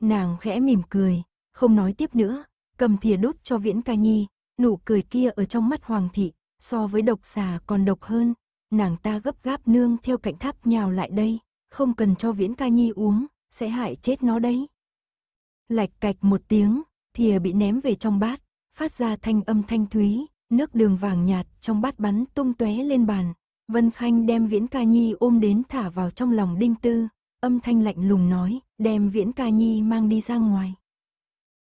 Nàng khẽ mỉm cười, không nói tiếp nữa, cầm thìa đút cho viễn ca nhi, nụ cười kia ở trong mắt hoàng thị, so với độc xà còn độc hơn, nàng ta gấp gáp nương theo cạnh tháp nhào lại đây, không cần cho viễn ca nhi uống, sẽ hại chết nó đấy. Lạch cạch một tiếng, thìa bị ném về trong bát, phát ra thanh âm thanh thúy, nước đường vàng nhạt trong bát bắn tung tóe lên bàn. Vân Khanh đem Viễn Ca Nhi ôm đến thả vào trong lòng Đinh Tư, âm thanh lạnh lùng nói, đem Viễn Ca Nhi mang đi ra ngoài.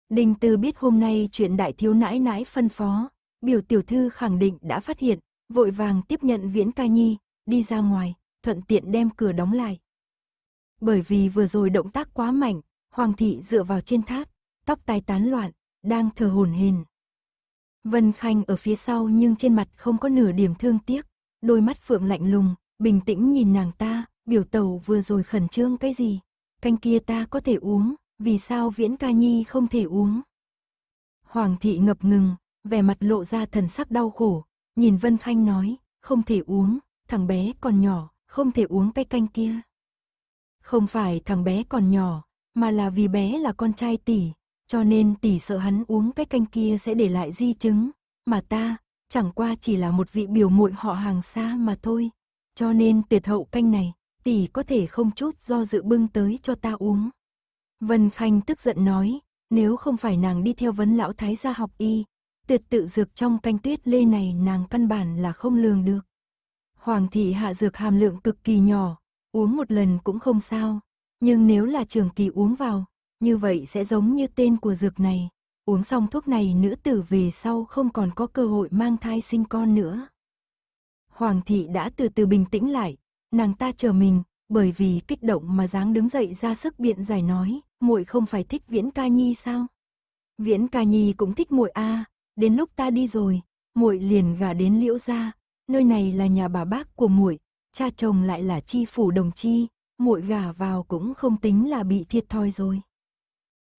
Đinh Tư biết hôm nay chuyện đại thiếu nãi nãi phân phó, biểu tiểu thư khẳng định đã phát hiện, vội vàng tiếp nhận Viễn Ca Nhi, đi ra ngoài, thuận tiện đem cửa đóng lại. Bởi vì vừa rồi động tác quá mạnh, Hoàng thị dựa vào trên tháp, tóc tai tán loạn, đang thở hổn hển, Vân Khanh ở phía sau nhưng trên mặt không có nửa điểm thương tiếc, đôi mắt phượng lạnh lùng, bình tĩnh nhìn nàng ta, biểu tàu vừa rồi khẩn trương cái gì, canh kia ta có thể uống, vì sao viễn ca nhi không thể uống. Hoàng thị ngập ngừng, vẻ mặt lộ ra thần sắc đau khổ, nhìn Vân Khanh nói, không thể uống, thằng bé còn nhỏ, không thể uống cái canh kia. Không phải thằng bé còn nhỏ, mà là vì bé là con trai tỷ, cho nên tỷ sợ hắn uống cái canh kia sẽ để lại di chứng, mà ta, chẳng qua chỉ là một vị biểu muội họ hàng xa mà thôi. Cho nên tuyệt hậu canh này, tỷ có thể không chút do dự bưng tới cho ta uống. Vân Khanh tức giận nói, nếu không phải nàng đi theo vấn lão thái gia học y, tuyệt tự dược trong canh tuyết lê này nàng căn bản là không lường được. Hoàng thị hạ dược hàm lượng cực kỳ nhỏ, uống một lần cũng không sao, nhưng nếu là trường kỳ uống vào, như vậy sẽ giống như tên của dược này. Uống xong thuốc này nữ tử về sau không còn có cơ hội mang thai sinh con nữa. Hoàng thị đã từ từ bình tĩnh lại, nàng ta chờ mình, bởi vì kích động mà dáng đứng dậy ra sức biện giải nói, muội không phải thích Viễn Ca Nhi sao? Viễn Ca Nhi cũng thích muội a, à, đến lúc ta đi rồi, muội liền gả đến Liễu gia, nơi này là nhà bà bác của muội, cha chồng lại là chi phủ đồng chi, muội gả vào cũng không tính là bị thiệt thòi rồi.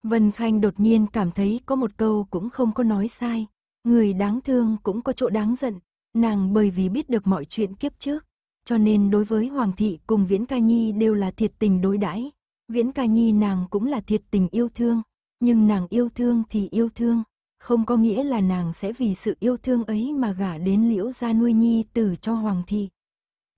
Vân Khanh đột nhiên cảm thấy có một câu cũng không có nói sai. Người đáng thương cũng có chỗ đáng giận. Nàng bởi vì biết được mọi chuyện kiếp trước. Cho nên đối với Hoàng thị cùng Viễn Ca Nhi đều là thiệt tình đối đãi. Viễn Ca Nhi nàng cũng là thiệt tình yêu thương. Nhưng nàng yêu thương thì yêu thương. Không có nghĩa là nàng sẽ vì sự yêu thương ấy mà gả đến liễu ra nuôi nhi tử cho Hoàng thị.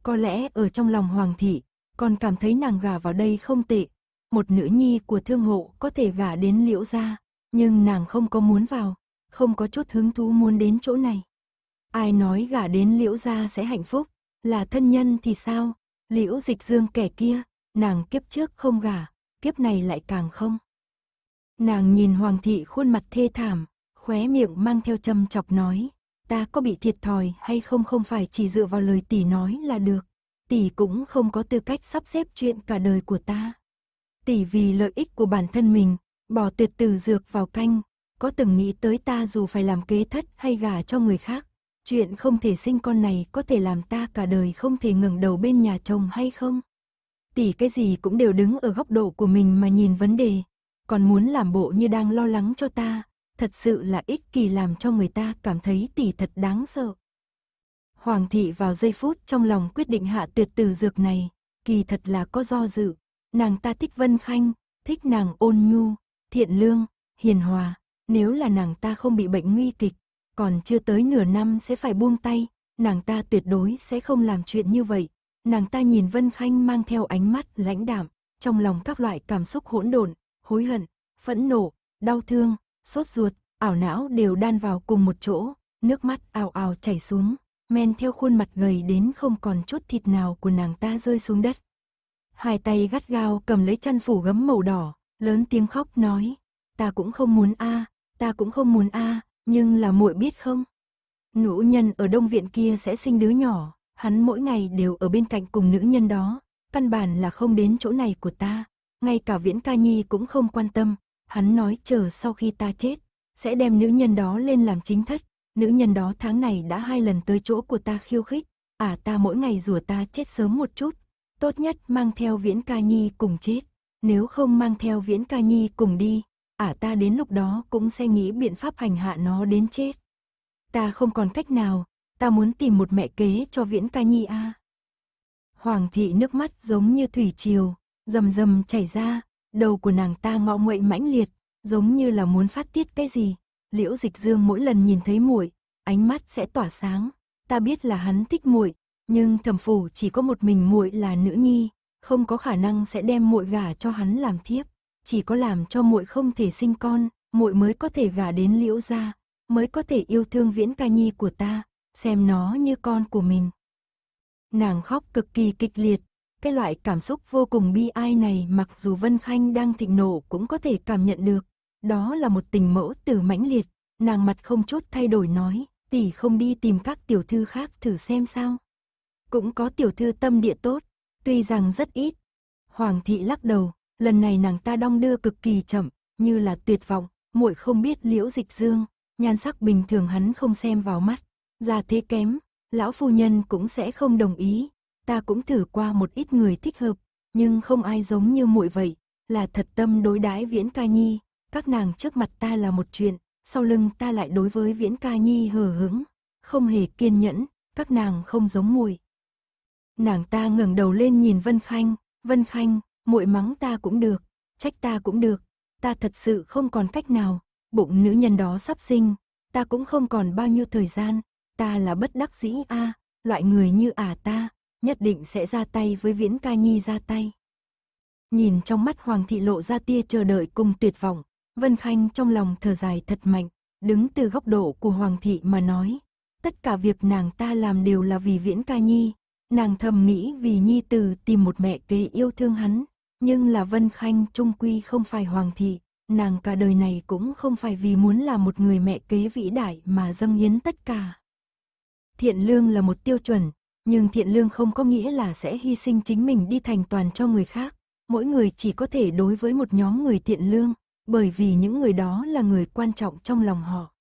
Có lẽ ở trong lòng Hoàng thị, còn cảm thấy nàng gả vào đây không tệ, một nữ nhi của thương hộ có thể gả đến liễu gia, nhưng nàng không có muốn vào, không có chút hứng thú muốn đến chỗ này. Ai nói gả đến liễu gia sẽ hạnh phúc, là thân nhân thì sao, liễu dịch dương kẻ kia, nàng kiếp trước không gả, kiếp này lại càng không. Nàng nhìn hoàng thị khuôn mặt thê thảm, khóe miệng mang theo châm chọc nói, ta có bị thiệt thòi hay không không phải chỉ dựa vào lời tỷ nói là được, tỷ cũng không có tư cách sắp xếp chuyện cả đời của ta tỷ vì lợi ích của bản thân mình, bỏ tuyệt tử dược vào canh, có từng nghĩ tới ta dù phải làm kế thất hay gả cho người khác, chuyện không thể sinh con này có thể làm ta cả đời không thể ngẩng đầu bên nhà chồng hay không? Tỷ cái gì cũng đều đứng ở góc độ của mình mà nhìn vấn đề, còn muốn làm bộ như đang lo lắng cho ta, thật sự là ích kỳ làm cho người ta cảm thấy tỷ thật đáng sợ. Hoàng thị vào giây phút trong lòng quyết định hạ tuyệt từ dược này, kỳ thật là có do dự, nàng ta thích Vân Khanh, thích nàng ôn nhu, thiện lương, hiền hòa, nếu là nàng ta không bị bệnh nguy kịch, còn chưa tới nửa năm sẽ phải buông tay, nàng ta tuyệt đối sẽ không làm chuyện như vậy. Nàng ta nhìn Vân Khanh mang theo ánh mắt lãnh đạm, trong lòng các loại cảm xúc hỗn độn, hối hận, phẫn nộ, đau thương, sốt ruột, ảo não đều đan vào cùng một chỗ, nước mắt ào ào chảy xuống, men theo khuôn mặt gầy đến không còn chút thịt nào của nàng ta rơi xuống đất hai tay gắt gao cầm lấy chăn phủ gấm màu đỏ, lớn tiếng khóc nói, ta cũng không muốn a, ta cũng không muốn a, nhưng là muội biết không? Nữ nhân ở đông viện kia sẽ sinh đứa nhỏ, hắn mỗi ngày đều ở bên cạnh cùng nữ nhân đó, căn bản là không đến chỗ này của ta, ngay cả Viễn Ca Nhi cũng không quan tâm, hắn nói chờ sau khi ta chết, sẽ đem nữ nhân đó lên làm chính thất, nữ nhân đó tháng này đã hai lần tới chỗ của ta khiêu khích, à ta mỗi ngày rủa ta chết sớm một chút, tốt nhất mang theo Viễn Ca Nhi cùng chết. Nếu không mang theo Viễn Ca Nhi cùng đi, ả ta đến lúc đó cũng sẽ nghĩ biện pháp hành hạ nó đến chết. Ta không còn cách nào, ta muốn tìm một mẹ kế cho Viễn Ca Nhi a. Hoàng thị nước mắt giống như thủy triều, rầm rầm chảy ra, đầu của nàng ta ngọ nguậy mãnh liệt, giống như là muốn phát tiết cái gì. Liễu Dịch Dương mỗi lần nhìn thấy muội, ánh mắt sẽ tỏa sáng, ta biết là hắn thích muội, nhưng thẩm phủ chỉ có một mình muội là nữ nhi, không có khả năng sẽ đem muội gả cho hắn làm thiếp, chỉ có làm cho muội không thể sinh con, muội mới có thể gả đến Liễu gia, mới có thể yêu thương Viễn Ca Nhi của ta, xem nó như con của mình. Nàng khóc cực kỳ kịch liệt, cái loại cảm xúc vô cùng bi ai này mặc dù Vân Khanh đang thịnh nộ cũng có thể cảm nhận được, đó là một tình mẫu tử mãnh liệt, nàng mặt không chút thay đổi nói, tỷ không đi tìm các tiểu thư khác thử xem sao. Cũng có tiểu thư tâm địa tốt, tuy rằng rất ít. Hoàng thị lắc đầu, lần này nàng ta đong đưa cực kỳ chậm, như là tuyệt vọng, muội không biết liễu dịch dương, nhan sắc bình thường hắn không xem vào mắt, ra thế kém, lão phu nhân cũng sẽ không đồng ý. Ta cũng thử qua một ít người thích hợp, nhưng không ai giống như muội vậy, là thật tâm đối đãi Viễn Ca Nhi, các nàng trước mặt ta là một chuyện, sau lưng ta lại đối với Viễn Ca Nhi hờ hững, không hề kiên nhẫn, các nàng không giống muội, Nàng ta ngẩng đầu lên nhìn Vân Khanh, "Vân Khanh, muội mắng ta cũng được, trách ta cũng được, ta thật sự không còn cách nào, bụng nữ nhân đó sắp sinh, ta cũng không còn bao nhiêu thời gian, ta là bất đắc dĩ a, loại người như ả à ta, nhất định sẽ ra tay với Viễn Ca Nhi ra tay." Nhìn trong mắt Hoàng thị lộ ra tia chờ đợi cùng tuyệt vọng, Vân Khanh trong lòng thở dài thật mạnh, đứng từ góc độ của Hoàng thị mà nói, tất cả việc nàng ta làm đều là vì Viễn Ca Nhi, Nàng thầm nghĩ vì nhi tử tìm một mẹ kế yêu thương hắn, nhưng là Vân Khanh trung quy không phải hoàng thị, nàng cả đời này cũng không phải vì muốn là một người mẹ kế vĩ đại mà dâng hiến tất cả. Thiện lương là một tiêu chuẩn, nhưng thiện lương không có nghĩa là sẽ hy sinh chính mình đi thành toàn cho người khác. Mỗi người chỉ có thể đối với một nhóm người thiện lương, bởi vì những người đó là người quan trọng trong lòng họ.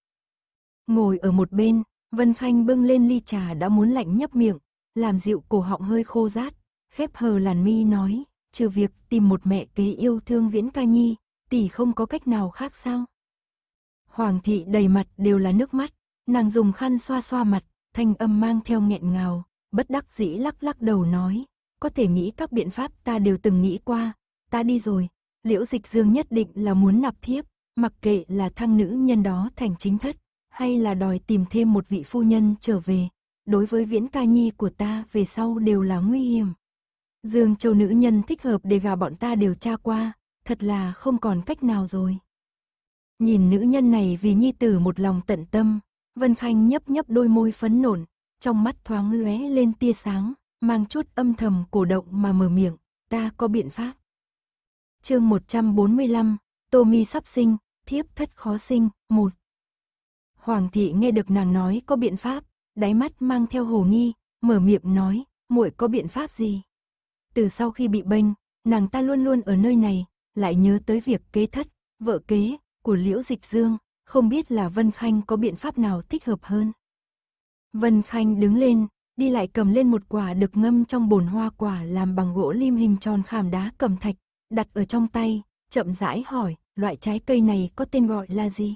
Ngồi ở một bên, Vân Khanh bưng lên ly trà đã muốn lạnh nhấp miệng, làm dịu cổ họng hơi khô rát, khép hờ làn mi nói, trừ việc tìm một mẹ kế yêu thương Viễn Ca Nhi, tỷ không có cách nào khác sao? Hoàng thị đầy mặt đều là nước mắt, nàng dùng khăn xoa xoa mặt, thanh âm mang theo nghẹn ngào, bất đắc dĩ lắc lắc đầu nói, có thể nghĩ các biện pháp ta đều từng nghĩ qua, ta đi rồi, liễu dịch dương nhất định là muốn nạp thiếp, mặc kệ là thăng nữ nhân đó thành chính thất, hay là đòi tìm thêm một vị phu nhân trở về, đối với viễn ca nhi của ta về sau đều là nguy hiểm. Dương châu nữ nhân thích hợp để gà bọn ta điều tra qua, thật là không còn cách nào rồi. Nhìn nữ nhân này vì nhi tử một lòng tận tâm, Vân Khanh nhấp nhấp đôi môi phấn nổn, trong mắt thoáng lóe lên tia sáng, mang chút âm thầm cổ động mà mở miệng, ta có biện pháp. Chương 145, Tô Mi sắp sinh, thiếp thất khó sinh, một Hoàng thị nghe được nàng nói có biện pháp, đáy mắt mang theo hồ nghi, mở miệng nói, muội có biện pháp gì? Từ sau khi bị bệnh, nàng ta luôn luôn ở nơi này, lại nhớ tới việc kế thất, vợ kế của Liễu Dịch Dương, không biết là Vân Khanh có biện pháp nào thích hợp hơn. Vân Khanh đứng lên, đi lại cầm lên một quả được ngâm trong bồn hoa quả làm bằng gỗ lim hình tròn khảm đá cầm thạch, đặt ở trong tay, chậm rãi hỏi, loại trái cây này có tên gọi là gì?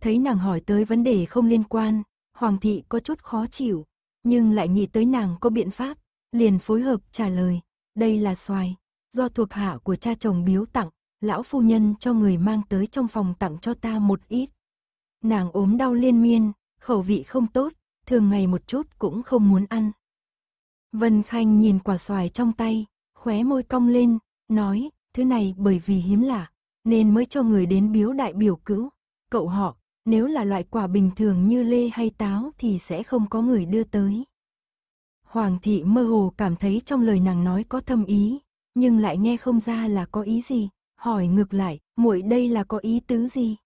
Thấy nàng hỏi tới vấn đề không liên quan, Hoàng thị có chút khó chịu, nhưng lại nghĩ tới nàng có biện pháp, liền phối hợp trả lời, đây là xoài, do thuộc hạ của cha chồng biếu tặng, lão phu nhân cho người mang tới trong phòng tặng cho ta một ít. Nàng ốm đau liên miên, khẩu vị không tốt, thường ngày một chút cũng không muốn ăn. Vân Khanh nhìn quả xoài trong tay, khóe môi cong lên, nói, thứ này bởi vì hiếm lạ, nên mới cho người đến biếu đại biểu cữu, cậu họ nếu là loại quả bình thường như lê hay táo thì sẽ không có người đưa tới. Hoàng thị mơ hồ cảm thấy trong lời nàng nói có thâm ý, nhưng lại nghe không ra là có ý gì, hỏi ngược lại, muội đây là có ý tứ gì?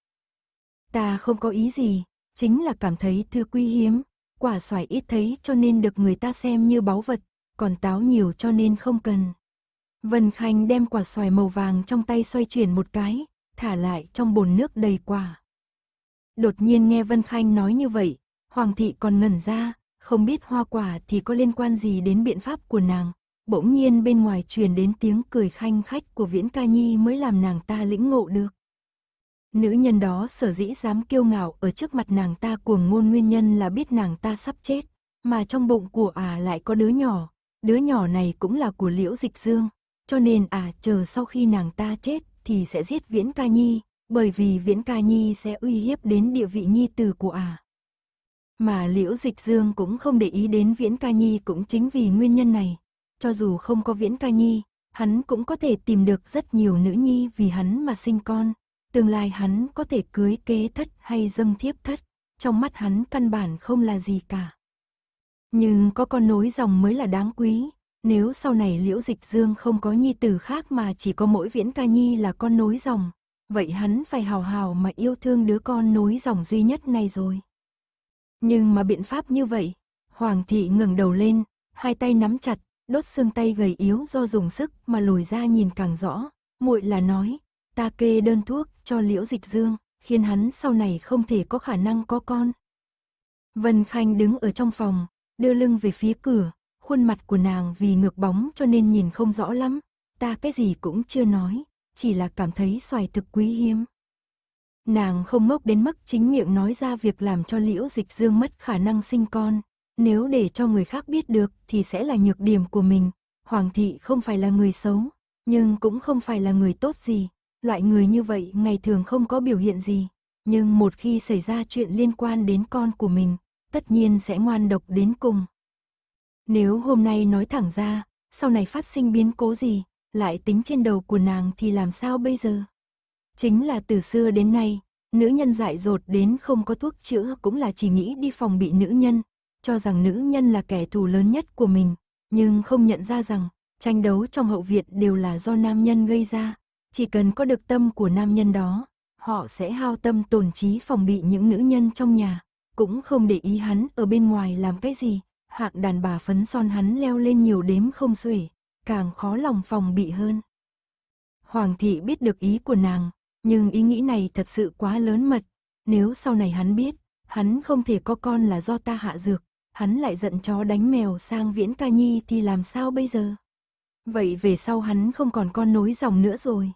Ta không có ý gì, chính là cảm thấy thư quý hiếm, quả xoài ít thấy cho nên được người ta xem như báu vật, còn táo nhiều cho nên không cần. Vân Khanh đem quả xoài màu vàng trong tay xoay chuyển một cái, thả lại trong bồn nước đầy quả. Đột nhiên nghe Vân Khanh nói như vậy, Hoàng thị còn ngẩn ra, không biết hoa quả thì có liên quan gì đến biện pháp của nàng. Bỗng nhiên bên ngoài truyền đến tiếng cười khanh khách của Viễn Ca Nhi mới làm nàng ta lĩnh ngộ được. Nữ nhân đó sở dĩ dám kiêu ngạo ở trước mặt nàng ta cuồng ngôn nguyên nhân là biết nàng ta sắp chết, mà trong bụng của à lại có đứa nhỏ, đứa nhỏ này cũng là của Liễu Dịch Dương, cho nên à chờ sau khi nàng ta chết thì sẽ giết Viễn Ca Nhi, bởi vì Viễn Ca Nhi sẽ uy hiếp đến địa vị nhi tử của ả. À. Mà Liễu Dịch Dương cũng không để ý đến Viễn Ca Nhi cũng chính vì nguyên nhân này. Cho dù không có Viễn Ca Nhi, hắn cũng có thể tìm được rất nhiều nữ nhi vì hắn mà sinh con. Tương lai hắn có thể cưới kế thất hay dâng thiếp thất, trong mắt hắn căn bản không là gì cả. Nhưng có con nối dòng mới là đáng quý, nếu sau này Liễu Dịch Dương không có nhi tử khác mà chỉ có mỗi Viễn Ca Nhi là con nối dòng, vậy hắn phải hào hào mà yêu thương đứa con nối dòng duy nhất này rồi. Nhưng mà biện pháp như vậy, Hoàng thị ngẩng đầu lên, hai tay nắm chặt, đốt xương tay gầy yếu do dùng sức mà lồi ra nhìn càng rõ, muội là nói, ta kê đơn thuốc cho Liễu Dịch Dương, khiến hắn sau này không thể có khả năng có con. Vân Khanh đứng ở trong phòng, đưa lưng về phía cửa, khuôn mặt của nàng vì ngược bóng cho nên nhìn không rõ lắm, ta cái gì cũng chưa nói, chỉ là cảm thấy xoài thực quý hiếm. Nàng không mốc đến mức chính miệng nói ra việc làm cho liễu dịch dương mất khả năng sinh con. Nếu để cho người khác biết được thì sẽ là nhược điểm của mình. Hoàng thị không phải là người xấu, nhưng cũng không phải là người tốt gì. Loại người như vậy ngày thường không có biểu hiện gì. Nhưng một khi xảy ra chuyện liên quan đến con của mình, tất nhiên sẽ ngoan độc đến cùng. Nếu hôm nay nói thẳng ra, sau này phát sinh biến cố gì, lại tính trên đầu của nàng thì làm sao bây giờ? Chính là từ xưa đến nay, nữ nhân dại dột đến không có thuốc chữa cũng là chỉ nghĩ đi phòng bị nữ nhân, cho rằng nữ nhân là kẻ thù lớn nhất của mình, nhưng không nhận ra rằng tranh đấu trong hậu viện đều là do nam nhân gây ra, chỉ cần có được tâm của nam nhân đó, họ sẽ hao tâm tổn trí phòng bị những nữ nhân trong nhà, cũng không để ý hắn ở bên ngoài làm cái gì, hạng đàn bà phấn son hắn leo lên nhiều đếm không xuể càng khó lòng phòng bị hơn. Hoàng thị biết được ý của nàng, nhưng ý nghĩ này thật sự quá lớn mật, nếu sau này hắn biết, hắn không thể có con là do ta hạ dược, hắn lại giận chó đánh mèo sang viễn ca nhi thì làm sao bây giờ? Vậy về sau hắn không còn con nối dòng nữa rồi.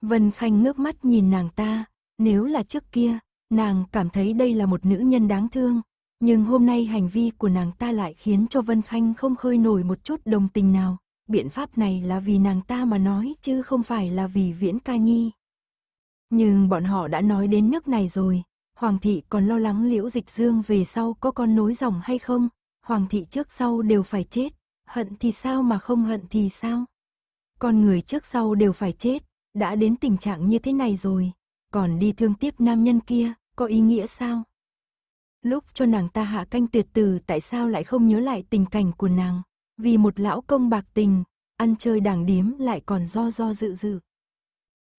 Vân Khanh ngước mắt nhìn nàng ta, nếu là trước kia, nàng cảm thấy đây là một nữ nhân đáng thương, nhưng hôm nay hành vi của nàng ta lại khiến cho Vân Khanh không khơi nổi một chút đồng tình nào, biện pháp này là vì nàng ta mà nói chứ không phải là vì viễn ca nhi. Nhưng bọn họ đã nói đến nước này rồi, Hoàng thị còn lo lắng liễu dịch dương về sau có con nối dòng hay không, Hoàng thị trước sau đều phải chết, hận thì sao mà không hận thì sao. Con người trước sau đều phải chết, đã đến tình trạng như thế này rồi, còn đi thương tiếc nam nhân kia, có ý nghĩa sao? Lúc cho nàng ta hạ canh tuyệt tử tại sao lại không nhớ lại tình cảnh của nàng? Vì một lão công bạc tình, ăn chơi đảng điếm lại còn do do dự dự.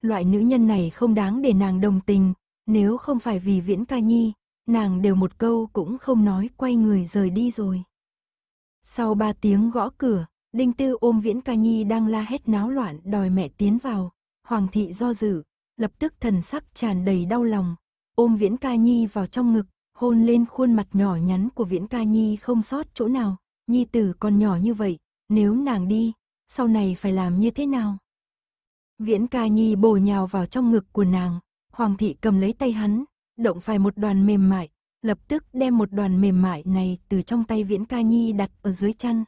Loại nữ nhân này không đáng để nàng đồng tình, nếu không phải vì viễn ca nhi, nàng đều một câu cũng không nói quay người rời đi rồi. Sau ba tiếng gõ cửa, Đinh Tư ôm Viễn Ca Nhi đang la hét náo loạn đòi mẹ tiến vào, Hoàng thị do dự, lập tức thần sắc tràn đầy đau lòng, ôm Viễn Ca Nhi vào trong ngực, hôn lên khuôn mặt nhỏ nhắn của Viễn Ca Nhi không sót chỗ nào nhi tử còn nhỏ như vậy, nếu nàng đi, sau này phải làm như thế nào? Viễn ca nhi bổ nhào vào trong ngực của nàng, hoàng thị cầm lấy tay hắn, động phải một đoàn mềm mại, lập tức đem một đoàn mềm mại này từ trong tay viễn ca nhi đặt ở dưới chăn.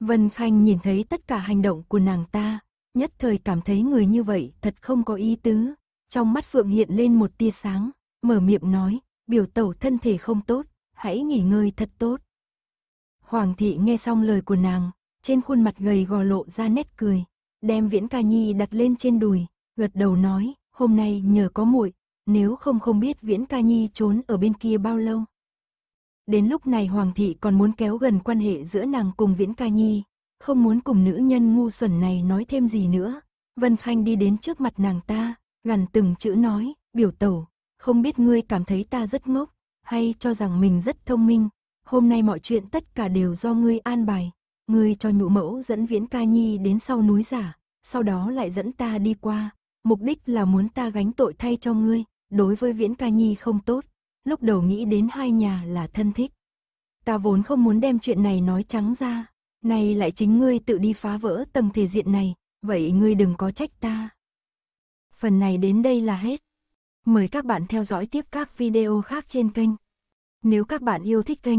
Vân Khanh nhìn thấy tất cả hành động của nàng ta, nhất thời cảm thấy người như vậy thật không có ý tứ, trong mắt Phượng hiện lên một tia sáng, mở miệng nói, biểu tẩu thân thể không tốt, hãy nghỉ ngơi thật tốt. Hoàng thị nghe xong lời của nàng, trên khuôn mặt gầy gò lộ ra nét cười, đem Viễn Ca Nhi đặt lên trên đùi, gật đầu nói, hôm nay nhờ có muội, nếu không không biết Viễn Ca Nhi trốn ở bên kia bao lâu. Đến lúc này Hoàng thị còn muốn kéo gần quan hệ giữa nàng cùng Viễn Ca Nhi, không muốn cùng nữ nhân ngu xuẩn này nói thêm gì nữa. Vân Khanh đi đến trước mặt nàng ta, gần từng chữ nói, biểu tẩu, không biết ngươi cảm thấy ta rất ngốc, hay cho rằng mình rất thông minh, hôm nay mọi chuyện tất cả đều do ngươi an bài, ngươi cho nhũ mẫu dẫn Viễn Ca Nhi đến sau núi giả, sau đó lại dẫn ta đi qua, mục đích là muốn ta gánh tội thay cho ngươi, đối với Viễn Ca Nhi không tốt, lúc đầu nghĩ đến hai nhà là thân thích. Ta vốn không muốn đem chuyện này nói trắng ra, nay lại chính ngươi tự đi phá vỡ tầng thể diện này, vậy ngươi đừng có trách ta. Phần này đến đây là hết. Mời các bạn theo dõi tiếp các video khác trên kênh. Nếu các bạn yêu thích kênh